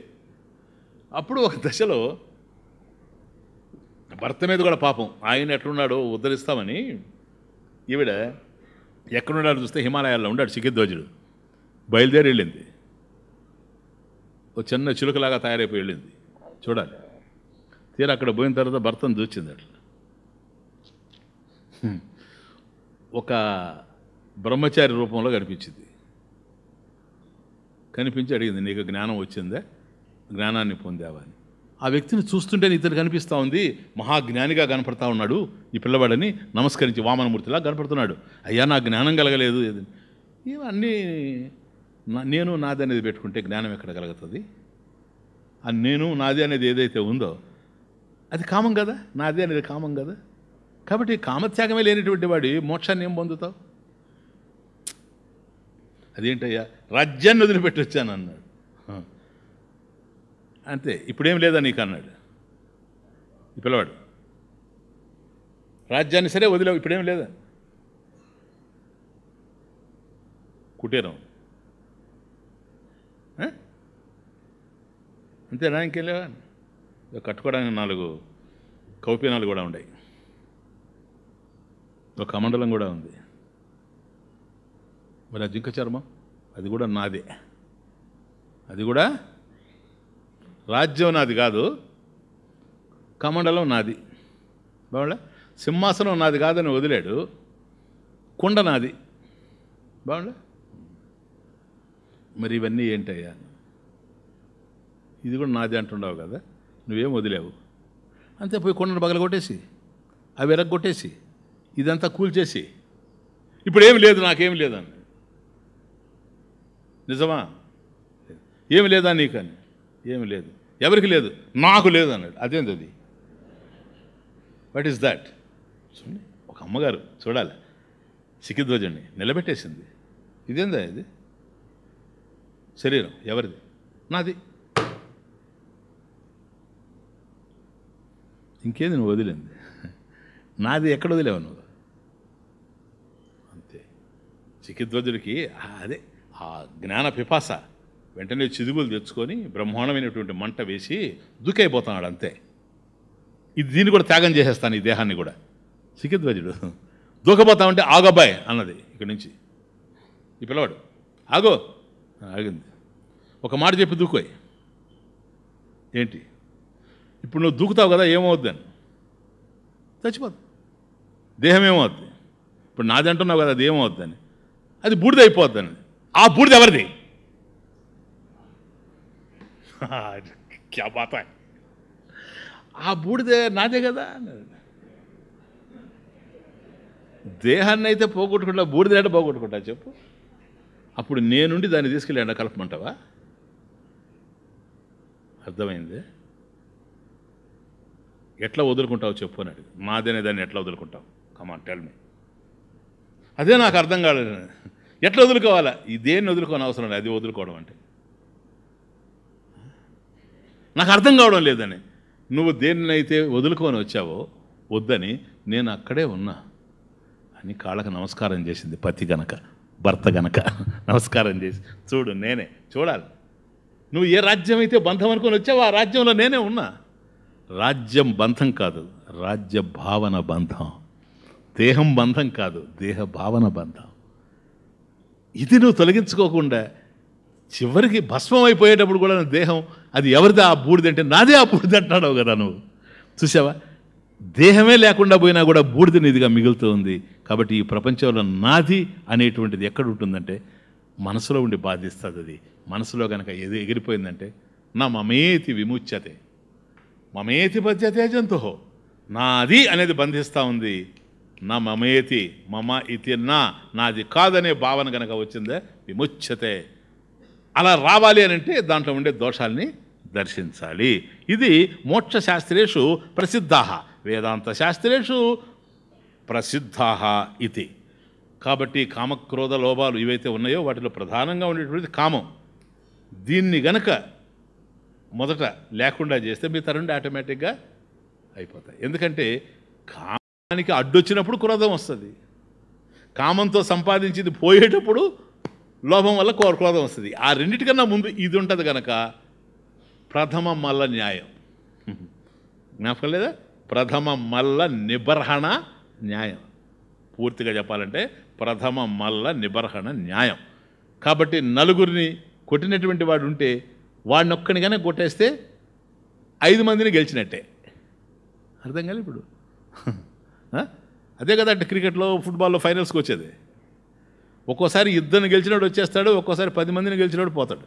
అప్పుడు ఒక దశలో భర్త మీద కూడా పాపం ఆయన ఎట్లున్నాడో ఉద్ధరిస్తామని ఈవిడ ఎక్కడున్నాడో చూస్తే హిమాలయాల్లో ఉన్నాడు చికిత్వజుడు బయలుదేరి వెళ్ళింది ఓ చిన్న చిలుకలాగా తయారైపోయి వెళ్ళింది చూడాలి తీరా అక్కడ పోయిన తర్వాత భర్తను చూచింది అట్లా ఒక బ్రహ్మచారి రూపంలో కనిపించింది కనిపించి అడిగింది నీకు జ్ఞానం వచ్చిందా జ్ఞానాన్ని పొందావా అని ఆ వ్యక్తిని చూస్తుంటే ఇతను కనిపిస్తూ ఉంది మహాజ్ఞానిగా కనపడతా ఉన్నాడు ఈ పిల్లవాడని నమస్కరించి వామనమూర్తిలా కనపడుతున్నాడు అయ్యా నా జ్ఞానం కలగలేదు ఇవన్నీ నేను నాది అనేది పెట్టుకుంటే జ్ఞానం ఎక్కడ కలుగుతుంది అది నేను నాది అనేది ఏదైతే ఉందో అది కామం కదా నాది అనేది కామం కదా కాబట్టి కామత్యాగమే లేనిటువంటి వాడి మోక్షాన్ని ఏం పొందుతావు అదేంటయ్యా రాజ్యాన్ని వదిలిపెట్టి వచ్చాను అన్నాడు అంతే ఇప్పుడేం లేదా నీకు అన్నాడు ఈ పిల్లవాడు రాజ్యాన్ని సరే వదిలేవు ఇప్పుడేం లేదా కుటీరం అంతే నా ఇంకేం లేవా కట్టుకోవడానికి నాలుగు కౌపీనాలు కూడా ఉన్నాయి ఒక కమండలం కూడా ఉంది మరి ఆ జింక చర్మం అది కూడా నాదే అది కూడా రాజ్యం నాది కాదు కమండలం నాది బాగుండా సింహాసనం నాది కాదని వదిలాడు కుండ నాది బాగుండా మరి ఇవన్నీ ఏంటయ్యా ఇది కూడా నాది అంటుండవు కదా నువ్వేం వదిలేవు అంతే పోయి కొండను పగల కొట్టేసి అవి ఎరగొట్టేసి ఇదంతా కూల్చేసి ఇప్పుడు ఏమి లేదు నాకేం లేదన్న నిజమా ఏమి లేదా అని ఏమి లేదు ఎవరికి లేదు నాకు లేదు అన్నాడు అదేంది అది వాట్ ఈస్ దాట్ చూడండి ఒక అమ్మగారు చూడాలి సిక్కిధ్వజండి నిలబెట్టేసింది ఇదేందా ఇది శరీరం ఎవరిది నాది ఇంకేది నువ్వు వదిలింది నాది ఎక్కడ వదిలేవు నువ్వు అంతే సికిధ్వజుడికి అదే ఆ జ్ఞాన పిపాస వెంటనే చిదుగులు తెచ్చుకొని బ్రహ్మాండమైనటువంటి మంట వేసి దుఃఖైపోతున్నాడు అంతే ఇది దీన్ని కూడా త్యాగం చేసేస్తాను ఈ దేహాన్ని కూడా సికిద్వజుడు దూకపోతామంటే ఆగబాయ్ అన్నది ఇక్కడి నుంచి ఈ పిల్లవాడు ఆగో ఆగింది ఒక మాట చెప్పి దూకోయ్ ఏంటి ఇప్పుడు నువ్వు దూకుతావు కదా ఏమవుద్ది అని చచ్చిపోద్ది దేహం ఏమవుద్ది ఇప్పుడు నాది అంటున్నావు కదా అది ఏమవుద్ది అని అది బూడిదైపోద్ది అని ఆ బూడిద ఎవరిది క్యా బాత ఆ బూడిద నాదే కదా దేహాన్ని అయితే పోగొట్టుకుంటా బూడిద అంటే పోగొట్టుకుంటా చెప్పు అప్పుడు నేనుండి దాన్ని తీసుకెళ్ళి ఎండ కలపమంటావా అర్థమైంది ఎట్లా వదులుకుంటావు చెప్పు అని అడిగి మాదేనే దాన్ని ఎట్లా వదులుకుంటావు కమాన్ టెల్మీ అదే నాకు అర్థం కాలేదు ఎట్లా వదులుకోవాలా ఇదేం వదులుకోని అవసరం లేదు అది వదులుకోవడం అంటే నాకు అర్థం కావడం లేదని నువ్వు దేన్నైతే వదులుకొని వచ్చావో వద్దని నేను అక్కడే ఉన్నా అని కాళ్ళకు నమస్కారం చేసింది పతి గనక భర్త గనక నమస్కారం చేసి చూడు నేనే చూడాలి నువ్వు ఏ రాజ్యం అయితే బంధం అనుకొని వచ్చావో ఆ రాజ్యంలో నేనే ఉన్నా రాజ్యం బంధం కాదు రాజ్య భావన బంధం దేహం బంధం కాదు దేహ భావన బంధం ఇది నువ్వు తొలగించుకోకుండా చివరికి భస్మం అయిపోయేటప్పుడు కూడా నా దేహం అది ఎవరిది ఆ బూడిది అంటే నాదే ఆ బూడిది అంటున్నావు కదా నువ్వు చూసావా దేహమే లేకుండా పోయినా కూడా బూడిది నీదిగా మిగులుతుంది కాబట్టి ఈ ప్రపంచంలో నాది అనేటువంటిది ఎక్కడ ఉంటుందంటే మనసులో ఉండి బాధిస్తుంది అది మనసులో కనుక ఏది ఎగిరిపోయిందంటే నా మమేతి విముచ్యతే మమేతి బధ్యతే జంతుహో నాది అనేది బంధిస్తూ ఉంది నా మమేతి మమ ఇతి నా నాది కాదనే భావన కనుక వచ్చిందే విముచ్చతే అలా రావాలి అని అంటే దాంట్లో ఉండే దోషాల్ని దర్శించాలి ఇది మోక్ష శాస్త్రేషు ప్రసిద్ధ వేదాంత శాస్త్రేషు ప్రసిద్ధా ఇది కాబట్టి కామక్రోధ లోభాలు ఇవైతే ఉన్నాయో వాటిలో ప్రధానంగా ఉండేటువంటిది కామం దీన్ని గనక మొదట లేకుండా చేస్తే మిగతా రెండు ఆటోమేటిక్గా అయిపోతాయి ఎందుకంటే కా దానికి అడ్డొచ్చినప్పుడు క్రోధం వస్తుంది కామంతో సంపాదించింది పోయేటప్పుడు లోభం వల్ల క్రోధం వస్తుంది ఆ రెండింటికన్నా ముందు ఇది ఉంటుంది కనుక ప్రథమ మల్ల న్యాయం జ్ఞాపకం లేదా ప్రథమ మల్ల నిబర్హణ న్యాయం పూర్తిగా చెప్పాలంటే ప్రథమ మల్ల నిబర్హణ న్యాయం కాబట్టి నలుగురిని కొట్టినటువంటి వాడు ఉంటే వాడినొక్కనిగానే కొట్టేస్తే ఐదు మందిని గెలిచినట్టే అర్థం కాదు ఇప్పుడు అదే కదా అంటే క్రికెట్లో ఫుట్బాల్లో ఫైనల్స్కి వచ్చేది ఒక్కోసారి ఇద్దరిని గెలిచినాడు వచ్చేస్తాడు ఒక్కోసారి పది మందిని గెలిచినోడు పోతాడు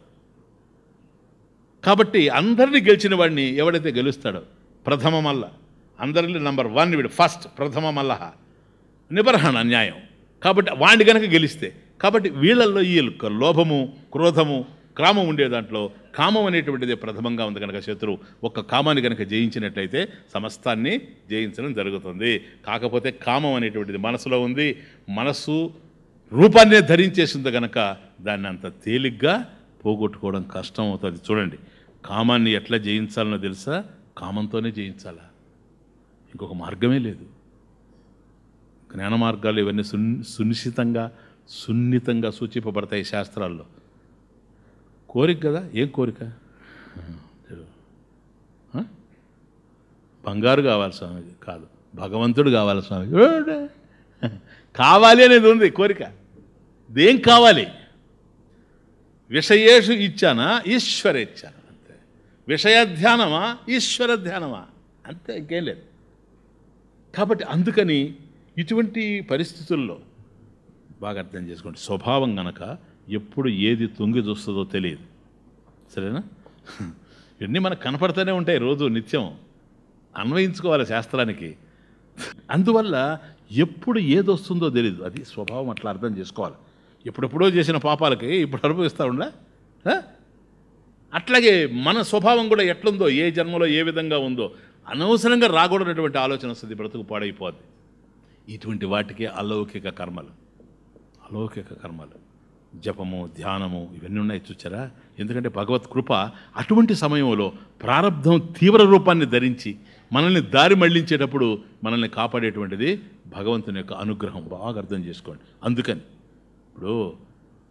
కాబట్టి అందరిని గెలిచిన వాడిని ఎవడైతే గెలుస్తాడో ప్రథమ మల్ల అందరిలో నంబర్ వన్ వీడు ఫస్ట్ ప్రథమ మల్లహ నిబర్హణ న్యాయం కాబట్టి వాడిని కనుక గెలిస్తే కాబట్టి వీళ్ళల్లో ఈ లోభము క్రోధము కామం ఉండే దాంట్లో కామం అనేటువంటిది ప్రథమంగా ఉంది కనుక శత్రువు ఒక్క కామాన్ని కనుక జయించినట్లయితే సమస్తాన్ని జయించడం జరుగుతుంది కాకపోతే కామం అనేటువంటిది మనసులో ఉంది మనసు రూపాన్నే ధరించేసింది కనుక దాన్ని అంత తేలిగ్గా పోగొట్టుకోవడం కష్టం అవుతుంది చూడండి కామాన్ని ఎట్లా జయించాలనో తెలుసా కామంతోనే జయించాలా ఇంకొక మార్గమే లేదు జ్ఞాన మార్గాలు ఇవన్నీ సున్ సునిశ్చితంగా సున్నితంగా సూచింపబడతాయి శాస్త్రాల్లో కోరిక కదా ఏం కోరిక బంగారు కావాలి స్వామి కాదు భగవంతుడు కావాలి స్వామి కావాలి అనేది ఉంది కోరిక దేం కావాలి విషయేషు ఇచ్చానా ఇచ్చానా అంతే విషయ ధ్యానమా ఈశ్వర ధ్యానమా అంతే ఇంకేం లేదు కాబట్టి అందుకని ఇటువంటి పరిస్థితుల్లో బాగా అర్థం చేసుకోండి స్వభావం గనక ఎప్పుడు ఏది తొంగి చూస్తుందో తెలియదు సరేనా ఇవన్నీ మనకు కనపడుతూనే ఉంటాయి రోజు నిత్యం అన్వయించుకోవాలి శాస్త్రానికి అందువల్ల ఎప్పుడు ఏది వస్తుందో తెలియదు అది స్వభావం అట్లా అర్థం చేసుకోవాలి ఎప్పుడెప్పుడో చేసిన పాపాలకి ఇప్పుడు అనుభవిస్తూ ఉండా అట్లాగే మన స్వభావం కూడా ఎట్లుందో ఏ జన్మలో ఏ విధంగా ఉందో అనవసరంగా రాకూడనటువంటి ఆలోచన వస్తుంది బ్రతుకు పాడైపోద్ది ఇటువంటి వాటికి అలౌకిక కర్మలు అలౌకిక కర్మలు జపము ధ్యానము ఇవన్నీ ఉన్నాయి చూచారా ఎందుకంటే భగవత్ కృప అటువంటి సమయంలో ప్రారంధం తీవ్ర రూపాన్ని ధరించి మనల్ని దారి మళ్లించేటప్పుడు మనల్ని కాపాడేటువంటిది భగవంతుని యొక్క అనుగ్రహం బాగా అర్థం చేసుకోండి అందుకని ఇప్పుడు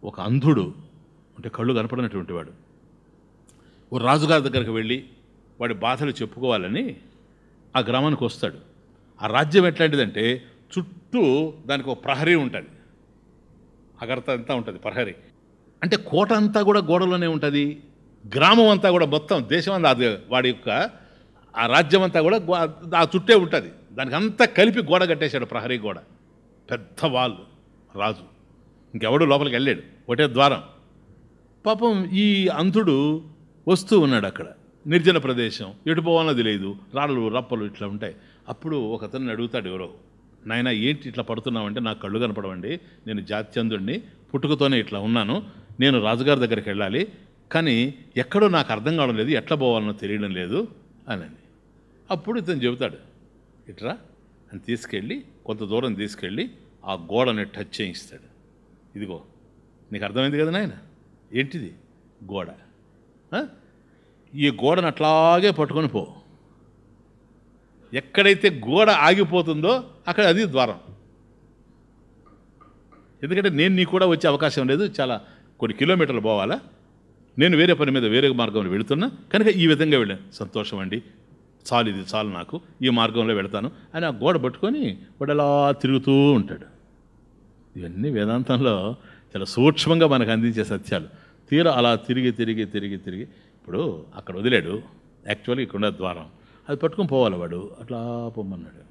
ఒక అంధుడు అంటే కళ్ళు కనపడినటువంటి వాడు ఓ రాజుగారి దగ్గరికి వెళ్ళి వాడి బాధలు చెప్పుకోవాలని ఆ గ్రామానికి వస్తాడు ఆ రాజ్యం ఎట్లాంటిదంటే చుట్టూ దానికి ఒక ప్రహరీ ఉంటుంది అగర్త అంతా ఉంటుంది ప్రహరీ అంటే కోట అంతా కూడా గోడలోనే ఉంటుంది గ్రామం అంతా కూడా మొత్తం దేశం అంతా వాడి యొక్క ఆ రాజ్యం అంతా కూడా ఆ చుట్టే ఉంటుంది దానికి అంతా కలిపి గోడ కట్టేశాడు ప్రహరీ గోడ పెద్ద వాళ్ళు రాజు ఇంకెవడు లోపలికి వెళ్ళాడు ఒకటే ద్వారం పాపం ఈ అంతుడు వస్తూ ఉన్నాడు అక్కడ నిర్జన ప్రదేశం ఎటు పోవాలో తెలియదు రాళ్ళు రప్పలు ఇట్లా ఉంటాయి అప్పుడు ఒకతను అడుగుతాడు ఎవరో నాయన ఏంటి ఇట్లా పడుతున్నామంటే నాకు కళ్ళు కనపడవండి నేను జాత్యందుడిని పుట్టుకతోనే ఇట్లా ఉన్నాను నేను రాజుగారి దగ్గరికి వెళ్ళాలి కానీ ఎక్కడో నాకు అర్థం కావడం లేదు ఎట్లా పోవాలనో తెలియడం లేదు అని అప్పుడు ఇతను చెబుతాడు ఇట్రా అని తీసుకెళ్ళి కొంత దూరం తీసుకెళ్ళి ఆ గోడని టచ్ చేయిస్తాడు ఇదిగో నీకు అర్థమైంది కదా నాయన ఏంటిది గోడ ఈ గోడను అట్లాగే పట్టుకొని పో ఎక్కడైతే గోడ ఆగిపోతుందో అక్కడ అది ద్వారం ఎందుకంటే నేను నీ కూడా వచ్చే అవకాశం లేదు చాలా కొన్ని కిలోమీటర్లు పోవాలా నేను వేరే పని మీద వేరే మార్గంలో వెళుతున్నా కనుక ఈ విధంగా వెళ్ళాను సంతోషం అండి చాలు ఇది చాలు నాకు ఈ మార్గంలో వెళతాను అని ఆ గోడ పట్టుకొని వాడు అలా తిరుగుతూ ఉంటాడు ఇవన్నీ వేదాంతంలో చాలా సూక్ష్మంగా మనకు అందించే సత్యాలు తీరా అలా తిరిగి తిరిగి తిరిగి తిరిగి ఇప్పుడు అక్కడ వదిలాడు యాక్చువల్గా ఇక్కడ ద్వారం అది పట్టుకొని పోవాలి వాడు అట్లా పొమ్మన్నాడు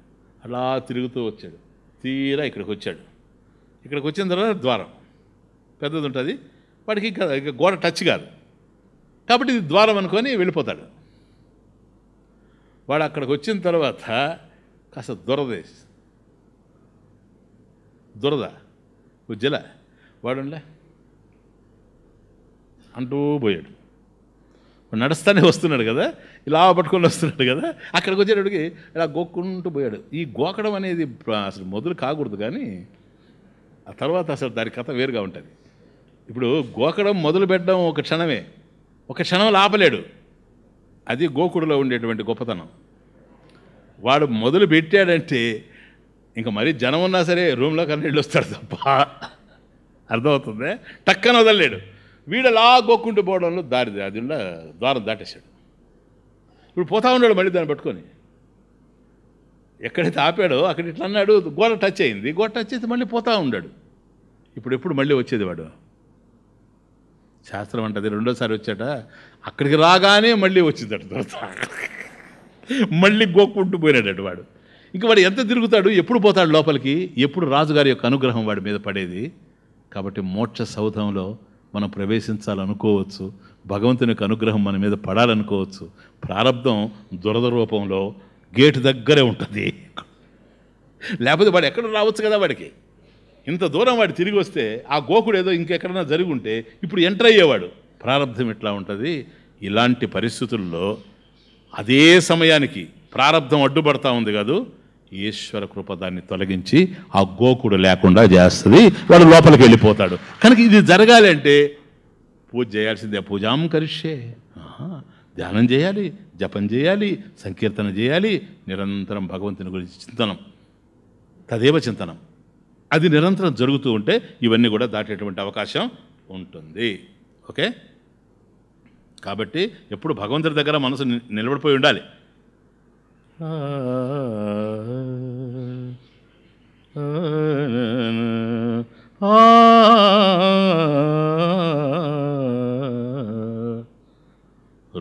అలా తిరుగుతూ వచ్చాడు తీరా ఇక్కడికి వచ్చాడు ఇక్కడికి వచ్చిన తర్వాత ద్వారం పెద్దది ఉంటుంది వాడికి ఇంకా గోడ టచ్ కాదు కాబట్టి ఇది ద్వారం అనుకొని వెళ్ళిపోతాడు వాడు అక్కడికి వచ్చిన తర్వాత కాస్త దురద దురద ఉజ్జల వాడు అంటూ పోయాడు నడుస్తానే వస్తున్నాడు కదా ఇలా పట్టుకొని వస్తున్నాడు కదా అక్కడికి వచ్చేటప్పటికి ఇలా గోక్కుంటూ పోయాడు ఈ గోకడం అనేది అసలు మొదలు కాకూడదు కానీ ఆ తర్వాత అసలు దాని కథ వేరుగా ఉంటుంది ఇప్పుడు గోకడం మొదలు పెట్టడం ఒక క్షణమే ఒక క్షణం లాపలేడు అది గోకుడులో ఉండేటువంటి గొప్పతనం వాడు మొదలు పెట్టాడంటే ఇంకా మరీ జనం ఉన్నా సరే రూమ్లో కన్నీళ్ళు వస్తాడు తప్ప అర్థమవుతుంది టక్కన వదలలేడు వీడు అలా గోక్కుంటూ పోవడంలో దారి అది ద్వారం దాటేశాడు ఇప్పుడు పోతా ఉన్నాడు మళ్ళీ దాన్ని పట్టుకొని ఎక్కడైతే ఆపాడో అక్కడ ఇట్లా అన్నాడు గోడ టచ్ అయింది గోడ టచ్ అయితే మళ్ళీ పోతా ఉన్నాడు ఇప్పుడు ఎప్పుడు మళ్ళీ వచ్చేది వాడు శాస్త్రం అంటది రెండోసారి వచ్చాట అక్కడికి రాగానే మళ్ళీ వచ్చిందట తర్వాత మళ్ళీ గోక్కుంటూ పోయినాడట వాడు ఇంక వాడు ఎంత తిరుగుతాడు ఎప్పుడు పోతాడు లోపలికి ఎప్పుడు రాజుగారి యొక్క అనుగ్రహం వాడి మీద పడేది కాబట్టి మోక్ష సౌధంలో మనం ప్రవేశించాలనుకోవచ్చు భగవంతుని యొక్క అనుగ్రహం మన మీద పడాలనుకోవచ్చు ప్రారంభం దురద రూపంలో గేటు దగ్గరే ఉంటుంది లేకపోతే వాడు ఎక్కడ రావచ్చు కదా వాడికి ఇంత దూరం వాడు తిరిగి వస్తే ఆ గోకుడు ఏదో ఇంకెక్కడన్నా జరిగి ఉంటే ఇప్పుడు ఎంటర్ అయ్యేవాడు ప్రారంభం ఇట్లా ఉంటుంది ఇలాంటి పరిస్థితుల్లో అదే సమయానికి ప్రారంభం అడ్డుపడతా ఉంది కాదు ఈశ్వర కృప దాన్ని తొలగించి ఆ గోకుడు లేకుండా చేస్తుంది వాడు లోపలికి వెళ్ళిపోతాడు కనుక ఇది జరగాలి అంటే పూజ చేయాల్సిందే పూజాం కరిష్యే ధ్యానం చేయాలి జపం చేయాలి సంకీర్తన చేయాలి నిరంతరం భగవంతుని గురించి చింతనం తదేవ చింతనం అది నిరంతరం జరుగుతూ ఉంటే ఇవన్నీ కూడా దాటేటువంటి అవకాశం ఉంటుంది ఓకే కాబట్టి ఎప్పుడు భగవంతుడి దగ్గర మనసు నిలబడిపోయి ఉండాలి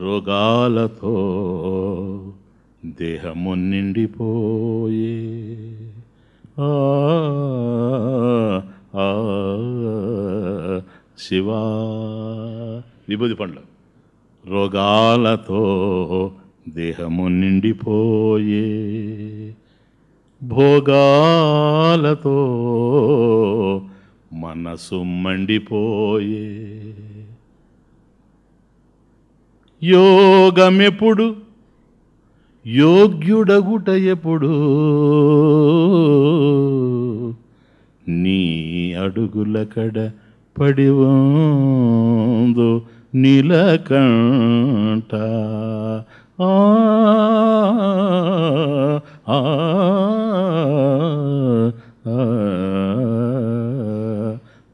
రోగాలతో దేహము నిండిపోయే శివా విభూతి పండ్లు రోగాలతో దేహము నిండిపోయే భోగాలతో మనసు మండిపోయే యోగమెప్పుడు యోగ్యుడగుట ఎప్పుడు నీ అడుగుల కడ పడివందో నీలకంట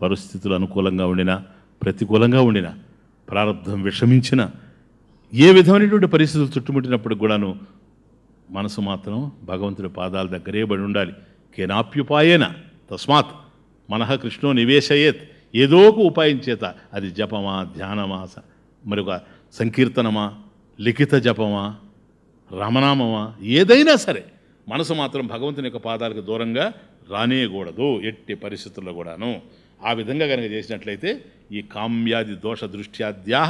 పరిస్థితులు అనుకూలంగా ఉండినా ప్రతికూలంగా ఉండినా ప్రారంభం విషమించిన ఏ విధమైనటువంటి పరిస్థితులు చుట్టుముట్టినప్పుడు కూడాను మనసు మాత్రం భగవంతుడి పాదాల దగ్గరే బడి ఉండాలి కేనాప్యుపాయేన తస్మాత్ మనః కృష్ణో నివేశయేత్ ఏదో ఒక ఉపాయం చేత అది జపమా ధ్యానమా మరొక సంకీర్తనమా లిఖిత జపమా రమనామమా ఏదైనా సరే మనసు మాత్రం భగవంతుని యొక్క పాదాలకు దూరంగా రానేయకూడదు ఎట్టి పరిస్థితుల్లో కూడాను ఆ విధంగా కనుక చేసినట్లయితే ఈ కామ్యాది దోష దృష్ట్యాద్యా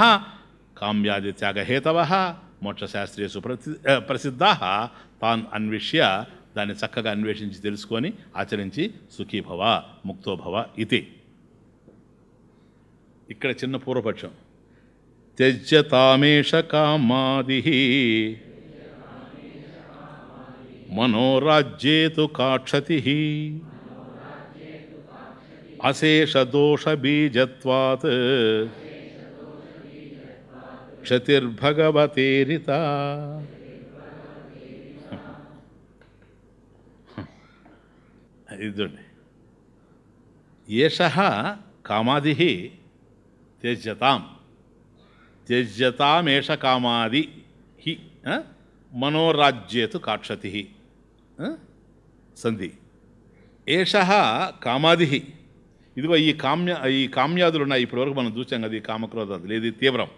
కామ్యాది త్యాగహేతవ శాస్త్రీయ సుప్రసి ప్రసిద్ధ తాన్ అన్విష్య దాన్ని చక్కగా అన్వేషించి తెలుసుకొని ఆచరించి సుఖీభవ ముక్తోభవ ఇది ఇక్కడ చిన్న పూర్వపక్షం त्यज्यतामेश कामादिः मनोराज्ये तु काक्षतिः अशेषदोषबीजत्वात् क्षतिर्भगवतेरिता एषः कामादिः त्यज्यताम् త్యజ్యతామేష కామాది హి మనోరాజ్యేతు కాక్షతి సంధి ఏష కామాది ఇదిగో ఈ కామ్య ఈ కామ్యాదులు ఉన్నాయి ఇప్పటివరకు మనం చూసాం కదా ఈ కామక్రోధాలు లేదు తీవ్రం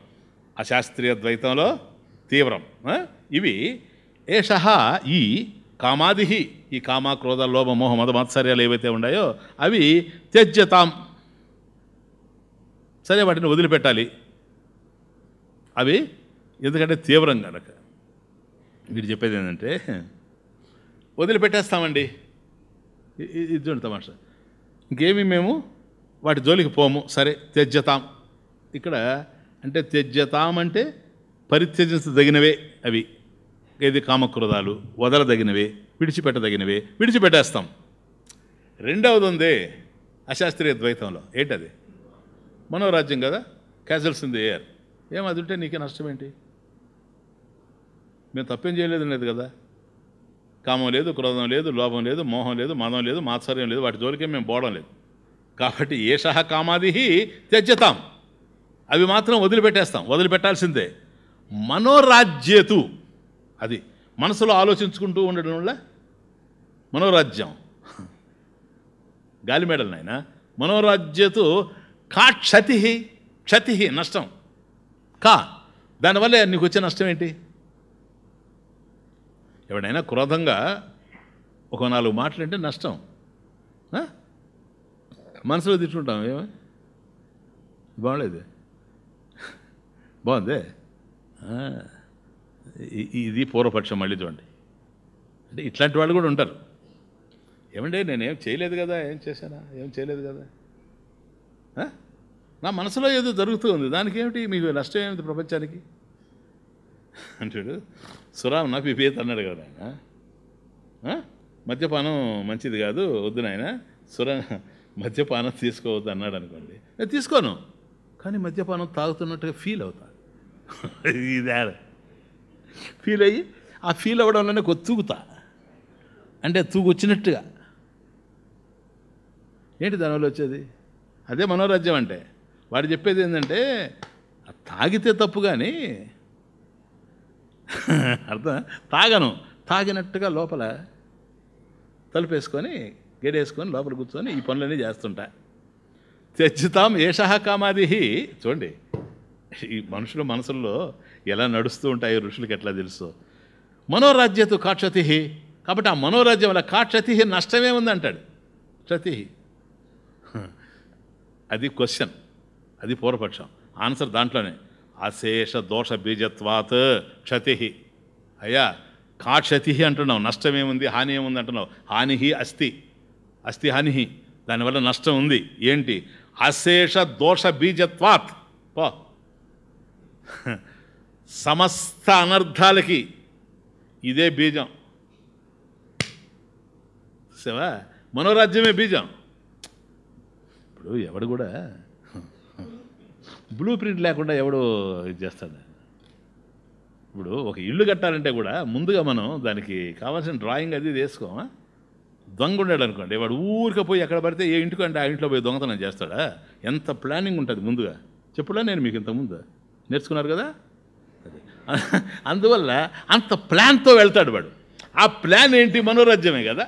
అశాస్త్రీయ ద్వైతంలో తీవ్రం ఇవి ఏష ఈ కామాది ఈ కామ క్రోధ లోభ మోహ మద మాత్సర్యాలు ఏవైతే ఉన్నాయో అవి త్యజ్యతాం సరే వాటిని వదిలిపెట్టాలి అవి ఎందుకంటే తీవ్రం కనుక వీడు చెప్పేది ఏంటంటే వదిలిపెట్టేస్తామండి ఇది చూడతాం తమాషా ఇంకేమి మేము వాటి జోలికి పోము సరే త్యజ్యతాం ఇక్కడ అంటే త్యజ్యతాం అంటే పరిత్యజించదగినవే అవి ఏది కామక్రోధాలు వదలదగినవే విడిచిపెట్టదగినవే విడిచిపెట్టేస్తాం రెండవది ఉంది అశాస్త్రీయ ద్వైతంలో ఏంటది మనోరాజ్యం కదా క్యాజల్స్ ఇన్ ది ఎయిర్ ఏం అది ఉంటే నీకే నష్టం ఏంటి మేము తప్పేం చేయలేదు లేదు కదా కామం లేదు క్రోధం లేదు లోభం లేదు మోహం లేదు మదం లేదు మాత్సర్యం లేదు వాటి జోలికే మేము పోవడం లేదు కాబట్టి ఏష కామాది త్యజ్యతాం అవి మాత్రం వదిలిపెట్టేస్తాం వదిలిపెట్టాల్సిందే మనోరాజ్యేతు అది మనసులో ఆలోచించుకుంటూ ఉండడం వల్ల మనోరాజ్యం గాలిమేడలు నాయన మనోరాజ్యతు కాక్షతి క్షతి నష్టం కా దానివల్ల నీకు వచ్చే నష్టం ఏంటి ఎవడైనా క్రోధంగా ఒక నాలుగు మాటలంటే నష్టం మనసులో తిట్టుకుంటాం ఏమో బాగలేదు బాగుంది ఇది పూర్వపక్షం మళ్ళీ చూడండి అంటే ఇట్లాంటి వాళ్ళు కూడా ఉంటారు ఏమంటే నేనేం చేయలేదు కదా ఏం చేశానా ఏం చేయలేదు కదా నా మనసులో ఏదో జరుగుతూ ఉంది దానికి ఏమిటి మీకు నష్టం ఏమిటి ప్రపంచానికి అంటాడు సురామ్ నా పిపేత అన్నాడు కదా ఆయన మద్యపానం మంచిది కాదు వద్దు నాయన సుర మద్యపానం తీసుకోవద్దు అన్నాడు అనుకోండి నేను తీసుకోను కానీ మద్యపానం తాగుతున్నట్టుగా ఫీల్ అవుతా *laughs* ఇదే ఫీల్ అయ్యి ఆ ఫీల్ అవ్వడంలోనే తూగుతా అంటే తూగొచ్చినట్టుగా ఏంటి దానివల్ల వచ్చేది అదే మనోరాజ్యం అంటే వాడు చెప్పేది ఏంటంటే తాగితే తప్పు కానీ అర్థం తాగను తాగినట్టుగా లోపల తలుపేసుకొని గడేసుకొని లోపల కూర్చొని ఈ పనులన్నీ చేస్తుంటా తెచ్చుతాం ఏషహ కామాది చూడండి ఈ మనుషుల మనసుల్లో ఎలా నడుస్తూ ఉంటాయో ఋషులకి ఎట్లా తెలుసు మనోరాజ్యతు కాక్షతి కాబట్టి ఆ మనోరాజ్యం వల్ల కాక్షతి నష్టమే ఉందంటాడు క్షతి అది క్వశ్చన్ అది పూర్వపక్షం ఆన్సర్ దాంట్లోనే అశేష దోష బీజత్వాత్ క్షతి అయ్యా కా క్షతి అంటున్నావు నష్టం ఏముంది హాని ఏముంది అంటున్నావు హాని అస్థి అస్థి హాని దానివల్ల నష్టం ఉంది ఏంటి అశేష దోష బీజత్వాత్ పో సమస్త అనర్థాలకి ఇదే బీజం సేవా మనోరాజ్యమే బీజం ఇప్పుడు ఎవడు కూడా బ్లూ ప్రింట్ లేకుండా ఎవడు ఇది చేస్తాడు ఇప్పుడు ఒక ఇల్లు కట్టాలంటే కూడా ముందుగా మనం దానికి కావాల్సిన డ్రాయింగ్ అది వేసుకోమా దొంగ ఉన్నాడు అనుకోండి వాడు ఊరికే పోయి ఎక్కడ పడితే ఏ ఇంటికి అంటే ఆ ఇంట్లో పోయి దొంగతనం చేస్తాడా ఎంత ప్లానింగ్ ఉంటుంది ముందుగా చెప్పులా నేను మీకు ఇంతకుముందు నేర్చుకున్నారు కదా అందువల్ల అంత ప్లాన్తో వెళ్తాడు వాడు ఆ ప్లాన్ ఏంటి మనోరాజ్యమే కదా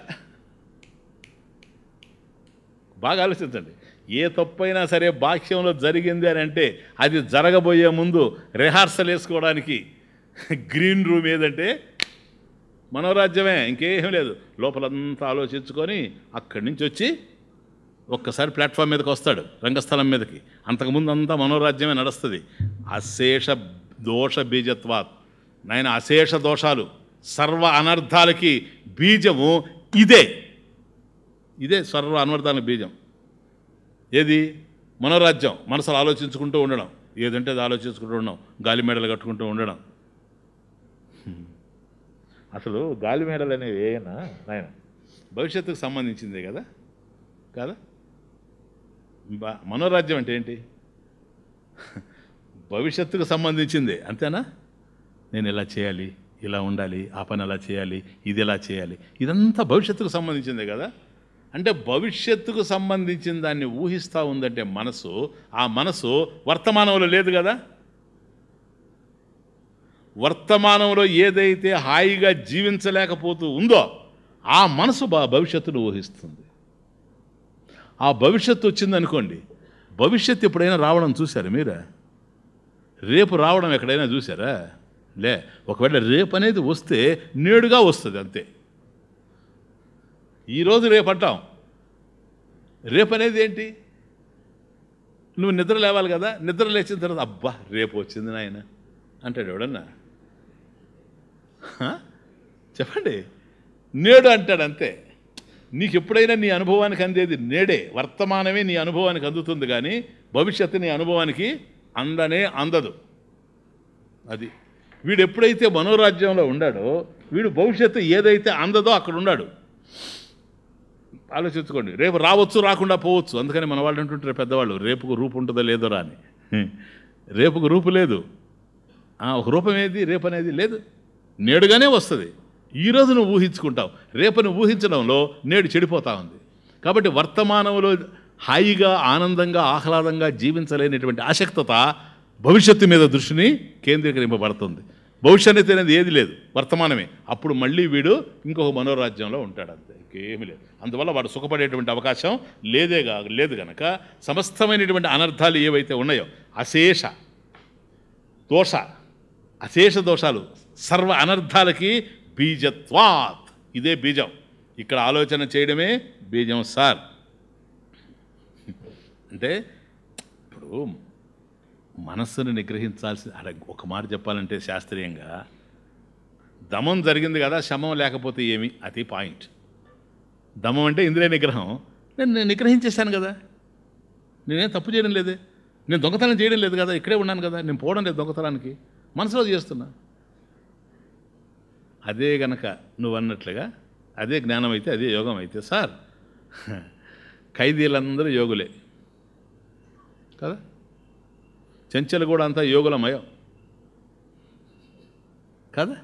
బాగా ఆలోచించండి ఏ తప్పైనా సరే బాహ్యంలో జరిగింది అని అంటే అది జరగబోయే ముందు రిహార్సల్ వేసుకోవడానికి గ్రీన్ రూమ్ ఏదంటే మనోరాజ్యమే ఇంకేం లేదు లోపలంతా ఆలోచించుకొని అక్కడి నుంచి వచ్చి ఒక్కసారి ప్లాట్ఫామ్ మీదకి వస్తాడు రంగస్థలం మీదకి అంతకుముందు అంతా మనోరాజ్యమే నడుస్తుంది అశేష దోష బీజత్వాత్ నాయన అశేష దోషాలు సర్వ అనర్థాలకి బీజము ఇదే ఇదే సర్వ అనర్థాల బీజం ఏది మనోరాజ్యం మనసులో ఆలోచించుకుంటూ ఉండడం ఏదంటే అది ఆలోచించుకుంటూ ఉండడం గాలి మేడలు కట్టుకుంటూ ఉండడం అసలు గాలి మేడలు అనేవి ఏనా నాయన భవిష్యత్తుకు సంబంధించిందే కదా కాదా మనోరాజ్యం అంటే ఏంటి భవిష్యత్తుకు సంబంధించిందే అంతేనా నేను ఇలా చేయాలి ఇలా ఉండాలి ఆ పని అలా చేయాలి ఇది ఇలా చేయాలి ఇదంతా భవిష్యత్తుకు సంబంధించిందే కదా అంటే భవిష్యత్తుకు సంబంధించిన దాన్ని ఊహిస్తూ ఉందంటే మనసు ఆ మనసు వర్తమానంలో లేదు కదా వర్తమానంలో ఏదైతే హాయిగా జీవించలేకపోతూ ఉందో ఆ మనసు భవిష్యత్తును ఊహిస్తుంది ఆ భవిష్యత్తు వచ్చిందనుకోండి భవిష్యత్తు ఎప్పుడైనా రావడం చూశారు మీరా రేపు రావడం ఎక్కడైనా చూసారా లే ఒకవేళ రేపు అనేది వస్తే నేడుగా వస్తుంది అంతే ఈరోజు రేపు అంటాం రేపు అనేది ఏంటి నువ్వు నిద్ర లేవాలి కదా నిద్ర లేచిన తర్వాత అబ్బా రేపు వచ్చింది నాయన అంటాడు ఎవడన్నా చెప్పండి నేడు అంటాడు అంతే నీకు ఎప్పుడైనా నీ అనుభవానికి అందేది నేడే వర్తమానమే నీ అనుభవానికి అందుతుంది కానీ భవిష్యత్తు నీ అనుభవానికి అందనే అందదు అది వీడు ఎప్పుడైతే మనోరాజ్యంలో ఉండాడో వీడు భవిష్యత్తు ఏదైతే అందదో అక్కడ ఉన్నాడు ఆలోచించుకోండి రేపు రావచ్చు రాకుండా పోవచ్చు అందుకని మన వాళ్ళు అంటుంటారు పెద్దవాళ్ళు రేపుకు రూపు ఉంటుందో లేదో రాని రేపుకు రూపు లేదు ఒక రూపం ఏది రేపు అనేది లేదు నేడుగానే వస్తుంది ఈరోజు నువ్వు ఊహించుకుంటావు రేపని ఊహించడంలో నేడు చెడిపోతా ఉంది కాబట్టి వర్తమానంలో హాయిగా ఆనందంగా ఆహ్లాదంగా జీవించలేనిటువంటి ఆసక్తత భవిష్యత్తు మీద దృష్టిని కేంద్రీకరింపబడుతుంది భవిష్యత్ అనేది ఏది లేదు వర్తమానమే అప్పుడు మళ్ళీ వీడు ఇంకొక మనోరాజ్యంలో ఉంటాడు అంతే ఇంకేమి లేదు అందువల్ల వాడు సుఖపడేటువంటి అవకాశం లేదే కా లేదు కనుక సమస్తమైనటువంటి అనర్థాలు ఏవైతే ఉన్నాయో అశేష దోష అశేష దోషాలు సర్వ అనర్థాలకి బీజత్వాత్ ఇదే బీజం ఇక్కడ ఆలోచన చేయడమే బీజం సార్ అంటే ఇప్పుడు మనస్సును నిగ్రహించాల్సి ఒక మాట చెప్పాలంటే శాస్త్రీయంగా దమం జరిగింది కదా శమం లేకపోతే ఏమి అది పాయింట్ దమం అంటే ఇంద్రియ నిగ్రహం నేను నేను నిగ్రహించేశాను కదా నేనేం తప్పు చేయడం లేదే నేను దొంగతనం చేయడం లేదు కదా ఇక్కడే ఉన్నాను కదా నేను పోవడం లేదు దొంగతనానికి మనసులో చేస్తున్నా అదే గనక నువ్వు అన్నట్లుగా అదే జ్ఞానం అయితే అదే యోగం అయితే సార్ *laughs* ఖైదీలందరూ యోగులే కదా చెంచెలు కూడా అంతా యోగులమయం కదా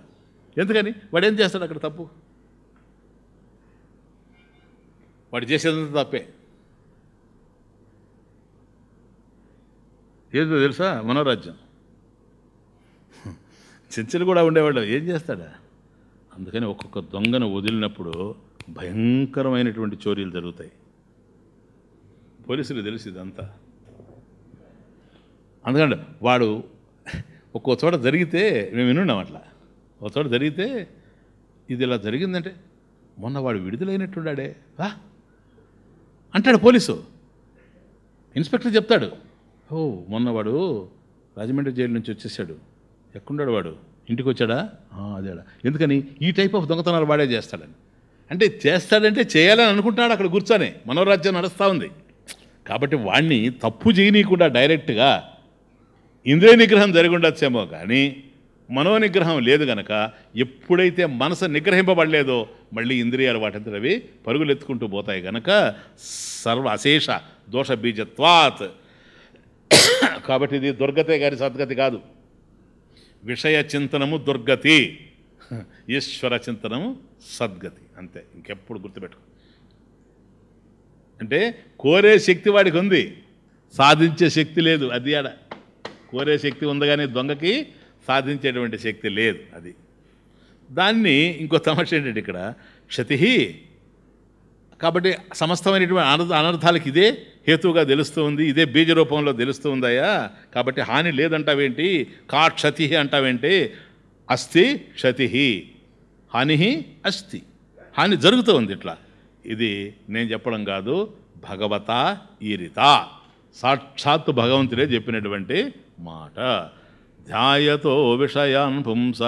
ఎందుకని వాడు ఏం చేస్తాడు అక్కడ తప్పు వాడు చేసేదంతా తప్పే ఏదో తెలుసా మనోరాజ్యం చెంచెలు కూడా ఉండేవాళ్ళు ఏం చేస్తాడా అందుకని ఒక్కొక్క దొంగను వదిలినప్పుడు భయంకరమైనటువంటి చోరీలు జరుగుతాయి పోలీసులు తెలుసు ఇదంతా అందుకంటే వాడు ఒక్కో చోట జరిగితే మేము వినున్నాం అట్లా ఒక చోట జరిగితే ఇది ఇలా జరిగిందంటే మొన్న వాడు విడుదలైనట్టున్నాడే వా అంటాడు పోలీసు ఇన్స్పెక్టర్ చెప్తాడు ఓ మొన్న వాడు రాజమండ్రి జైలు నుంచి వచ్చేసాడు ఎక్కడున్నాడు వాడు ఇంటికి వచ్చాడా అదేడా ఎందుకని ఈ టైప్ ఆఫ్ దొంగతనాలు వాడే చేస్తాడని అంటే చేస్తాడంటే చేయాలని అనుకుంటున్నాడు అక్కడ కూర్చొని మనోరాజ్యం నడుస్తూ ఉంది కాబట్టి వాడిని తప్పు చేయనీయకుండా డైరెక్ట్గా ఇంద్రియ నిగ్రహం జరిగి ఉండొచ్చేమో కానీ మనోనిగ్రహం లేదు గనక ఎప్పుడైతే మనసు నిగ్రహింపబడలేదో మళ్ళీ ఇంద్రియాలు వాటంతరవి పరుగులు ఎత్తుకుంటూ పోతాయి గనక సర్వ అశేష దోష బీజత్వాత్ కాబట్టి ఇది దుర్గతే కానీ సద్గతి కాదు విషయ చింతనము దుర్గతి ఈశ్వర చింతనము సద్గతి అంతే ఇంకెప్పుడు గుర్తుపెట్టుకో అంటే కోరే శక్తి వాడికి ఉంది సాధించే శక్తి లేదు అది ఆడ కోరే శక్తి ఉంది కానీ దొంగకి సాధించేటువంటి శక్తి లేదు అది దాన్ని ఇంకో సమస్య ఏంటంటే ఇక్కడ క్షతి కాబట్టి సమస్తమైనటువంటి అన అనర్థాలకు ఇదే హేతువుగా తెలుస్తూ ఉంది ఇదే బీజ రూపంలో తెలుస్తూ ఉందాయా కాబట్టి హాని లేదంటావేంటి కా క్షతి అంటావేంటి అస్థి క్షతి హాని అస్థి హాని జరుగుతూ ఉంది ఇట్లా ఇది నేను చెప్పడం కాదు భగవత ఈరిత సాక్షాత్తు భగవంతుడే చెప్పినటువంటి माट ध्यात विषयान पुंस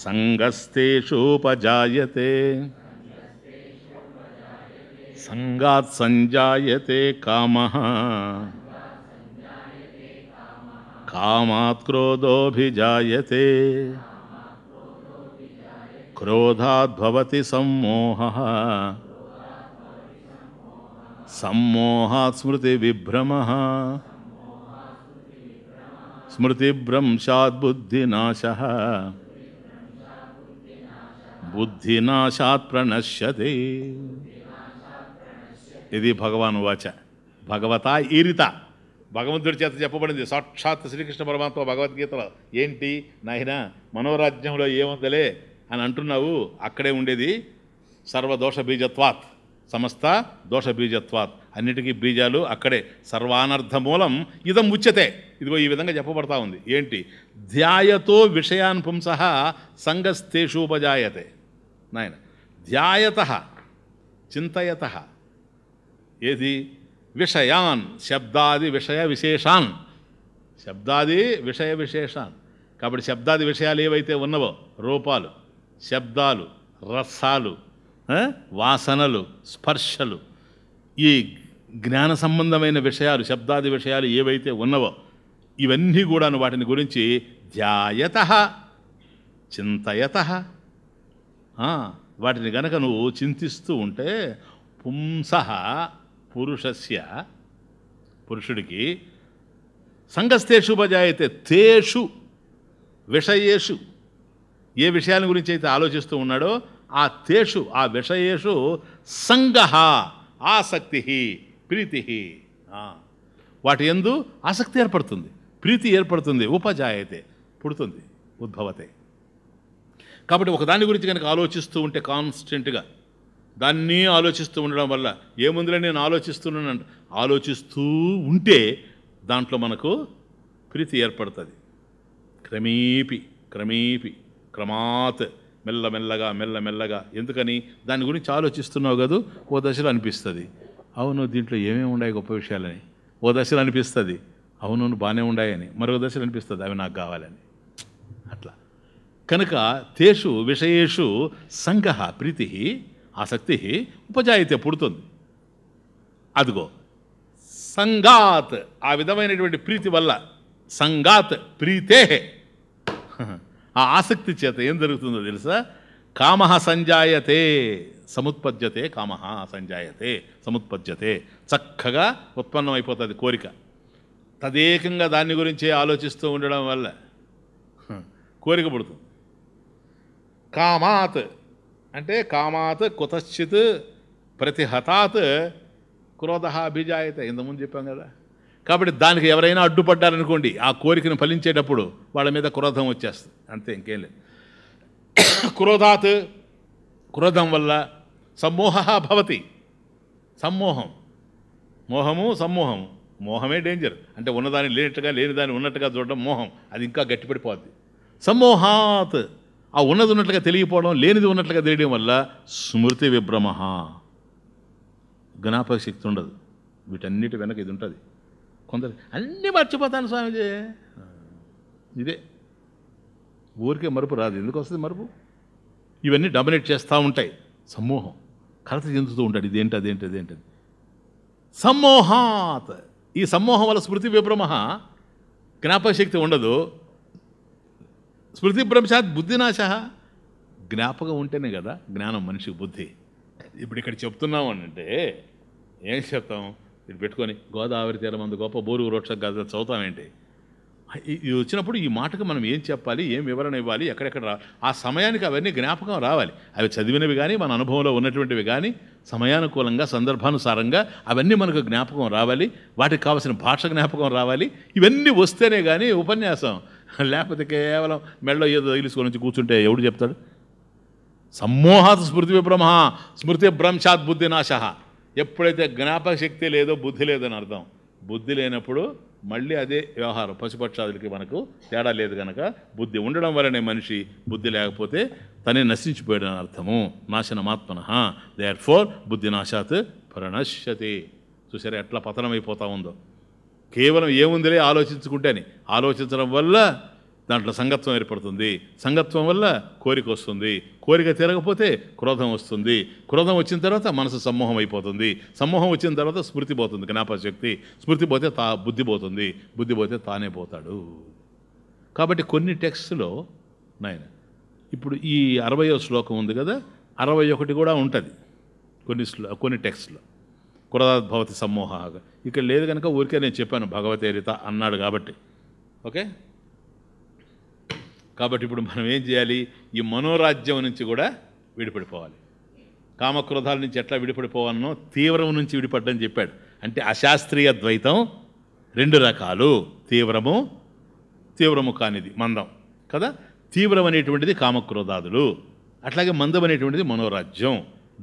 संगस्तेषुपजाते संगात्जाते काम कामात्ोदोजाते क्रोधाद्भवति सोहा సమ్మోహాత్ స్మృతి విభ్రమ స్మృతిభ్రంశాద్ బుద్ధినాశ బుద్ధినాశాత్ ప్రణశ్యతి ఇది భగవాన్ వాచ భగవత ఈరిత భగవంతుడి చేత చెప్పబడింది సాక్షాత్ శ్రీకృష్ణ పరమాత్మ భగవద్గీతలో ఏంటి నాయన మనోరాజ్యంలో ఏముందలే అని అంటున్నావు అక్కడే ఉండేది సర్వదోష బీజత్వాత్ సమస్త దోష బీజత్వాత్ అన్నిటికీ బీజాలు అక్కడే సర్వానర్థ మూలం ఇదం ఉచ్యతే ఇదిగో ఈ విధంగా చెప్పబడతా ఉంది ఏంటి ధ్యాయతో విషయాన్ పుంస సంగస్థేషూపజాయతే నాయన ధ్యాయత చింతయత ఏది విషయాన్ శబ్దాది విషయ విశేషాన్ శబ్దాది విషయ విశేషాన్ కాబట్టి శబ్దాది విషయాలు ఏవైతే ఉన్నవో రూపాలు శబ్దాలు రసాలు వాసనలు స్పర్శలు ఈ జ్ఞాన సంబంధమైన విషయాలు శబ్దాది విషయాలు ఏవైతే ఉన్నవో ఇవన్నీ కూడాను వాటిని గురించి ధ్యాయత చింతయత వాటిని గనక నువ్వు చింతిస్తూ ఉంటే పుంస పురుషస్య పురుషుడికి సంగస్తేషు ఉపజాయితే తేషు విషయేషు ఏ విషయాల గురించి అయితే ఆలోచిస్తూ ఉన్నాడో ఆ తేషు ఆ విషయేషు సంగ ఆసక్తి ప్రీతి వాటి ఎందు ఆసక్తి ఏర్పడుతుంది ప్రీతి ఏర్పడుతుంది ఉపజాయతే పుడుతుంది ఉద్భవతే కాబట్టి ఒకదాని గురించి కనుక ఆలోచిస్తూ ఉంటే కాన్స్టెంట్గా దాన్ని ఆలోచిస్తూ ఉండడం వల్ల ఏముందిలే నేను ఆలోచిస్తున్నాను ఆలోచిస్తూ ఉంటే దాంట్లో మనకు ప్రీతి ఏర్పడుతుంది క్రమేపి క్రమేపి క్రమాత్ మెల్లమెల్లగా మెల్లమెల్లగా ఎందుకని దాని గురించి ఆలోచిస్తున్నావు కదా ఓ దశలో అనిపిస్తుంది అవును దీంట్లో ఏమేమి ఉన్నాయి గొప్ప విషయాలని ఓ దశలో అనిపిస్తుంది అవును బాగానే ఉన్నాయని మరో దశలు అనిపిస్తుంది అవి నాకు కావాలని అట్లా కనుక తేషు విషయేషు సంగ ప్రీతి ఆసక్తి ఉపజాయితే పుడుతుంది అదిగో సంగాత్ ఆ విధమైనటువంటి ప్రీతి వల్ల సంగాత్ ప్రీతే ఆ ఆసక్తి చేత ఏం జరుగుతుందో తెలుసా కామ సంజాయతే సముత్పద్యతే కామ సంజాయతే సముత్పద్యతే చక్కగా ఉత్పన్నమైపోతుంది కోరిక తదేకంగా దాన్ని గురించే ఆలోచిస్తూ ఉండడం వల్ల కోరిక పుడుతుంది కామాత్ అంటే కామాత్ కుతశ్చిత్ ప్రతిహతాత్ క్రోధ అభిజాయత ఇంతకుముందు చెప్పాం కదా కాబట్టి దానికి ఎవరైనా అడ్డుపడ్డారనుకోండి ఆ కోరికను ఫలించేటప్పుడు వాళ్ళ మీద క్రోధం వచ్చేస్తుంది అంతే ఇంకేం లేదు క్రోధాత్ క్రోధం వల్ల సమ్మోహ భవతి సమ్మోహం మోహము సమ్మోహము మోహమే డేంజర్ అంటే ఉన్నదాన్ని లేనట్టుగా లేని దాన్ని ఉన్నట్టుగా చూడడం మోహం అది ఇంకా గట్టిపడిపోద్ది సమ్మోహాత్ ఆ ఉన్నది ఉన్నట్లుగా తెలియపోవడం లేనిది ఉన్నట్లుగా తెలియడం వల్ల స్మృతి విభ్రమ జ్ఞాపక శక్తి ఉండదు వీటన్నిటి వెనక ఇది ఉంటుంది కొందరు అన్నీ మర్చిపోతాను స్వామిజీ ఇదే ఊరికే మరుపు రాదు ఎందుకు వస్తుంది మరుపు ఇవన్నీ డమినేట్ చేస్తూ ఉంటాయి సమూహం కలత చెందుతూ ఉంటాడు ఇదేంటి అదేంటి అదేంటి సమ్మోహాత్ ఈ సమ్మోహం వల్ల స్మృతి విభ్రమ జ్ఞాపకశక్తి ఉండదు స్మృతి భ్రంశాత్ బుద్ధినాశ జ్ఞాపకం ఉంటేనే కదా జ్ఞానం మనిషికి బుద్ధి ఇప్పుడు ఇక్కడ చెప్తున్నాం అంటే ఏం చెప్తాం ఇది పెట్టుకొని గోదావరి తీరం అందు గొప్ప బోరు వృక్ష గజ చదువుతామేంటి ఇది వచ్చినప్పుడు ఈ మాటకు మనం ఏం చెప్పాలి ఏం వివరణ ఇవ్వాలి ఎక్కడెక్కడ రా ఆ సమయానికి అవన్నీ జ్ఞాపకం రావాలి అవి చదివినవి కానీ మన అనుభవంలో ఉన్నటువంటివి కానీ సమయానుకూలంగా సందర్భానుసారంగా అవన్నీ మనకు జ్ఞాపకం రావాలి వాటికి కావాల్సిన భాష జ్ఞాపకం రావాలి ఇవన్నీ వస్తేనే కానీ ఉపన్యాసం లేకపోతే కేవలం మెడలో ఏదో తగిలిసుకొని నుంచి కూర్చుంటే ఎవడు చెప్తాడు సమ్మోహాత్ స్మృతి విభ్రమ స్మృతి భ్రంశాత్ బుద్ధి నాశ ఎప్పుడైతే జ్ఞాపక శక్తి లేదో బుద్ధి లేదని అర్థం బుద్ధి లేనప్పుడు మళ్ళీ అదే వ్యవహారం పశుపక్షాదులకి మనకు తేడా లేదు కనుక బుద్ధి ఉండడం వలనే మనిషి బుద్ధి లేకపోతే తనే నశించిపోయాడని అర్థము నాశనమాత్మన దేర్ ఫోర్ బుద్ధి నాశాత్ ప్రణశ్యతి చూసారా ఎట్లా పతనం అయిపోతా ఉందో కేవలం ఏముందిలే ఆలోచించుకుంటేనే ఆలోచించడం వల్ల దాంట్లో సంగత్వం ఏర్పడుతుంది సంగత్వం వల్ల కోరిక వస్తుంది కోరిక తీరకపోతే క్రోధం వస్తుంది క్రోధం వచ్చిన తర్వాత మనసు సమ్మోహం అయిపోతుంది సమ్మోహం వచ్చిన తర్వాత స్మృతి పోతుంది జ్ఞాపశక్తి స్మృతి పోతే తా బుద్ధి పోతుంది బుద్ధి పోతే తానే పోతాడు కాబట్టి కొన్ని టెక్స్ట్లో నాయన ఇప్పుడు ఈ అరవయో శ్లోకం ఉంది కదా అరవై ఒకటి కూడా ఉంటుంది కొన్ని శ్లో కొన్ని టెక్స్ట్లో కురదాద్భవతి సమ్మోహ ఇక్కడ లేదు కనుక ఊరికే నేను చెప్పాను భగవతేరిత అన్నాడు కాబట్టి ఓకే కాబట్టి ఇప్పుడు మనం ఏం చేయాలి ఈ మనోరాజ్యం నుంచి కూడా విడిపడిపోవాలి కామక్రోధాల నుంచి ఎట్లా విడిపడిపోవాలనో తీవ్రం నుంచి విడిపడ్డని చెప్పాడు అంటే అశాస్త్రీయ ద్వైతం రెండు రకాలు తీవ్రము తీవ్రము కానిది మందం కదా తీవ్రం అనేటువంటిది కామక్రోధాదులు అట్లాగే మందం అనేటువంటిది మనోరాజ్యం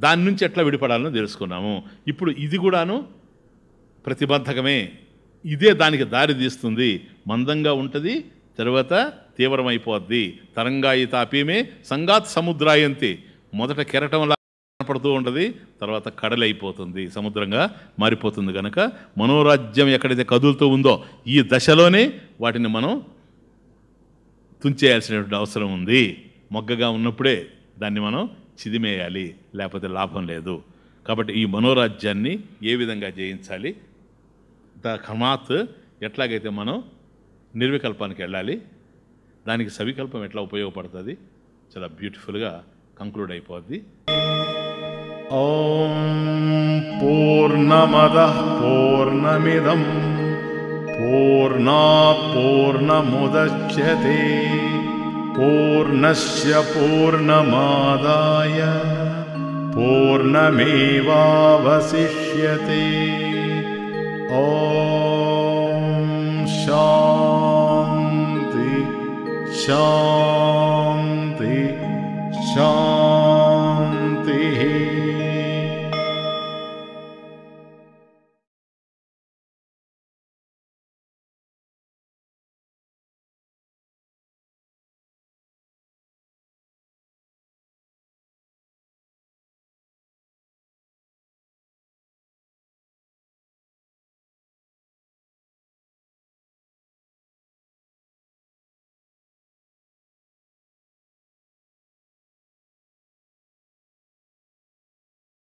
దాని నుంచి ఎట్లా విడిపడాలని తెలుసుకున్నాము ఇప్పుడు ఇది కూడాను ప్రతిబంధకమే ఇదే దానికి దారి తీస్తుంది మందంగా ఉంటుంది తర్వాత తీవ్రమైపోద్ది తరంగాయి తాపీమే సంగాత్ సముద్రాయంతి మొదట కెరటంలా కనపడుతూ ఉంటుంది తర్వాత కడలైపోతుంది సముద్రంగా మారిపోతుంది కనుక మనోరాజ్యం ఎక్కడైతే కదులుతూ ఉందో ఈ దశలోనే వాటిని మనం తుంచేయాల్సినటువంటి అవసరం ఉంది మొగ్గగా ఉన్నప్పుడే దాన్ని మనం చిదిమేయాలి లేకపోతే లాభం లేదు కాబట్టి ఈ మనోరాజ్యాన్ని ఏ విధంగా జయించాలి ద ఖమాత్ ఎట్లాగైతే మనం నిర్వికల్పానికి వెళ్ళాలి దానికి సవికల్పం ఎట్లా ఉపయోగపడుతుంది చాలా బ్యూటిఫుల్గా కంక్లూడ్ అయిపోద్ది ఓం పూర్ణమద పూర్ణమిదం పూర్ణా పూర్ణముద్యతే పూర్ణస్ పూర్ణమాదాయ పూర్ణమేవాసిష్యే ఓ शान्ति शान्ति